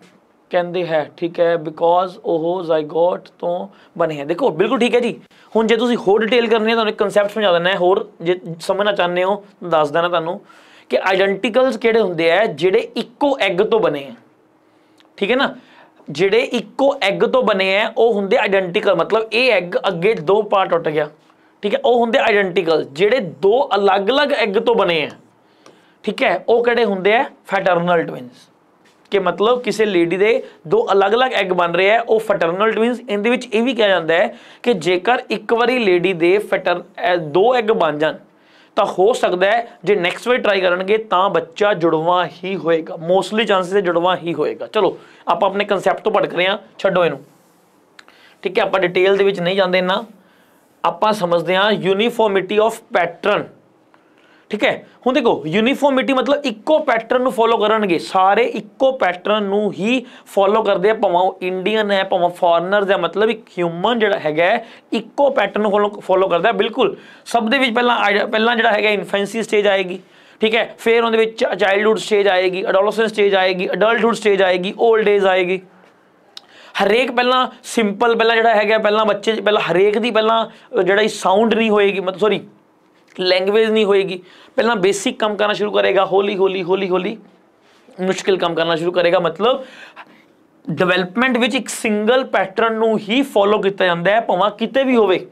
ਕਹਿੰਦੇ ਹੈ ਠੀਕ ਹੈ ਬਿਕੋਜ਼ ਉਹ ਜ਼ਾਈਗੋਟ ਤੋਂ ਬਣੇ ਹੈ ਦੇਖੋ ਬਿਲਕੁਲ ਠੀਕ ਹੈ ਜੀ ਹੁਣ ਜੇ ਤੁਸੀਂ ਹੋਰ ਡਿਟੇਲ ਕਰਨੀ ਹੈ ਤੁਹਾਨੂੰ ਇੱਕ ਕਨਸੈਪਟ ਸਮਝਾ ਦਿੰਦਾ ਹੈ ਹੋਰ ਜੇ ਸਮਝਣਾ ਚਾਹੁੰਦੇ ਹੋ ਦੱਸ ਦੇਣਾ ਤੁਹਾਨੂੰ ਕਿ ਆਇਡੈਂਟੀਕਲਸ ਕਿਹੜੇ ਹੁੰਦੇ ਆ ਜਿਹੜੇ ਇੱਕੋ ਐਗ ਤੋਂ ਬਣੇ ਆ ਠੀਕ ਹੈ ਨਾ ਜਿਹੜੇ ਇੱਕੋ ਐਗ ਤੋਂ ਬਣੇ ਆ ਉਹ ਹੁੰਦੇ ਆਇਡੈਂਟੀਕਲ ਮਤਲਬ ਇਹ ਐਗ ਅੱਗੇ ਦੋ ਪਾਰਟ ਟੁੱਟ ਗਿਆ ਠੀਕ ਹੈ ਉਹ ਹੁੰਦੇ ਆਇਡੈਂਟੀਕਲ ਜਿਹੜੇ ਦੋ ਅਲੱਗ-ਅਲੱਗ ਐਗ ਤੋਂ ਬਣੇ ਆ ਠੀਕ ਹੈ ਉਹ ਕਿਹੜੇ ਹੁੰਦੇ ਆ ਫੈਟਰਨਲ ਟਵਿਨਸ ਕਿ ਮਤਲਬ ਕਿਸੇ ਲੇਡੀ ਦੇ ਦੋ ਅਲੱਗ-ਅਲੱਗ ਐਗ ਬਣ ਰਹੇ ਆ ਉਹ ਫੈਟਰਨਲ ਟਵਿਨਸ ਇਹਦੇ ਵਿੱਚ ਇਹ ਵੀ ਕਿਹਾ ਜਾਂਦਾ ਹੈ ਕਿ ਜੇਕਰ ਇੱਕ ਵਾਰੀ ਲੇਡੀ ਦੇ ਫੈਟਰ ਦੋ ਐਗ ਬਣ ਜਾਣ ਤਾਂ ਹੋ ਸਕਦਾ ਹੈ ਜੇ ਨੈਕਸਟ ਵੇ ਟਰਾਈ ਕਰਨਗੇ ਤਾਂ ਬੱਚਾ ਜੁੜਵਾ ਹੀ ਹੋਏਗਾ ਮੋਸਟਲੀ ਚਾਂਸਸ ਹੈ ਜੁੜਵਾ ਹੀ ਹੋਏਗਾ ਚਲੋ ਆਪਾਂ ਆਪਣੇ ਕਨਸੈਪਟ ਤੋਂ ਭਟਕ ਰਹੇ ਹਾਂ ਛੱਡੋ ਇਹਨੂੰ ਠੀਕ ਹੈ ਆਪਾਂ ਡਿਟੇਲ ਦੇ ਵਿੱਚ ਨਹੀਂ ਜਾਂਦੇ ਇੰਨਾ ਆਪਾਂ ਸਮਝਦੇ ਹਾਂ ਯੂਨੀਫਾਰਮਿਟੀ ਆਫ ਪੈਟਰਨ ਠੀਕ ਹੈ ਹੁਣ ਦੇਖੋ ਯੂਨੀਫਾਰਮਿਟੀ ਮਤਲਬ ਇੱਕੋ ਪੈਟਰਨ ਨੂੰ ਫੋਲੋ ਕਰਨਗੇ ਸਾਰੇ ਇੱਕੋ ਪੈਟਰਨ ਨੂੰ ਹੀ ਫੋਲੋ ਕਰਦੇ ਆ ਭਾਵੇਂ ਉਹ ਇੰਡੀਅਨ ਹੈ ਭਾਵੇਂ ਫੋਰਨਰ ਹੈ ਮਤਲਬ ਇੱਕ ਹਿਊਮਨ ਜਿਹੜਾ ਹੈਗਾ ਇੱਕੋ ਪੈਟਰਨ ਨੂੰ ਫੋਲੋ ਫੋਲੋ ਕਰਦਾ ਬਿਲਕੁਲ ਸਭ ਦੇ ਵਿੱਚ ਪਹਿਲਾਂ ਪਹਿਲਾਂ ਜਿਹੜਾ ਹੈਗਾ ਇਨਫੈਂਸੀ ਸਟੇਜ ਆਏਗੀ ਠੀਕ ਹੈ ਫਿਰ ਉਹਦੇ ਵਿੱਚ ਚਾਈਲਡਹੂਡ ਸਟੇਜ ਆਏਗੀ ਅਡੋਲੈਸੈਂਸ ਸਟੇਜ ਆਏਗੀ ਅਡਲਟਹੂਡ ਸਟੇਜ ਆਏਗੀ 올ਡ ਏਜ ਆਏਗੀ ਹਰੇਕ ਪਹਿਲਾਂ ਸਿੰਪਲ ਪਹਿਲਾਂ ਜਿਹੜਾ ਹੈਗਾ ਪਹਿਲਾਂ ਬੱਚੇ ਪਹਿਲਾਂ ਹਰੇਕ ਦੀ ਪਹਿਲਾਂ ਜਿਹੜਾ ਇਹ ਸਾਊਂਡ ਨਹੀਂ ਹੋਏਗੀ ਮਤਲਬ ਸੌਰੀ ਲੈਂਗੁਏਜ ਨਹੀਂ ਹੋਏਗੀ ਪਹਿਲਾਂ ਬੇਸਿਕ ਕੰਮ ਕਰਨਾ ਸ਼ੁਰੂ ਕਰੇਗਾ ਹੌਲੀ ਹੌਲੀ ਹੌਲੀ ਹੌਲੀ ਮੁਸ਼ਕਿਲ ਕੰਮ ਕਰਨਾ ਸ਼ੁਰੂ ਕਰੇਗਾ ਮਤਲਬ ਡਿਵੈਲਪਮੈਂਟ ਵਿੱਚ ਇੱਕ ਸਿੰਗਲ ਪੈਟਰਨ ਨੂੰ ਹੀ ਫੋਲੋ ਕੀਤਾ ਜਾਂਦਾ ਹੈ ਭਾਵੇਂ ਕਿਤੇ ਵੀ ਹੋਵੇ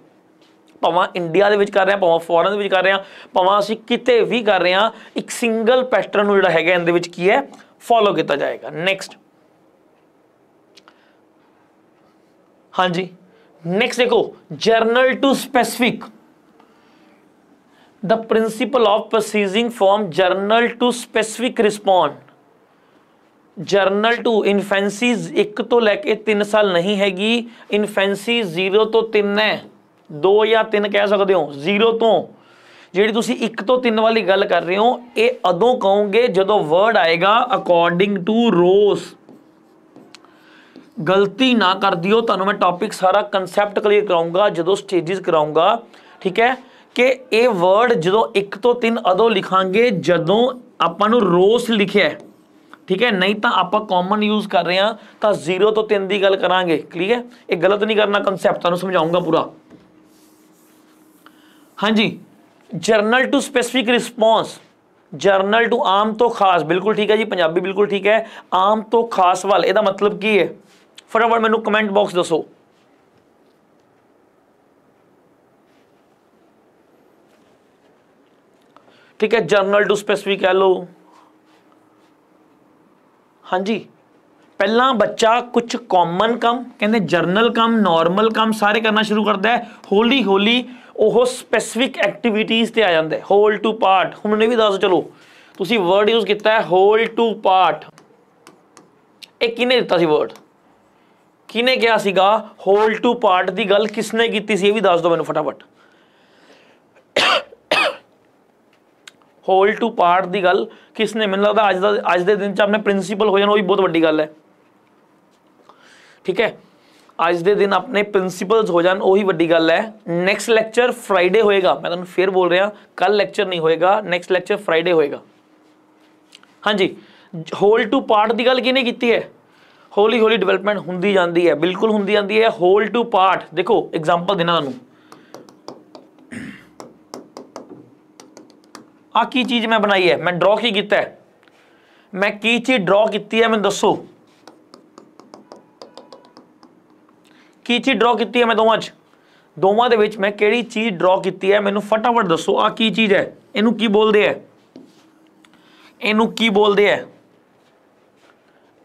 ਭਾਵੇਂ ਇੰਡੀਆ ਦੇ ਵਿੱਚ ਕਰ ਰਹੇ ਆ ਭਾਵੇਂ ਫੋਰਨ ਦੇ ਵਿੱਚ ਕਰ ਰਹੇ ਆ ਭਾਵੇਂ ਅਸੀਂ ਕਿਤੇ ਵੀ ਕਰ ਰਹੇ ਆ ਇੱਕ ਸਿੰਗਲ ਪੈਟਰਨ ਨੂੰ ਜਿਹੜਾ ਹੈਗਾ ਇਹਦੇ ਵਿੱਚ ਕੀ ਹੈ ਫੋਲੋ ਕੀਤਾ ਜਾਏਗਾ ਨੈਕਸਟ हाँ जी नेक्स्ट देखो general to specific the principle of proceeding from general to specific respond general to infancy एक तो लेके तीन साल नहीं हैगी इनफेंसी जीरो तो तीन है दो या तीन कह सकते हो जीरो तो जी तुम एक तो तीन वाली गल कर रहे हो ਇਹ अदों ਕਹੋਗੇ जो वर्ड आएगा अकॉर्डिंग टू ਰੋਸ ਗਲਤੀ ਨਾ ਕਰ ਦਿਓ ਤੁਹਾਨੂੰ ਮੈਂ ਟਾਪਿਕ ਸਾਰਾ ਕਨਸੈਪਟ ਕਲੀਅਰ ਕਰਾਉਂਗਾ ਜਦੋਂ ਸਟੇजेस ਕਰਾਉਂਗਾ ਠੀਕ ਹੈ ਕਿ ਇਹ ਵਰਡ ਜਦੋਂ 1 ਤੋਂ 3 ਅਦੋਂ ਲਿਖਾਂਗੇ ਜਦੋਂ ਆਪਾਂ ਨੂੰ ਰੋਸ ਲਿਖਿਆ ਠੀਕ ਹੈ ਨਹੀਂ ਤਾਂ ਆਪਾਂ ਕਾਮਨ ਯੂਜ਼ ਕਰ ਰਹੇ ਆ ਤਾਂ 0 ਤੋਂ 3 ਦੀ ਗੱਲ ਕਰਾਂਗੇ ਠੀਕ ਹੈ ਇਹ ਗਲਤ ਨਹੀਂ ਕਰਨਾ ਕਨਸੈਪਟ ਤੁਹਾਨੂੰ ਸਮਝਾਉਂਗਾ ਪੂਰਾ ਹਾਂਜੀ general to specific response general to ਆਮ ਤੋਂ ਖਾਸ ਬਿਲਕੁਲ ਠੀਕ ਹੈ ਜੀ ਪੰਜਾਬੀ ਬਿਲਕੁਲ ਠੀਕ ਹੈ ਆਮ ਤੋਂ ਖਾਸ ਵੱਲ ਇਹਦਾ ਮਤਲਬ ਕੀ ਹੈ ਫਟਾਫਟ ਮੈਨੂੰ ਕਮੈਂਟ ਬਾਕਸ ਦੱਸੋ ਠੀਕ ਹੈ ਜਰਨਲ ਟੂ ਸਪੈਸਿਫਿਕ ਕਹਿ ਲਓ ਹਾਂਜੀ ਪਹਿਲਾਂ ਬੱਚਾ ਕੁਝ ਕਾਮਨ ਕੰਮ ਕਹਿੰਦੇ ਜਰਨਲ ਕੰਮ ਨਾਰਮਲ ਕੰਮ ਸਾਰੇ ਕਰਨਾ ਸ਼ੁਰੂ ਕਰਦਾ ਹੈ ਹੌਲੀ ਹੌਲੀ ਉਹ ਸਪੈਸਿਫਿਕ ਐਕਟੀਵਿਟੀਜ਼ ਤੇ ਆ ਜਾਂਦਾ ਹੈ ਹੋਲ ਟੂ ਪਾਰਟ ਹੁਣ ਉਹਨੇ ਵੀ ਦੱਸ ਚਲੋ ਤੁਸੀਂ ਵਰਡ ਯੂਜ਼ ਕੀਤਾ ਹੈ ਹੋਲ ਟੂ ਪਾਰਟ ਇਹ ਕਿਨੇ ਦਿੱਤਾ ਸੀ ਵਰਡ ਕਿਨੇ ਕਿਹਾ ਸੀਗਾ ਹੋਲ ਟੂ ਪਾਰਟ ਦੀ ਗੱਲ ਕਿਸਨੇ ਕੀਤੀ ਸੀ ਇਹ ਵੀ ਦੱਸ ਦਿਓ ਮੈਨੂੰ ਫਟਾਫਟ ਹੋਲ ਟੂ ਪਾਰਟ ਦੀ ਗੱਲ ਕਿਸਨੇ ਮੈਨੂੰ ਲੱਗਦਾ ਅੱਜ ਦਾ ਅੱਜ ਦੇ ਦਿਨ ਚ ਆਪਣੇ ਪ੍ਰਿੰਸੀਪਲ ਹੋ ਜਾਣਾ ਉਹ ਵੀ ਬਹੁਤ ਵੱਡੀ ਗੱਲ ਹੈ ਠੀਕ ਹੈ ਅੱਜ ਦੇ ਦਿਨ ਆਪਣੇ ਪ੍ਰਿੰਸੀਪਲਸ ਹੋ ਜਾਣ ਉਹੀ ਵੱਡੀ ਗੱਲ ਹੈ ਨੈਕਸਟ ਲੈਕਚਰ ਫਰਾਈਡੇ ਹੋਏਗਾ ਮੈਂ ਤੁਹਾਨੂੰ ਫੇਰ ਬੋਲ ਰਿਹਾ ਕੱਲ ਲੈਕਚਰ ਨਹੀਂ ਹੋਏਗਾ ਨੈਕਸਟ ਲੈਕਚਰ ਫਰਾਈਡੇ ਹੋਏਗਾ ਹਾਂਜੀ ਹੋਲ ਟੂ ਪਾਰਟ ਦੀ ਗੱਲ ਕਿਹਨੇ ਕੀਤੀ ਹੈ ਹੌਲੀ ਹੌਲੀ ਡਿਵੈਲਪਮੈਂਟ ਹੁੰਦੀ ਜਾਂਦੀ ਹੈ ਬਿਲਕੁਲ ਹੁੰਦੀ ਜਾਂਦੀ ਹੈ ਹੋਲ ਟੂ ਪਾਰਟ ਦੇਖੋ ਐਗਜ਼ਾਮਪਲ ਦੇਣਾ ਤੁਹਾਨੂੰ ਆ ਕੀ ਚੀਜ਼ ਮੈਂ ਬਣਾਈ ਹੈ ਮੈਂ ਡਰਾ ਕੀ ਕੀਤਾ ਹੈ ਮੈਂ ਕੀ ਚੀਜ਼ ਡਰਾ ਕੀਤੀ ਹੈ ਮੈਨੂੰ ਦੱਸੋ ਕੀ ਚੀਜ਼ ਡਰਾ ਕੀਤੀ ਹੈ ਮੈਂ ਦੋਵਾਂ 'ਚ ਦੋਵਾਂ ਦੇ ਵਿੱਚ ਮੈਂ ਕਿਹੜੀ ਚੀਜ਼ ਡਰਾ ਕੀਤੀ ਹੈ ਮੈਨੂੰ ਫਟਾਫਟ ਦੱਸੋ ਆ ਕੀ ਚੀਜ਼ ਹੈ ਇਹਨੂੰ ਕੀ ਬੋਲਦੇ ਆ ਇਹਨੂੰ ਕੀ ਬੋਲਦੇ ਆ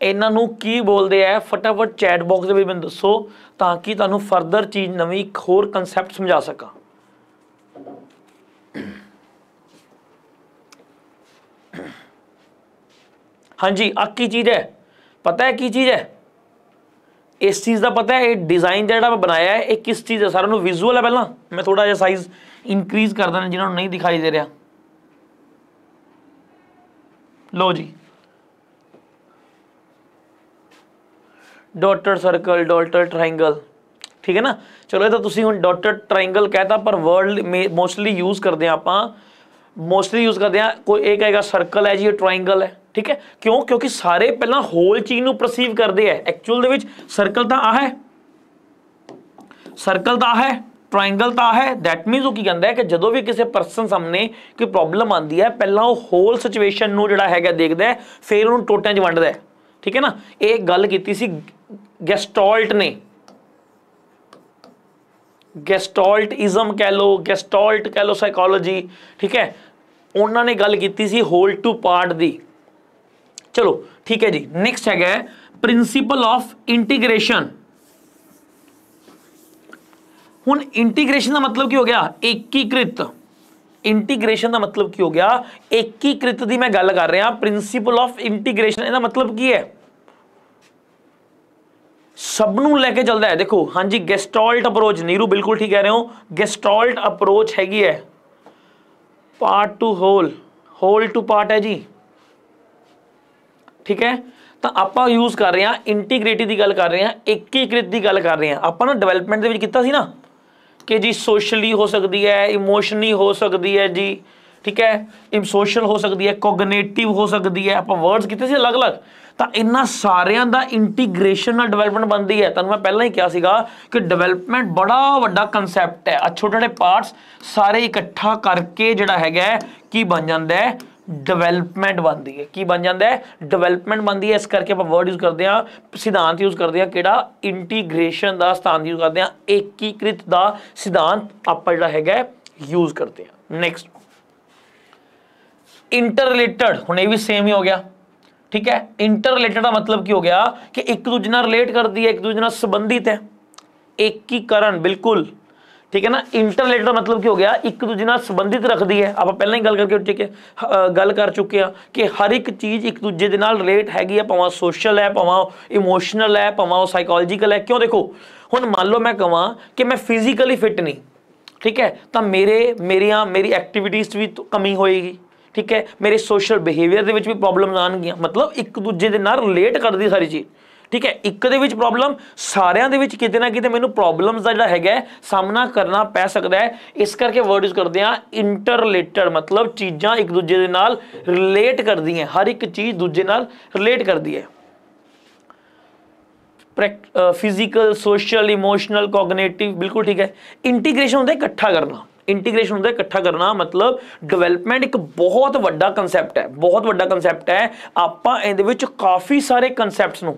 ਇਹਨਾਂ ਨੂੰ ਕੀ ਬੋਲਦੇ ਆ ਫਟਾਫਟ ਚੈਟ ਬਾਕਸ ਦੇ ਵਿੱਚ ਮੈਨੂੰ ਦੱਸੋ ਤਾਂ ਕਿ ਤੁਹਾਨੂੰ ਫਰਦਰ ਚੀਜ਼ ਨਵੀਂ ਹੋਰ ਕਨਸੈਪਟ ਸਮਝਾ ਸਕਾਂ ਹਾਂਜੀ ਆ ਕੀ ਚੀਜ਼ ਹੈ ਪਤਾ ਹੈ ਕੀ ਚੀਜ਼ ਹੈ ਇਸ ਚੀਜ਼ ਦਾ ਪਤਾ ਹੈ ਇਹ ਡਿਜ਼ਾਈਨ ਜਿਹੜਾ ਮੈਂ ਬਣਾਇਆ ਹੈ ਇਹ ਕਿਸ ਚੀਜ਼ ਦਾ ਸਾਰਿਆਂ ਨੂੰ ਵਿਜ਼ੂਅਲ ਹੈ ਪਹਿਲਾਂ ਮੈਂ ਥੋੜਾ ਜਿਹਾ ਸਾਈਜ਼ ਇਨਕਰੀਜ਼ ਕਰ ਦਿੰਦਾ ਜਿਨ੍ਹਾਂ ਨੂੰ ਨਹੀਂ ਦਿਖਾਈ ਦੇ ਰਿਹਾ ਲੋ ਜੀ ਡਾਟਡ ਸਰਕਲ ਡਾਟਡ ਟ੍ਰਾਇੰਗਲ ਠੀਕ ਹੈ ਨਾ ਚਲੋ ਇਹ ਤਾਂ ਤੁਸੀਂ ਹੁਣ ਡਾਟਡ ਟ੍ਰਾਇੰਗਲ ਕਹਤਾ ਪਰ ਵਰਲਡ ਮੋਸਟਲੀ ਯੂਜ਼ ਕਰਦੇ ਆ ਆਪਾਂ ਮੋਸਟਲੀ ਯੂਜ਼ ਕਰਦੇ ਆ ਕੋਈ ਇਹ ਕਹੇਗਾ ਸਰਕਲ ਹੈ ਜੀ ਇਹ ਟ੍ਰਾਇੰਗਲ ਹੈ ਠੀਕ ਹੈ ਕਿਉਂ ਕਿਉਂਕਿ ਸਾਰੇ ਪਹਿਲਾਂ ਹੋਲ ਚੀਜ਼ ਨੂੰ ਪਰਸੀਵ ਕਰਦੇ ਆ ਐਕਚੁਅਲ ਦੇ ਵਿੱਚ ਸਰਕਲ ਤਾਂ ਆ ਹੈ ਸਰਕਲ ਤਾਂ ਹੈ ਟ੍ਰਾਇੰਗਲ ਤਾਂ ਹੈ ਥੈਟ ਮੀਨਸ ਉਹ ਕੀ ਕਹਿੰਦਾ ਹੈ ਕਿ ਜਦੋਂ ਵੀ ਕਿਸੇ ਪਰਸਨ ਸਾਹਮਣੇ ਕੋਈ ਪ੍ਰੋਬਲਮ ਆਂਦੀ ਹੈ ਪਹਿਲਾਂ ਉਹ ਹੋਲ ਸਿਚੁਏਸ਼ਨ ਨੂੰ ਜਿਹੜਾ ਹੈਗਾ ਦੇਖਦਾ ਹੈ ਫਿਰ ਉਹਨੂੰ ਟੋਟਿਆਂ 'ਚ ਵੰਡਦਾ ਹੈ ਠੀਕ ਹੈ ਨਾ ਇਹ ਗੱਲ ਕੀਤੀ ਸੀ गेस्टॉल्ट ने गेस्टॉल्टिज्म कह लो गेस्टॉल्ट कह लो सैकोलॉजी ठीक है उन्होंने गल की सी होल्ड टू पार्ट की चलो ठीक है जी नैक्सट है प्रिंसीपल ऑफ इंटीग्रेशन हूँ इंटीग्रेशन का मतलब की हो गया एकीकृत इंटीग्रेशन का मतलब की हो गया एकीकृत की मैं गल कर रहा प्रिंसीपल ऑफ इंटीग्रेशन मतलब की है ਸਭ ਨੂੰ ਲੈ ਕੇ ਚੱਲਦਾ ਹੈ ਦੇਖੋ ਹਾਂਜੀ ਗੈਸਟਾਲਟ ਅਪਰੋਚ ਨੀਰੂ ਬਿਲਕੁਲ ਠੀਕ ਕਹਿ ਰਹੇ ਹੋ ਗੈਸਟਾਲਟ ਅਪਰੋਚ ਹੈਗੀ ਹੈ part to whole whole to part ਹੈ ਜੀ ਠੀਕ ਹੈ ਤਾਂ ਆਪਾਂ ਯੂਜ਼ ਕਰ ਰਹੇ ਹਾਂ ਇੰਟੀਗ੍ਰੇਟਿਵ ਦੀ ਗੱਲ ਕਰ ਰਹੇ ਹਾਂ ਏਕੀਕ੍ਰਿਤ ਦੀ ਗੱਲ ਕਰ ਰਹੇ ਹਾਂ ਆਪਾਂ ਨਾ ਡਿਵੈਲਪਮੈਂਟ ਦੇ ਵਿੱਚ ਕੀਤਾ ਸੀ ਨਾ ਕਿ ਜੀ ਸੋਸ਼ਲੀ ਹੋ ਸਕਦੀ ਹੈ ਇਮੋਸ਼ਨਲੀ ਹੋ ਸਕਦੀ ਹੈ ਜੀ ਠੀਕ ਹੈ ਇਮ ਸੋਸ਼ਲ ਹੋ ਸਕਦੀ ਹੈ ਕੋਗਨੇਟਿਵ ਹੋ ਸਕਦੀ ਹੈ ਆਪਾਂ ਵਰਡਸ ਕੀਤੇ ਸੀ ਅਲੱਗ-ਅਲੱਗ ਤਾਂ ਇਹਨਾਂ ਸਾਰਿਆਂ ਦਾ ਇੰਟੀਗ੍ਰੇਸ਼ਨ ਨਾਲ ਡਿਵੈਲਪਮੈਂਟ ਬਣਦੀ ਹੈ ਤੁਹਾਨੂੰ ਮੈਂ ਪਹਿਲਾਂ ਹੀ ਕਿਹਾ ਸੀਗਾ ਕਿ ਡਿਵੈਲਪਮੈਂਟ ਬੜਾ ਵੱਡਾ ਕਨਸੈਪਟ ਹੈ ਆ ਛੋਟੇ ਛੋਟੇ ਪਾਰਟਸ ਸਾਰੇ ਇਕੱਠਾ ਕਰਕੇ ਜਿਹੜਾ ਹੈਗਾ ਕੀ ਬਣ ਜਾਂਦਾ ਹੈ ਡਿਵੈਲਪਮੈਂਟ ਬਣਦੀ ਹੈ ਕੀ ਬਣ ਜਾਂਦਾ ਹੈ ਡਿਵੈਲਪਮੈਂਟ ਬਣਦੀ ਹੈ ਇਸ ਕਰਕੇ ਆਪਾਂ ਵਰਡ ਯੂਜ਼ ਕਰਦੇ ਆ ਸਿਧਾਂਤ ਯੂਜ਼ ਕਰਦੇ ਆ ਕਿਹੜਾ ਇੰਟੀਗ੍ਰੇਸ਼ਨ ਦਾ ਸਿਧਾਂਤ ਯੂਜ਼ ਕਰਦੇ ਆ ਏਕੀਕ੍ਰਿਤ ਦਾ ਸਿਧਾਂਤ ਆਪਾਂ ਜਿਹੜਾ ਹੈਗਾ ਯੂਜ਼ ਕਰਦੇ ਆ ਨੈਕਸਟ ਇੰਟਰ ਹੁਣ ਇਹ ਵੀ ਸੇਮ ਹੀ ਹੋ ਗਿਆ ठीक है इंटर रिलेटेड का मतलब क्या हो गया कि एक दूजे ਨਾਲ ਰਿਲੇਟ ਕਰਦੀ ਹੈ ਇੱਕ ਦੂਜੇ ਨਾਲ ਸੰਬੰਧਿਤ ਹੈ एकीकरण बिल्कुल ठीक है ना इंटर रिलेटेड का मतलब क्या हो गया एक दूजे ਨਾਲ ਸੰਬੰਧਿਤ ਰੱਖਦੀ ਹੈ ਆਪਾਂ ਪਹਿਲਾਂ ਹੀ ਗੱਲ ਕਰਕੇ ਠੀਕ ਹੈ ਗੱਲ ਕਰ ਚੁੱਕੇ ਆ ਕਿ ਹਰ ਇੱਕ ਚੀਜ਼ ਇੱਕ ਦੂਜੇ ਦੇ ਨਾਲ ਰਿਲੇਟ ਹੈਗੀ ਆ ਭਾਵੇਂ ਸੋਸ਼ਲ ਹੈ ਭਾਵੇਂ ਇਮੋਸ਼ਨਲ ਹੈ ਭਾਵੇਂ ਉਹ ਸਾਈਕੋਲੋਜੀਕਲ ਹੈ ਕਿਉਂ ਦੇਖੋ ਹੁਣ ਮੰਨ ਲਓ ਮੈਂ ਕਹਾਂ ਕਿ ਮੈਂ ਫਿਜ਼ੀਕਲੀ ਫਿਟ ਨਹੀਂ ਠੀਕ ਹੈ ਤਾਂ ਮੇਰੇ ਮੇਰੀਆਂ ਮੇਰੀ ਐਕਟੀਵਿਟੀਜ਼ 'ਚ ਵੀ ਕਮੀ ਹੋਏਗੀ ਠੀਕ ਹੈ ਮੇਰੇ ਸੋਸ਼ਲ ਬਿਹੇਵੀਅਰ ਦੇ ਵਿੱਚ ਵੀ ਪ੍ਰੋਬਲਮਸ ਆਣਗੀਆਂ ਮਤਲਬ ਇੱਕ ਦੂਜੇ ਦੇ ਨਾਲ ਰਿਲੇਟ ਕਰਦੀ ਸਾਰੀ ਚੀਜ਼ ਠੀਕ ਹੈ ਇੱਕ ਦੇ ਵਿੱਚ ਪ੍ਰੋਬਲਮ ਸਾਰਿਆਂ ਦੇ ਵਿੱਚ ਕਿਤੇ ਨਾ ਕਿਤੇ ਮੈਨੂੰ ਪ੍ਰੋਬਲਮਸ ਦਾ ਜਿਹੜਾ ਹੈਗਾ ਸਾਹਮਣਾ ਕਰਨਾ ਪੈ ਸਕਦਾ ਹੈ ਇਸ ਕਰਕੇ ਵਰਡ ਯੂਜ਼ ਕਰਦੇ ਆ ਇੰਟਰ ਰਿਲੇਟਡ ਮਤਲਬ ਚੀਜ਼ਾਂ ਇੱਕ ਦੂਜੇ ਦੇ ਨਾਲ ਰਿਲੇਟ ਕਰਦੀਆਂ ਹਰ ਇੱਕ ਚੀਜ਼ ਦੂਜੇ ਨਾਲ ਰਿਲੇਟ ਕਰਦੀ ਹੈ ਫਿਜ਼ੀਕਲ ਸੋਸ਼ਲ ਇਮੋਸ਼ਨਲ ਕੋਗਨੀਟਿਵ ਬਿਲਕੁਲ ਠੀਕ ਹੈ ਇੰਟੀਗ੍ਰੇਸ਼ਨ ਹੁੰਦਾ ਇਕੱਠਾ ਕਰਨਾ ਇੰਟੀਗ੍ਰੇਸ਼ਨ ਹੁੰਦਾ ਇਕੱਠਾ ਕਰਨਾ ਮਤਲਬ ਡਿਵੈਲਪਮੈਂਟ ਇੱਕ ਬਹੁਤ ਵੱਡਾ ਕਨਸੈਪਟ ਹੈ ਬਹੁਤ ਵੱਡਾ ਕਨਸੈਪਟ ਹੈ ਆਪਾਂ ਇਹਦੇ ਵਿੱਚ ਕਾਫੀ ਸਾਰੇ ਕਨਸੈਪਟਸ ਨੂੰ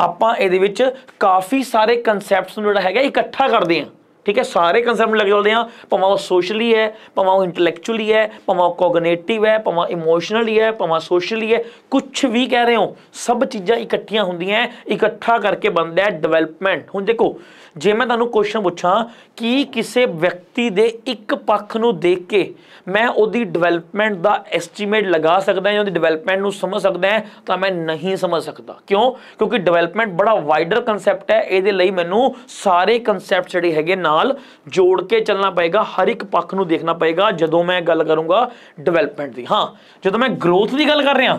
ਆਪਾਂ ਇਹਦੇ ਵਿੱਚ ਕਾਫੀ ਸਾਰੇ ਕਨਸੈਪਟਸ ਨੂੰ ਜਿਹੜਾ ਹੈਗਾ ਇਕੱਠਾ ਕਰਦੇ ਆਂ ਠੀਕ ਹੈ ਸਾਰੇ ਕਨਸੈਪਟ ਲੱਗ ਜਾਂਦੇ ਆ ਭਾਵੇਂ ਉਹ ਸੋਸ਼ਲੀ ਹੈ ਭਾਵੇਂ ਉਹ ਇੰਟੈਲੈਕਚੁਅਲੀ ਹੈ ਭਾਵੇਂ ਉਹ ਕੋਗਨੀਟਿਵ ਹੈ ਭਾਵੇਂ ਇਮੋਸ਼ਨਲੀ ਹੈ ਭਾਵੇਂ ਸੋਸ਼ਲੀ ਹੈ ਕੁਝ ਵੀ ਕਹਿ ਰਹੇ ਹੋ ਸਭ ਚੀਜ਼ਾਂ ਇਕੱਠੀਆਂ ਹੁੰਦੀਆਂ ਇਕੱਠਾ ਕਰਕੇ ਬਣਦਾ ਹੈ ਡਿਵੈਲਪਮੈਂਟ ਹੁਣ ਦੇਖੋ ਜੇ ਮੈਂ ਤੁਹਾਨੂੰ ਕੁਐਸਚਨ ਪੁੱਛਾਂ ਕਿ ਕਿਸੇ ਵਿਅਕਤੀ ਦੇ ਇੱਕ ਪੱਖ ਨੂੰ ਦੇਖ ਕੇ ਮੈਂ ਉਹਦੀ ਡਿਵੈਲਪਮੈਂਟ ਦਾ ਐਸਟੀਮੇਟ ਲਗਾ ਸਕਦਾ ਜਾਂ ਉਹਦੀ ਡਿਵੈਲਪਮੈਂਟ ਨੂੰ ਸਮਝ ਸਕਦਾ ਤਾਂ ਮੈਂ ਨਹੀਂ ਸਮਝ ਸਕਦਾ ਕਿਉਂ ਕਿਉਂਕਿ ਡਿਵੈਲਪਮੈਂਟ ਬੜਾ ਵਾਈਡਰ ਕਨਸੈਪਟ ਹੈ ਇਹਦੇ ਲਈ ਮੈਨੂੰ ਸਾਰੇ ਕਨਸੈਪਟ ਜਿਹੜੇ ਹੈਗੇ ਨਾ ਨਾਲ ਜੋੜ ਕੇ ਚੱਲਣਾ ਪਏਗਾ ਹਰ ਇੱਕ ਪੱਖ ਨੂੰ ਦੇਖਣਾ ਪਏਗਾ ਜਦੋਂ ਮੈਂ ਗੱਲ ਕਰੂੰਗਾ ਡਿਵੈਲਪਮੈਂਟ ਦੀ ਹਾਂ ਜਦੋਂ ਮੈਂ ਗਰੋਥ ਦੀ ਗੱਲ ਕਰ ਰਿਹਾ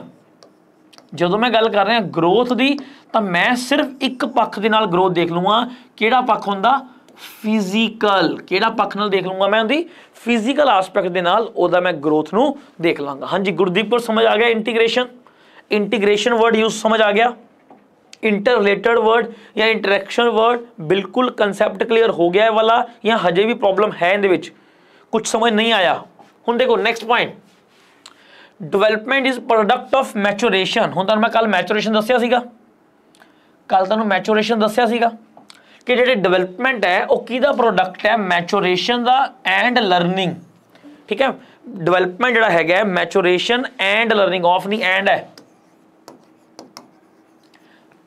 ਜਦੋਂ ਮੈਂ ਗੱਲ ਕਰ ਰਿਹਾ ਗਰੋਥ ਦੀ ਤਾਂ ਮੈਂ ਸਿਰਫ ਇੱਕ ਪੱਖ ਦੇ ਨਾਲ ਗਰੋਥ ਦੇਖ ਲੂੰਗਾ ਕਿਹੜਾ ਪੱਖ ਹੁੰਦਾ ਫਿਜ਼ੀਕਲ ਕਿਹੜਾ ਪੱਖ ਨਾਲ ਦੇਖ ਲੂੰਗਾ ਮੈਂ ਉਹਦੀ ਫਿਜ਼ੀਕਲ ਐਸਪੈਕਟ ਦੇ ਨਾਲ ਉਹਦਾ ਮੈਂ ਗਰੋਥ ਨੂੰ ਦੇਖ ਲਾਂਗਾ ਹਾਂਜੀ ਗੁਰਦੀਪ ਕੋਲ ਸਮਝ ਆ ਗਿਆ ਇੰਟੀਗ੍ਰੇਸ਼ਨ ਇੰਟੀਗ੍ਰੇਸ਼ਨ ਵਰਡ ਯੂਜ਼ ਸਮਝ ਆ ਗਿਆ इंटरलेटेड वर्ड या इंटरेक्शन वर्ड बिल्कुल कंसैप्ट क्लियर हो गया है वाला ਜਾਂ ਹਜੇ ਵੀ ਪ੍ਰੋਬਲਮ ਹੈ ਇਹਦੇ ਵਿੱਚ ਕੁਝ ਸਮਝ ਨਹੀਂ ਆਇਆ ਹੁਣ ਦੇਖੋ next point development is product of maturation ਹੁਣ ਤੁਹਾਨੂੰ ਮੈਂ ਕੱਲ ਮੈਚੂਰੇਸ਼ਨ ਦੱਸਿਆ ਸੀਗਾ ਕੱਲ ਤੁਹਾਨੂੰ ਮੈਚੂਰੇਸ਼ਨ ਦੱਸਿਆ ਸੀਗਾ ਕਿ ਜਿਹੜੇ ਡਿਵੈਲਪਮੈਂਟ ਹੈ ਉਹ ਕਿਹਦਾ ਪ੍ਰੋਡਕਟ ਹੈ ਮੈਚੂਰੇਸ਼ਨ ਦਾ ਐਂਡ ਲਰਨਿੰਗ ਠੀਕ ਹੈ ਡਿਵੈਲਪਮੈਂਟ ਜਿਹੜਾ ਹੈਗਾ ਮੈਚੂਰੇਸ਼ਨ ਐਂਡ ਲਰਨਿੰਗ ਆਫ ਨਹੀਂ ਐਂਡ ਹੈ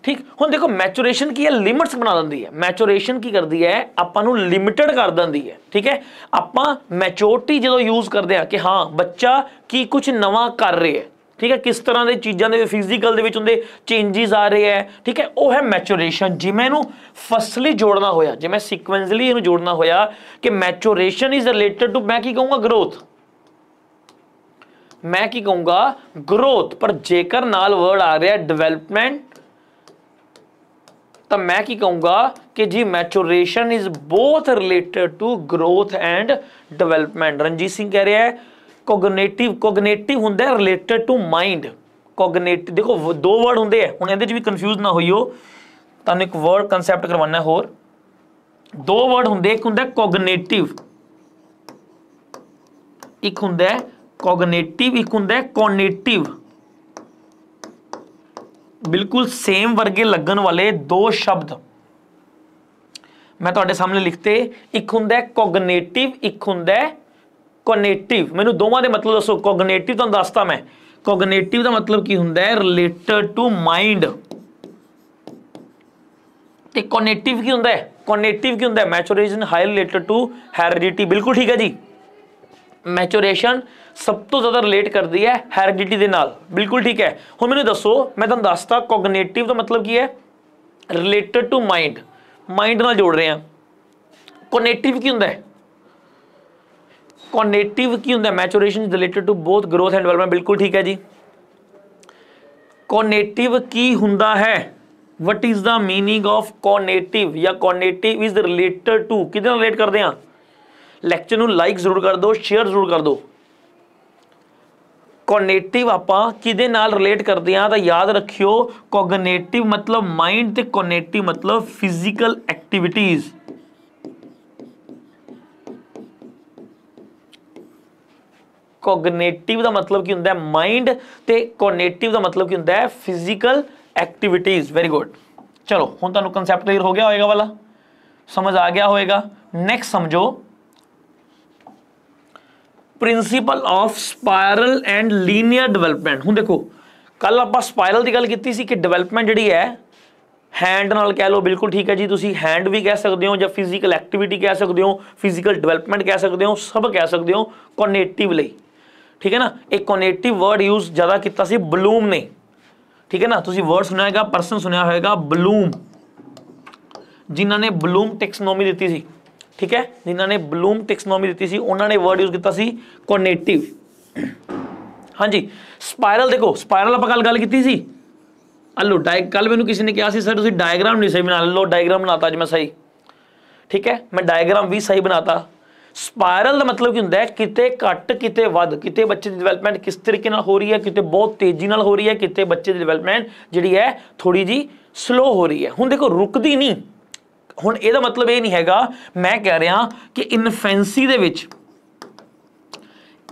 ਠੀਕ ਹੁਣ ਦੇਖੋ ਮੈਚੂਰੇਸ਼ਨ ਕੀ ਹੈ ਲਿਮਿਟਸ ਬਣਾ ਦਿੰਦੀ ਹੈ ਮੈਚੂਰੇਸ਼ਨ ਕੀ ਕਰਦੀ ਹੈ ਆਪਾਂ ਨੂੰ ਲਿਮਿਟਡ ਕਰ ਦਿੰਦੀ ਹੈ ਠੀਕ ਹੈ ਆਪਾਂ ਮੈਚੋਰਟੀ ਜਦੋਂ ਯੂਜ਼ ਕਰਦੇ ਆ ਕਿ ਹਾਂ ਬੱਚਾ ਕੀ ਕੁਝ ਨਵਾਂ ਕਰ ਰਿਹਾ ਹੈ ਠੀਕ ਹੈ ਕਿਸ ਤਰ੍ਹਾਂ ਦੇ ਚੀਜ਼ਾਂ ਦੇ ਫਿਜ਼ੀਕਲ ਦੇ ਵਿੱਚ ਹੁੰਦੇ ਚੇਂਜਸ ਆ ਰਹੇ ਹੈ ਠੀਕ ਹੈ ਉਹ ਹੈ ਮੈਚੂਰੇਸ਼ਨ ਜਿਵੇਂ ਇਹਨੂੰ ਫਸਲੀ ਜੋੜਨਾ ਹੋਇਆ ਜਿਵੇਂ ਸੀਕੁਐਂਸਲੀ ਇਹਨੂੰ ਜੋੜਨਾ ਹੋਇਆ ਕਿ ਮੈਚੂਰੇਸ਼ਨ ਇਜ਼ ਰਿਲੇਟਡ ਟੂ ਮੈਂ ਕੀ ਕਹੂੰਗਾ ਗਰੋਥ ਮੈਂ ਕੀ ਕਹੂੰਗਾ ਗਰੋਥ ਪਰ ਜੇਕਰ ਨਾਲ ਵਰਡ ਆ ਰਿਹਾ ਡਿਵੈਲਪਮੈਂਟ तब मैं की कहूँगा कि जी maturation is both related to growth and development Ranjit Singh कह रहे हैं ਕੋਗਨੀਟਿਵ ਕੋਗਨੀਟਿਵ ਹੁੰਦਾ ਹੈ ਰਿਲੇਟਡ ਟੂ ਮਾਈਂਡ ਕੋਗਨੀਟਿਵ ਦੇਖੋ ਦੋ ਵਰਡ ਹੁੰਦੇ ਆ ਹੁਣ ਇਹਦੇ ਚ ਵੀ ਕਨਫਿਊਜ਼ ਨਾ ਹੋਈਓ ਤੁਹਾਨੂੰ ਇੱਕ ਵਰਡ ਕਨਸੈਪਟ ਕਰਵਾਉਣਾ ਹੋਰ ਦੋ ਵਰਡ ਹੁੰਦੇ ਇੱਕ ਹੁੰਦਾ ਕੋਗਨੀਟਿਵ ਇੱਕ ਹੁੰਦਾ ਕੋਗਨੀਟਿਵ ਇੱਕ ਹੁੰਦਾ ਕੋਗਨੀਟਿਵ ਬਿਲਕੁਲ ਸੇਮ ਵਰਗੇ ਲੱਗਣ ਵਾਲੇ ਦੋ ਸ਼ਬਦ ਮੈਂ ਤੁਹਾਡੇ ਸਾਹਮਣੇ ਲਿਖਤੇ ਇੱਕ ਹੁੰਦਾ ਕੋਗਨੇਟਿਵ ਇੱਕ ਹੁੰਦਾ ਕੋਨੇਟਿਵ ਮੈਨੂੰ ਦੋਵਾਂ ਦੇ ਮਤਲਬ ਦੱਸੋ ਕੋਗਨੇਟਿਵ ਤੁਹਾਨੂੰ ਦੱਸਤਾ ਮੈਂ ਕੋਗਨੇਟਿਵ ਦਾ ਮਤਲਬ ਕੀ ਹੁੰਦਾ ਹੈ ਰਿਲੇਟਡ ਟੂ ਮਾਈਂਡ ਤੇ ਕੋਨੇਟਿਵ ਕੀ ਹੁੰਦਾ ਹੈ ਕੋਨੇਟਿਵ ਕੀ ਹੁੰਦਾ ਹੈ maturation high related to heredity ਬਿਲਕੁਲ ਠੀਕ ਹੈ ਜੀ ਮੈਚੁਰੇਸ਼ਨ ਸਭ ਤੋਂ ਜ਼ਿਆਦਾ ਰਿਲੇਟ ਕਰਦੀ ਹੈ ਹੈਰਿਡਿਟੀ ਦੇ ਨਾਲ ਬਿਲਕੁਲ ਠੀਕ ਹੈ ਹੁਣ ਮੈਨੂੰ ਦੱਸੋ ਮੈਂ ਤੁਹਾਨੂੰ ਦੱਸਤਾ ਕੋਗਨੀਟਿਵ ਦਾ ਮਤਲਬ ਕੀ ਹੈ ਰਿਲੇਟਡ ਟੂ ਮਾਈਂਡ ਮਾਈਂਡ ਨਾਲ ਜੋੜ ਰਹੇ ਹਾਂ ਕੋਨੇਟਿਵ ਕੀ ਹੁੰਦਾ ਹੈ ਕੋਨੇਟਿਵ ਕੀ ਹੁੰਦਾ maturation is related to both growth and development बिल्कुल ठीक है जी कोनेटिव की ਹੁੰਦਾ ਹੈ what is the meaning of conative ਜਾਂ ਕੋਨੇਟਿਵ ਇਜ਼ ਰਿਲੇਟਡ ਟੂ ਕਿਹਦੇ ਨਾਲ ਰਿਲੇਟ ਕਰਦੇ ਆ ਲੈਕਚਰ ਨੂੰ ਲਾਈਕ ਜ਼ਰੂਰ ਕਰ ਦਿਓ ਸ਼ੇਅਰ ਜ਼ਰੂਰ ਕਰ ਦਿਓ कोनेटिव आप कि रिलेट करते हैं तो याद रखियो कोगनेटिव मतलब माइंड से कोनेटिव मतलब फिजिकल एक्टिविटीज कोगनेटिव का मतलब की होंगे माइंड से कोनेटिव का मतलब की होंगे फिजिकल एक्टिविटीज वेरी गुड चलो हूँ तुम्हें कंसैप्ट क्लीयर हो गया होगा वाला समझ आ गया होगा नैक्सट समझो principle of spiral and linear development ਹੁਣ ਦੇਖੋ ਕੱਲ ਆਪਾਂ ਸਪਾਇਰਲ ਦੀ ਗੱਲ ਕੀਤੀ ਸੀ ਕਿ ਡਿਵੈਲਪਮੈਂਟ ਜਿਹੜੀ ਹੈ ਹੈਂਡ ਨਾਲ ਕਹਿ ਲਓ ਬਿਲਕੁਲ ਠੀਕ ਹੈ ਜੀ ਤੁਸੀਂ ਹੈਂਡ ਵੀ ਕਹਿ ਸਕਦੇ ਹੋ ਜਾਂ ਫਿਜ਼ੀਕਲ ਐਕਟੀਵਿਟੀ ਕਹਿ ਸਕਦੇ ਹੋ ਫਿਜ਼ੀਕਲ ਡਿਵੈਲਪਮੈਂਟ ਕਹਿ ਸਕਦੇ ਹੋ ਸਭ ਕਹਿ ਸਕਦੇ ਹੋ ਕੋਨੇਟਿਵ ਲਈ ਠੀਕ ਹੈ ਨਾ ਇਹ ਕੋਨੇਟਿਵ ਵਰਡ ਯੂਜ਼ ਜ਼ਿਆਦਾ ਕੀਤਾ ਸੀ ਬਲੂਮ ਨੇ ਠੀਕ ਹੈ ਨਾ ਤੁਸੀਂ ਵਰਡ ਸੁਣਿਆ ਹੋਏਗਾ ਪਰਸਨ ਸੁਣਿਆ ਹੋਏਗਾ ਬਲੂਮ ਜਿਨ੍ਹਾਂ ਨੇ ਬਲੂਮ ਟੈਕਸਨੋਮੀ ਦਿੱਤੀ ਸੀ ਠੀਕ ਹੈ ਜਿਨ੍ਹਾਂ ਨੇ ਬਲੂਮ ਟੈਕਸਨੋਮੀ ਦਿੱਤੀ ਸੀ ਉਹਨਾਂ ਨੇ ਵਰਡ ਯੂਜ਼ ਕੀਤਾ ਸੀ ਕੋਨੇਟਿਵ ਹਾਂਜੀ ਸਪਾਇਰਲ ਦੇਖੋ ਸਪਾਇਰਲ ਆਪਾਂ ਕੱਲ ਗੱਲ ਕੀਤੀ ਸੀ ਹਲੋ ਡਾਇ ਕੱਲ ਮੈਨੂੰ ਕਿਸੇ ਨੇ ਕਿਹਾ ਸੀ ਸਰ ਤੁਸੀਂ ਡਾਇਗ੍ਰਾਮ ਨਹੀਂ ਸਹੀ ਬਣਾ ਲਓ ਡਾਇਗ੍ਰਾਮ ਬਣਾਤਾ ਅੱਜ ਮੈਂ ਸਹੀ ਠੀਕ ਹੈ ਮੈਂ ਡਾਇਗ੍ਰਾਮ ਵੀ ਸਹੀ ਬਣਾਤਾ ਸਪਾਇਰਲ ਦਾ ਮਤਲਬ ਕੀ ਹੁੰਦਾ ਹੈ ਕਿਤੇ ਘੱਟ ਕਿਤੇ ਵੱਧ ਕਿਤੇ ਬੱਚੇ ਦੀ ਡਿਵੈਲਪਮੈਂਟ ਕਿਸ ਤਰੀਕੇ ਨਾਲ ਹੋ ਰਹੀ ਹੈ ਕਿਤੇ ਬਹੁਤ ਤੇਜ਼ੀ ਨਾਲ ਹੋ ਰਹੀ ਹੈ ਕਿਤੇ ਬੱਚੇ ਦੀ ਡਿਵੈਲਪਮੈਂਟ ਜਿਹੜੀ ਹੈ ਥੋੜੀ ਜੀ ਸਲੋ ਹੋ ਰਹੀ ਹੈ ਹੁਣ ਦੇਖੋ ਰੁਕਦੀ ਨਹੀਂ ਹੁਣ ਇਹਦਾ ਮਤਲਬ ਇਹ ਨਹੀਂ ਹੈਗਾ ਮੈਂ ਕਹਿ ਰਿਹਾ ਕਿ ਇਨਫੈਂਸੀ ਦੇ ਵਿੱਚ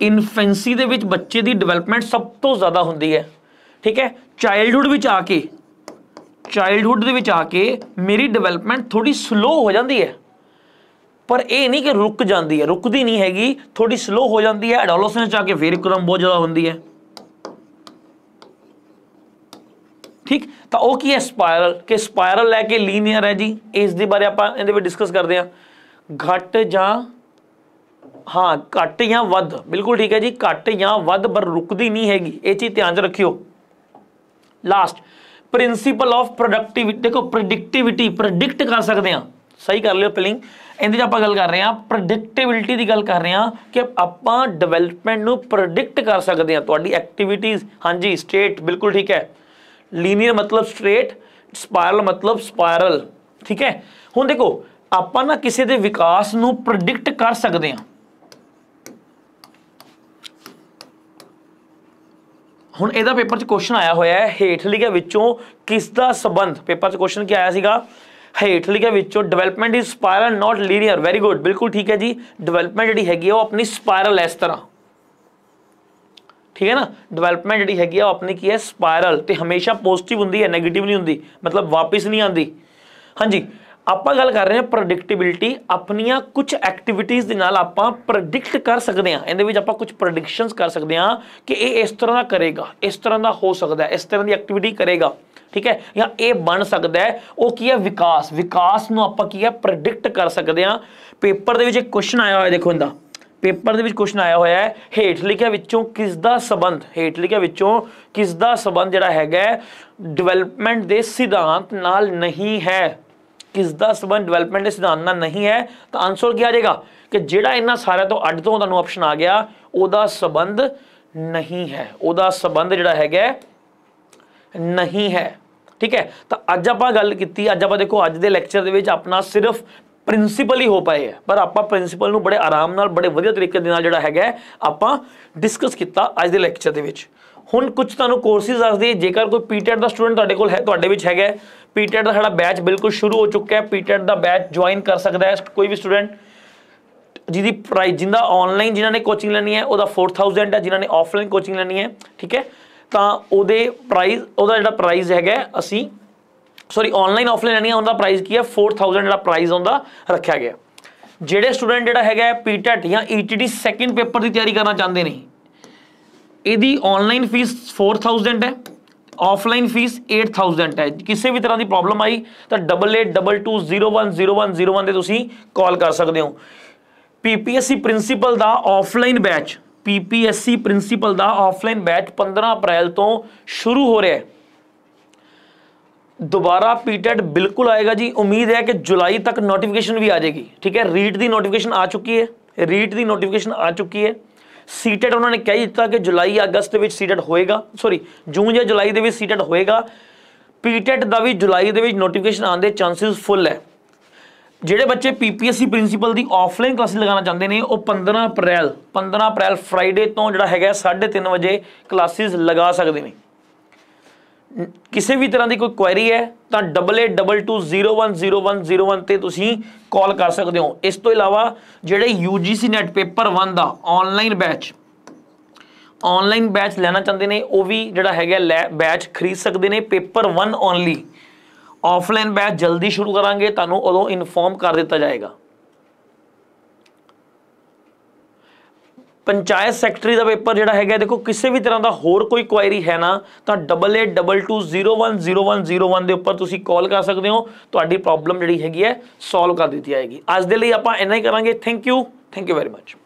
ਇਨਫੈਂਸੀ ਦੇ ਵਿੱਚ ਬੱਚੇ ਦੀ ਡਿਵੈਲਪਮੈਂਟ ਸਭ ਤੋਂ ਜ਼ਿਆਦਾ ਹੁੰਦੀ ਹੈ ਠੀਕ ਹੈ ਚਾਈਲਡਹੂਡ ਵਿੱਚ ਆ ਕੇ ਚਾਈਲਡਹੂਡ ਦੇ ਵਿੱਚ ਆ ਕੇ ਮੇਰੀ ਡਿਵੈਲਪਮੈਂਟ ਥੋੜੀ ਸਲੋ ਹੋ ਜਾਂਦੀ ਹੈ ਪਰ ਇਹ ਨਹੀਂ ਕਿ ਰੁਕ ਜਾਂਦੀ ਹੈ ਰੁਕਦੀ ਨਹੀਂ ਹੈਗੀ ਥੋੜੀ ਸਲੋ ਹੋ ਜਾਂਦੀ ਹੈ ਐਡੋਲੈਸੈਂਸ ਆ ਕੇ ਫੇਰ ਇੱਕਦਮ ਬਹੁਤ ਜ਼ਿਆਦਾ ਹੁੰਦੀ ਹੈ ਠੀਕ ਤਾਂ ਉਹ ਕੀ ਹੈ ਸਪਾਇਰਲ ਕਿ ਸਪਾਇਰਲ ਲੈ ਕੇ ਲੀਨੀਅਰ ਹੈ ਜੀ ਇਸ ਦੇ ਬਾਰੇ ਆਪਾਂ ਇਹਦੇ ਵਿੱਚ ਡਿਸਕਸ ਕਰਦੇ ਆ ਘਟ ਜਾਂ ਹਾਂ ਘਟ ਜਾਂ ਵੱਧ ਬਿਲਕੁਲ ਠੀਕ ਹੈ ਜੀ ਘਟ ਜਾਂ ਵੱਧ ਪਰ ਰੁਕਦੀ ਨਹੀਂ ਹੈਗੀ ਇਹ ਚੀਜ਼ ਧਿਆਨ ਰੱਖਿਓ ਲਾਸਟ ਪ੍ਰਿੰਸੀਪਲ ਆਫ ਪ੍ਰੋਡਕਟਿਵਿਟੀ ਦੇਖੋ ਪ੍ਰੈਡਿਕਟਿਵਿਟੀ ਪ੍ਰੈਡਿਕਟ ਕਰ ਸਕਦੇ ਆ ਸਹੀ ਕਰ ਲਿਓ ਪਲਿੰਗ ਇਹਦੇ 'ਚ ਆਪਾਂ ਗੱਲ ਕਰ ਰਹੇ ਆ ਪ੍ਰੈਡਿਕਟੇਬਿਲਟੀ ਦੀ ਗੱਲ ਕਰ ਰਹੇ ਆ ਕਿ ਆਪਾਂ ਡਿਵੈਲਪਮੈਂਟ ਨੂੰ ਪ੍ਰੈਡਿਕਟ ਕਰ ਸਕਦੇ ਆ ਤੁਹਾਡੀ ਐਕਟੀਵਿਟੀਜ਼ ਹਾਂਜੀ ਸਟੇਟ ਬਿਲਕੁਲ ਠੀਕ ਹੈ ਲੀਨੀਅਰ ਮਤਲਬ ਸਟ੍ਰੇਟ ਸਪਾਇਰਲ ਮਤਲਬ ਸਪਾਇਰਲ ਠੀਕ ਹੈ ਹੁਣ ਦੇਖੋ ਆਪਾਂ ਨਾ ਕਿਸੇ ਦੇ ਵਿਕਾਸ ਨੂੰ ਪ੍ਰੈਡਿਕਟ ਕਰ ਸਕਦੇ ਹਾਂ ਹੁਣ ਇਹਦਾ ਪੇਪਰ 'ਚ ਕੁਐਸਚਨ ਆਇਆ ਹੋਇਆ ਹੈ ਹੇਠ ਲਿਖਿਆ ਵਿੱਚੋਂ ਕਿਸ ਦਾ ਸਬੰਧ ਪੇਪਰ 'ਚ ਕੁਐਸਚਨ ਕੀ ਆਇਆ ਸੀਗਾ ਹੇਠ ਲਿਖਿਆ ਵਿੱਚੋਂ development is spiral not linear very good ਬਿਲਕੁਲ ਠੀਕ ਹੈ ਜੀ ਡਿਵੈਲਪਮੈਂਟ ਜਿਹੜੀ ਹੈਗੀ ਉਹ ਆਪਣੀ ਸਪਾਇਰਲ ਇਸ ਤਰ੍ਹਾਂ ਠੀਕ ਹੈ ਨਾ ਡਿਵੈਲਪਮੈਂਟ ਜਿਹੜੀ ਹੈਗੀ ਆ ਆਪਣੀ ਕੀ ਹੈ ਸਪਾਇਰਲ ਤੇ ਹਮੇਸ਼ਾ ਪੋਜ਼ਿਟਿਵ ਹੁੰਦੀ ਹੈ 네ਗੇਟਿਵ ਨਹੀਂ ਹੁੰਦੀ ਮਤਲਬ ਵਾਪਸ ਨਹੀਂ ਆਂਦੀ ਹਾਂਜੀ ਆਪਾਂ ਗੱਲ ਕਰ ਰਹੇ ਹਾਂ ਪ੍ਰੈਡਿਕਟੇਬਿਲਟੀ ਆਪਣੀਆਂ ਕੁਝ ਐਕਟੀਵਿਟੀਜ਼ ਦੇ ਨਾਲ ਆਪਾਂ ਪ੍ਰੈਡਿਕਟ ਕਰ ਸਕਦੇ ਹਾਂ ਇਹਦੇ ਵਿੱਚ ਆਪਾਂ ਕੁਝ ਪ੍ਰੈਡਿਕਸ਼ਨਸ ਕਰ ਸਕਦੇ ਹਾਂ ਕਿ ਇਹ ਇਸ ਤਰ੍ਹਾਂ ਦਾ ਕਰੇਗਾ ਇਸ ਤਰ੍ਹਾਂ ਦਾ ਹੋ ਸਕਦਾ ਹੈ ਇਸ ਤਰ੍ਹਾਂ ਦੀ ਐਕਟੀਵਿਟੀ ਕਰੇਗਾ ਠੀਕ ਹੈ ਜਾਂ ਇਹ ਬਣ ਸਕਦਾ ਹੈ ਉਹ ਕੀ ਹੈ ਵਿਕਾਸ ਵਿਕਾਸ ਨੂੰ ਆਪਾਂ ਕੀ ਹੈ ਪ੍ਰੈਡਿਕਟ ਕਰ ਸਕਦੇ ਹਾਂ ਪੇਪਰ ਦੇ ਵਿੱਚ ਇੱਕ ਕੁਐਸਚਨ ਆਇਆ ਹੋਇਆ ਦੇਖੋ ਇਹਦਾ ਪੇਪਰ ਦੇ ਵਿੱਚ ਕੁਐਸਚਨ ਆਇਆ ਹੋਇਆ ਹੈ ਹੇਠ ਲਿਖਿਆ ਵਿੱਚੋਂ ਕਿਸ ਦਾ ਸਬੰਧ ਹੇਠ ਲਿਖਿਆ ਵਿੱਚੋਂ ਕਿਸ ਦਾ ਸਬੰਧ ਜਿਹੜਾ ਹੈਗਾ ਡਿਵੈਲਪਮੈਂਟ ਦੇ ਸਿਧਾਂਤ ਨਾਲ ਨਹੀਂ ਹੈ ਕਿਸ ਦਾ ਸਬੰਧ ਡਿਵੈਲਪਮੈਂਟ ਦੇ ਸਿਧਾਂਤ ਨਾਲ ਨਹੀਂ ਹੈ ਤਾਂ ਆਨਸਰ ਕੀ ਆ ਜਾਏਗਾ ਕਿ ਜਿਹੜਾ ਇਹਨਾਂ ਸਾਰਿਆਂ ਤੋਂ ਅੱਡ ਤੋਂ ਤੁਹਾਨੂੰ ਆਪਸ਼ਨ ਆ ਗਿਆ ਉਹਦਾ ਸਬੰਧ ਨਹੀਂ ਹੈ ਉਹਦਾ ਸਬੰਧ ਜਿਹੜਾ ਹੈਗਾ ਨਹੀਂ ਹੈ ਠੀਕ ਹੈ ਤਾਂ ਅੱਜ ਆਪਾਂ ਗੱਲ ਕੀਤੀ ਅੱਜ ਆਪਾਂ ਦੇਖੋ ਅੱਜ ਦੇ ਲੈਕਚਰ ਦੇ ਵਿੱਚ ਆਪਣਾ ਸਿਰਫ ਪ੍ਰਿੰਸੀਪਲ ਹੀ ਹੋ ਪਾਏ ਹੈ ਪਰ ਆਪਾਂ ਪ੍ਰਿੰਸੀਪਲ ਨੂੰ ਬੜੇ ਆਰਾਮ ਨਾਲ ਬੜੇ ਵਧੀਆ ਤਰੀਕੇ ਦੇ ਨਾਲ ਜਿਹੜਾ ਹੈਗਾ ਆਪਾਂ ਡਿਸਕਸ ਕੀਤਾ ਅੱਜ ਦੇ ਲੈਕਚਰ ਦੇ ਵਿੱਚ ਹੁਣ ਕੁਝ ਤੁਹਾਨੂੰ ਕੋਰਸਿਸ ਦੱਸਦੇ ਜੇਕਰ ਕੋਈ ਪੀਟੈਟ ਦਾ ਸਟੂਡੈਂਟ ਤੁਹਾਡੇ ਕੋਲ ਹੈ ਤੁਹਾਡੇ ਵਿੱਚ ਹੈਗਾ ਪੀਟੈਟ ਦਾ ਸਾਡਾ ਬੈਚ ਬਿਲਕੁਲ ਸ਼ੁਰੂ ਹੋ ਚੁੱਕਾ ਹੈ ਪੀਟੈਟ ਦਾ ਬੈਚ ਜੁਆਇਨ ਕਰ ਸਕਦਾ ਹੈ ਕੋਈ ਵੀ ਸਟੂਡੈਂਟ ਜਿਹਦੀ ਪ੍ਰਾਈਸ ਜਿੰਦਾ ਆਨਲਾਈਨ ਜਿਨ੍ਹਾਂ ਨੇ ਕੋਚਿੰਗ ਲੈਣੀ ਹੈ ਉਹਦਾ 4000 ਹੈ ਜਿਨ੍ਹਾਂ ਨੇ ਆਫਲਾਈਨ ਕੋਚਿੰਗ ਲੈਣੀ ਹੈ ਠੀਕ ਹੈ ਤਾਂ ਉਹਦੇ ਪ੍ਰਾਈਸ ਉਹਦਾ ਜਿਹੜਾ ਪ੍ਰਾਈਸ ਹੈਗਾ ਅਸੀਂ ਸੌਰੀ ਆਨਲਾਈਨ ਆਫਲਾਈਨ ਲੈਣੀ ਹੈ ਉਹਨਾਂ ਦਾ ਪ੍ਰਾਈਸ ਕੀ ਹੈ 4000 ਜਿਹੜਾ ਪ੍ਰਾਈਸ ਹੁੰਦਾ ਰੱਖਿਆ ਗਿਆ ਜਿਹੜੇ ਸਟੂਡੈਂਟ ਜਿਹੜਾ ਹੈਗਾ ਪੀਟੈਟ ਜਾਂ ਈਟੀਟੀ ਸੈਕੰਡ ਪੇਪਰ ਦੀ ਤਿਆਰੀ ਕਰਨਾ ਚਾਹੁੰਦੇ ਨੇ ਇਹਦੀ ਆਨਲਾਈਨ ਫੀਸ 4000 ਹੈ ਆਫਲਾਈਨ ਫੀਸ 8000 ਹੈ ਕਿਸੇ ਵੀ ਤਰ੍ਹਾਂ ਦੀ ਪ੍ਰੋਬਲਮ ਆਈ ਤਾਂ 8822010101 ਤੇ ਤੁਸੀਂ ਕਾਲ ਕਰ ਸਕਦੇ ਹੋ ਪੀਪੀਐਸਸੀ ਪ੍ਰਿੰਸੀਪਲ ਦਾ ਆਫਲਾਈਨ ਬੈਚ ਪੀਪੀਐਸਸੀ ਪ੍ਰਿੰਸੀਪਲ ਦਾ ਆਫਲਾਈਨ ਬੈਚ 15 ਅਪ੍ਰੈਲ ਤੋਂ ਸ਼ੁਰੂ ਹੋ ਰਿਹਾ ਹੈ ਦੁਬਾਰਾ ਪੀਟੈਟ ਬਿਲਕੁਲ ਆਏਗਾ ਜੀ ਉਮੀਦ ਹੈ ਕਿ ਜੁਲਾਈ ਤੱਕ ਨੋਟੀਫਿਕੇਸ਼ਨ ਵੀ ਆ ਜਾਏਗੀ ਠੀਕ ਹੈ ਰੀਟ ਦੀ ਨੋਟੀਫਿਕੇਸ਼ਨ ਆ ਚੁੱਕੀ ਹੈ ਰੀਟ ਦੀ ਨੋਟੀਫਿਕੇਸ਼ਨ ਆ ਚੁੱਕੀ ਹੈ ਸੀਟੈਡ ਉਹਨਾਂ ਨੇ ਕਹਿ ਦਿੱਤਾ ਕਿ ਜੁਲਾਈ ਅਗਸਤ ਦੇ ਵਿੱਚ ਸੀਟੈਡ ਹੋਏਗਾ ਸੌਰੀ ਜੂਨ ਜਾਂ ਜੁਲਾਈ ਦੇ ਵਿੱਚ ਸੀਟੈਡ ਹੋਏਗਾ ਪੀਟੈਟ ਦਾ ਵੀ ਜੁਲਾਈ ਦੇ ਵਿੱਚ ਨੋਟੀਫਿਕੇਸ਼ਨ ਆਉਣ ਦੇ ਚਾਂਸਸ ਫੁੱਲ ਹੈ ਜਿਹੜੇ ਬੱਚੇ ਪੀਪੀਐਸਸੀ ਪ੍ਰਿੰਸੀਪਲ ਦੀ ਆਫਲਾਈਨ ਕਲਾਸ ਲਗਾਉਣਾ ਚਾਹੁੰਦੇ ਨੇ ਉਹ 15 ਅਪ੍ਰੈਲ 15 ਅਪ੍ਰੈਲ ਫਰਡੇ ਤੋਂ ਜਿਹੜਾ ਹੈਗਾ 3:30 ਵਜੇ ਕਲਾਸਿਸ ਲਗਾ ਸਕਦੇ ਨੇ ਕਿਸੇ ਵੀ ਤਰ੍ਹਾਂ ਦੀ ਕੋਈ ਕੁਐਰੀ ਹੈ ਤਾਂ 8822010101 ਤੇ ਤੁਸੀਂ ਕਾਲ ਕਰ ਸਕਦੇ ਹੋ ਇਸ ਤੋਂ ਇਲਾਵਾ ਜਿਹੜੇ UGC ਨੈਟ ਪੇਪਰ 1 ਦਾ ਆਨਲਾਈਨ ਬੈਚ ਆਨਲਾਈਨ ਬੈਚ ਲੈਣਾ ਚਾਹੁੰਦੇ ਨੇ ਉਹ ਵੀ ਜਿਹੜਾ ਹੈਗਾ ਬੈਚ ਖਰੀਦ ਸਕਦੇ ਨੇ ਪੇਪਰ 1 ਓਨਲੀ ਆਫਲਾਈਨ ਬੈਚ ਜਲਦੀ ਸ਼ੁਰੂ ਕਰਾਂਗੇ ਤੁਹਾਨੂੰ ਉਦੋਂ ਇਨਫੋਰਮ ਕਰ ਦਿੱਤਾ ਜਾਏਗਾ ਪੰਚਾਇਤ ਸੈਕਟਰੀ ਦਾ ਪੇਪਰ ਜਿਹੜਾ ਹੈਗਾ ਦੇਖੋ ਕਿਸੇ ਵੀ ਤਰ੍ਹਾਂ ਦਾ ਹੋਰ ਕੋਈ ਕੁਐਰੀ ਹੈ ਨਾ ਤਾਂ 8822010101 ਦੇ ਉੱਪਰ ਤੁਸੀਂ ਕਾਲ ਕਰ ਸਕਦੇ ਹੋ ਤੁਹਾਡੀ ਪ੍ਰੋਬਲਮ ਜਿਹੜੀ ਹੈਗੀ ਹੈ ਸੋਲਵ ਕਰ ਦਿੱਤੀ ਜਾਏਗੀ ਅੱਜ ਦੇ ਲਈ ਆਪਾਂ ਇੰਨਾ ਹੀ ਕਰਾਂਗੇ thank you thank you very much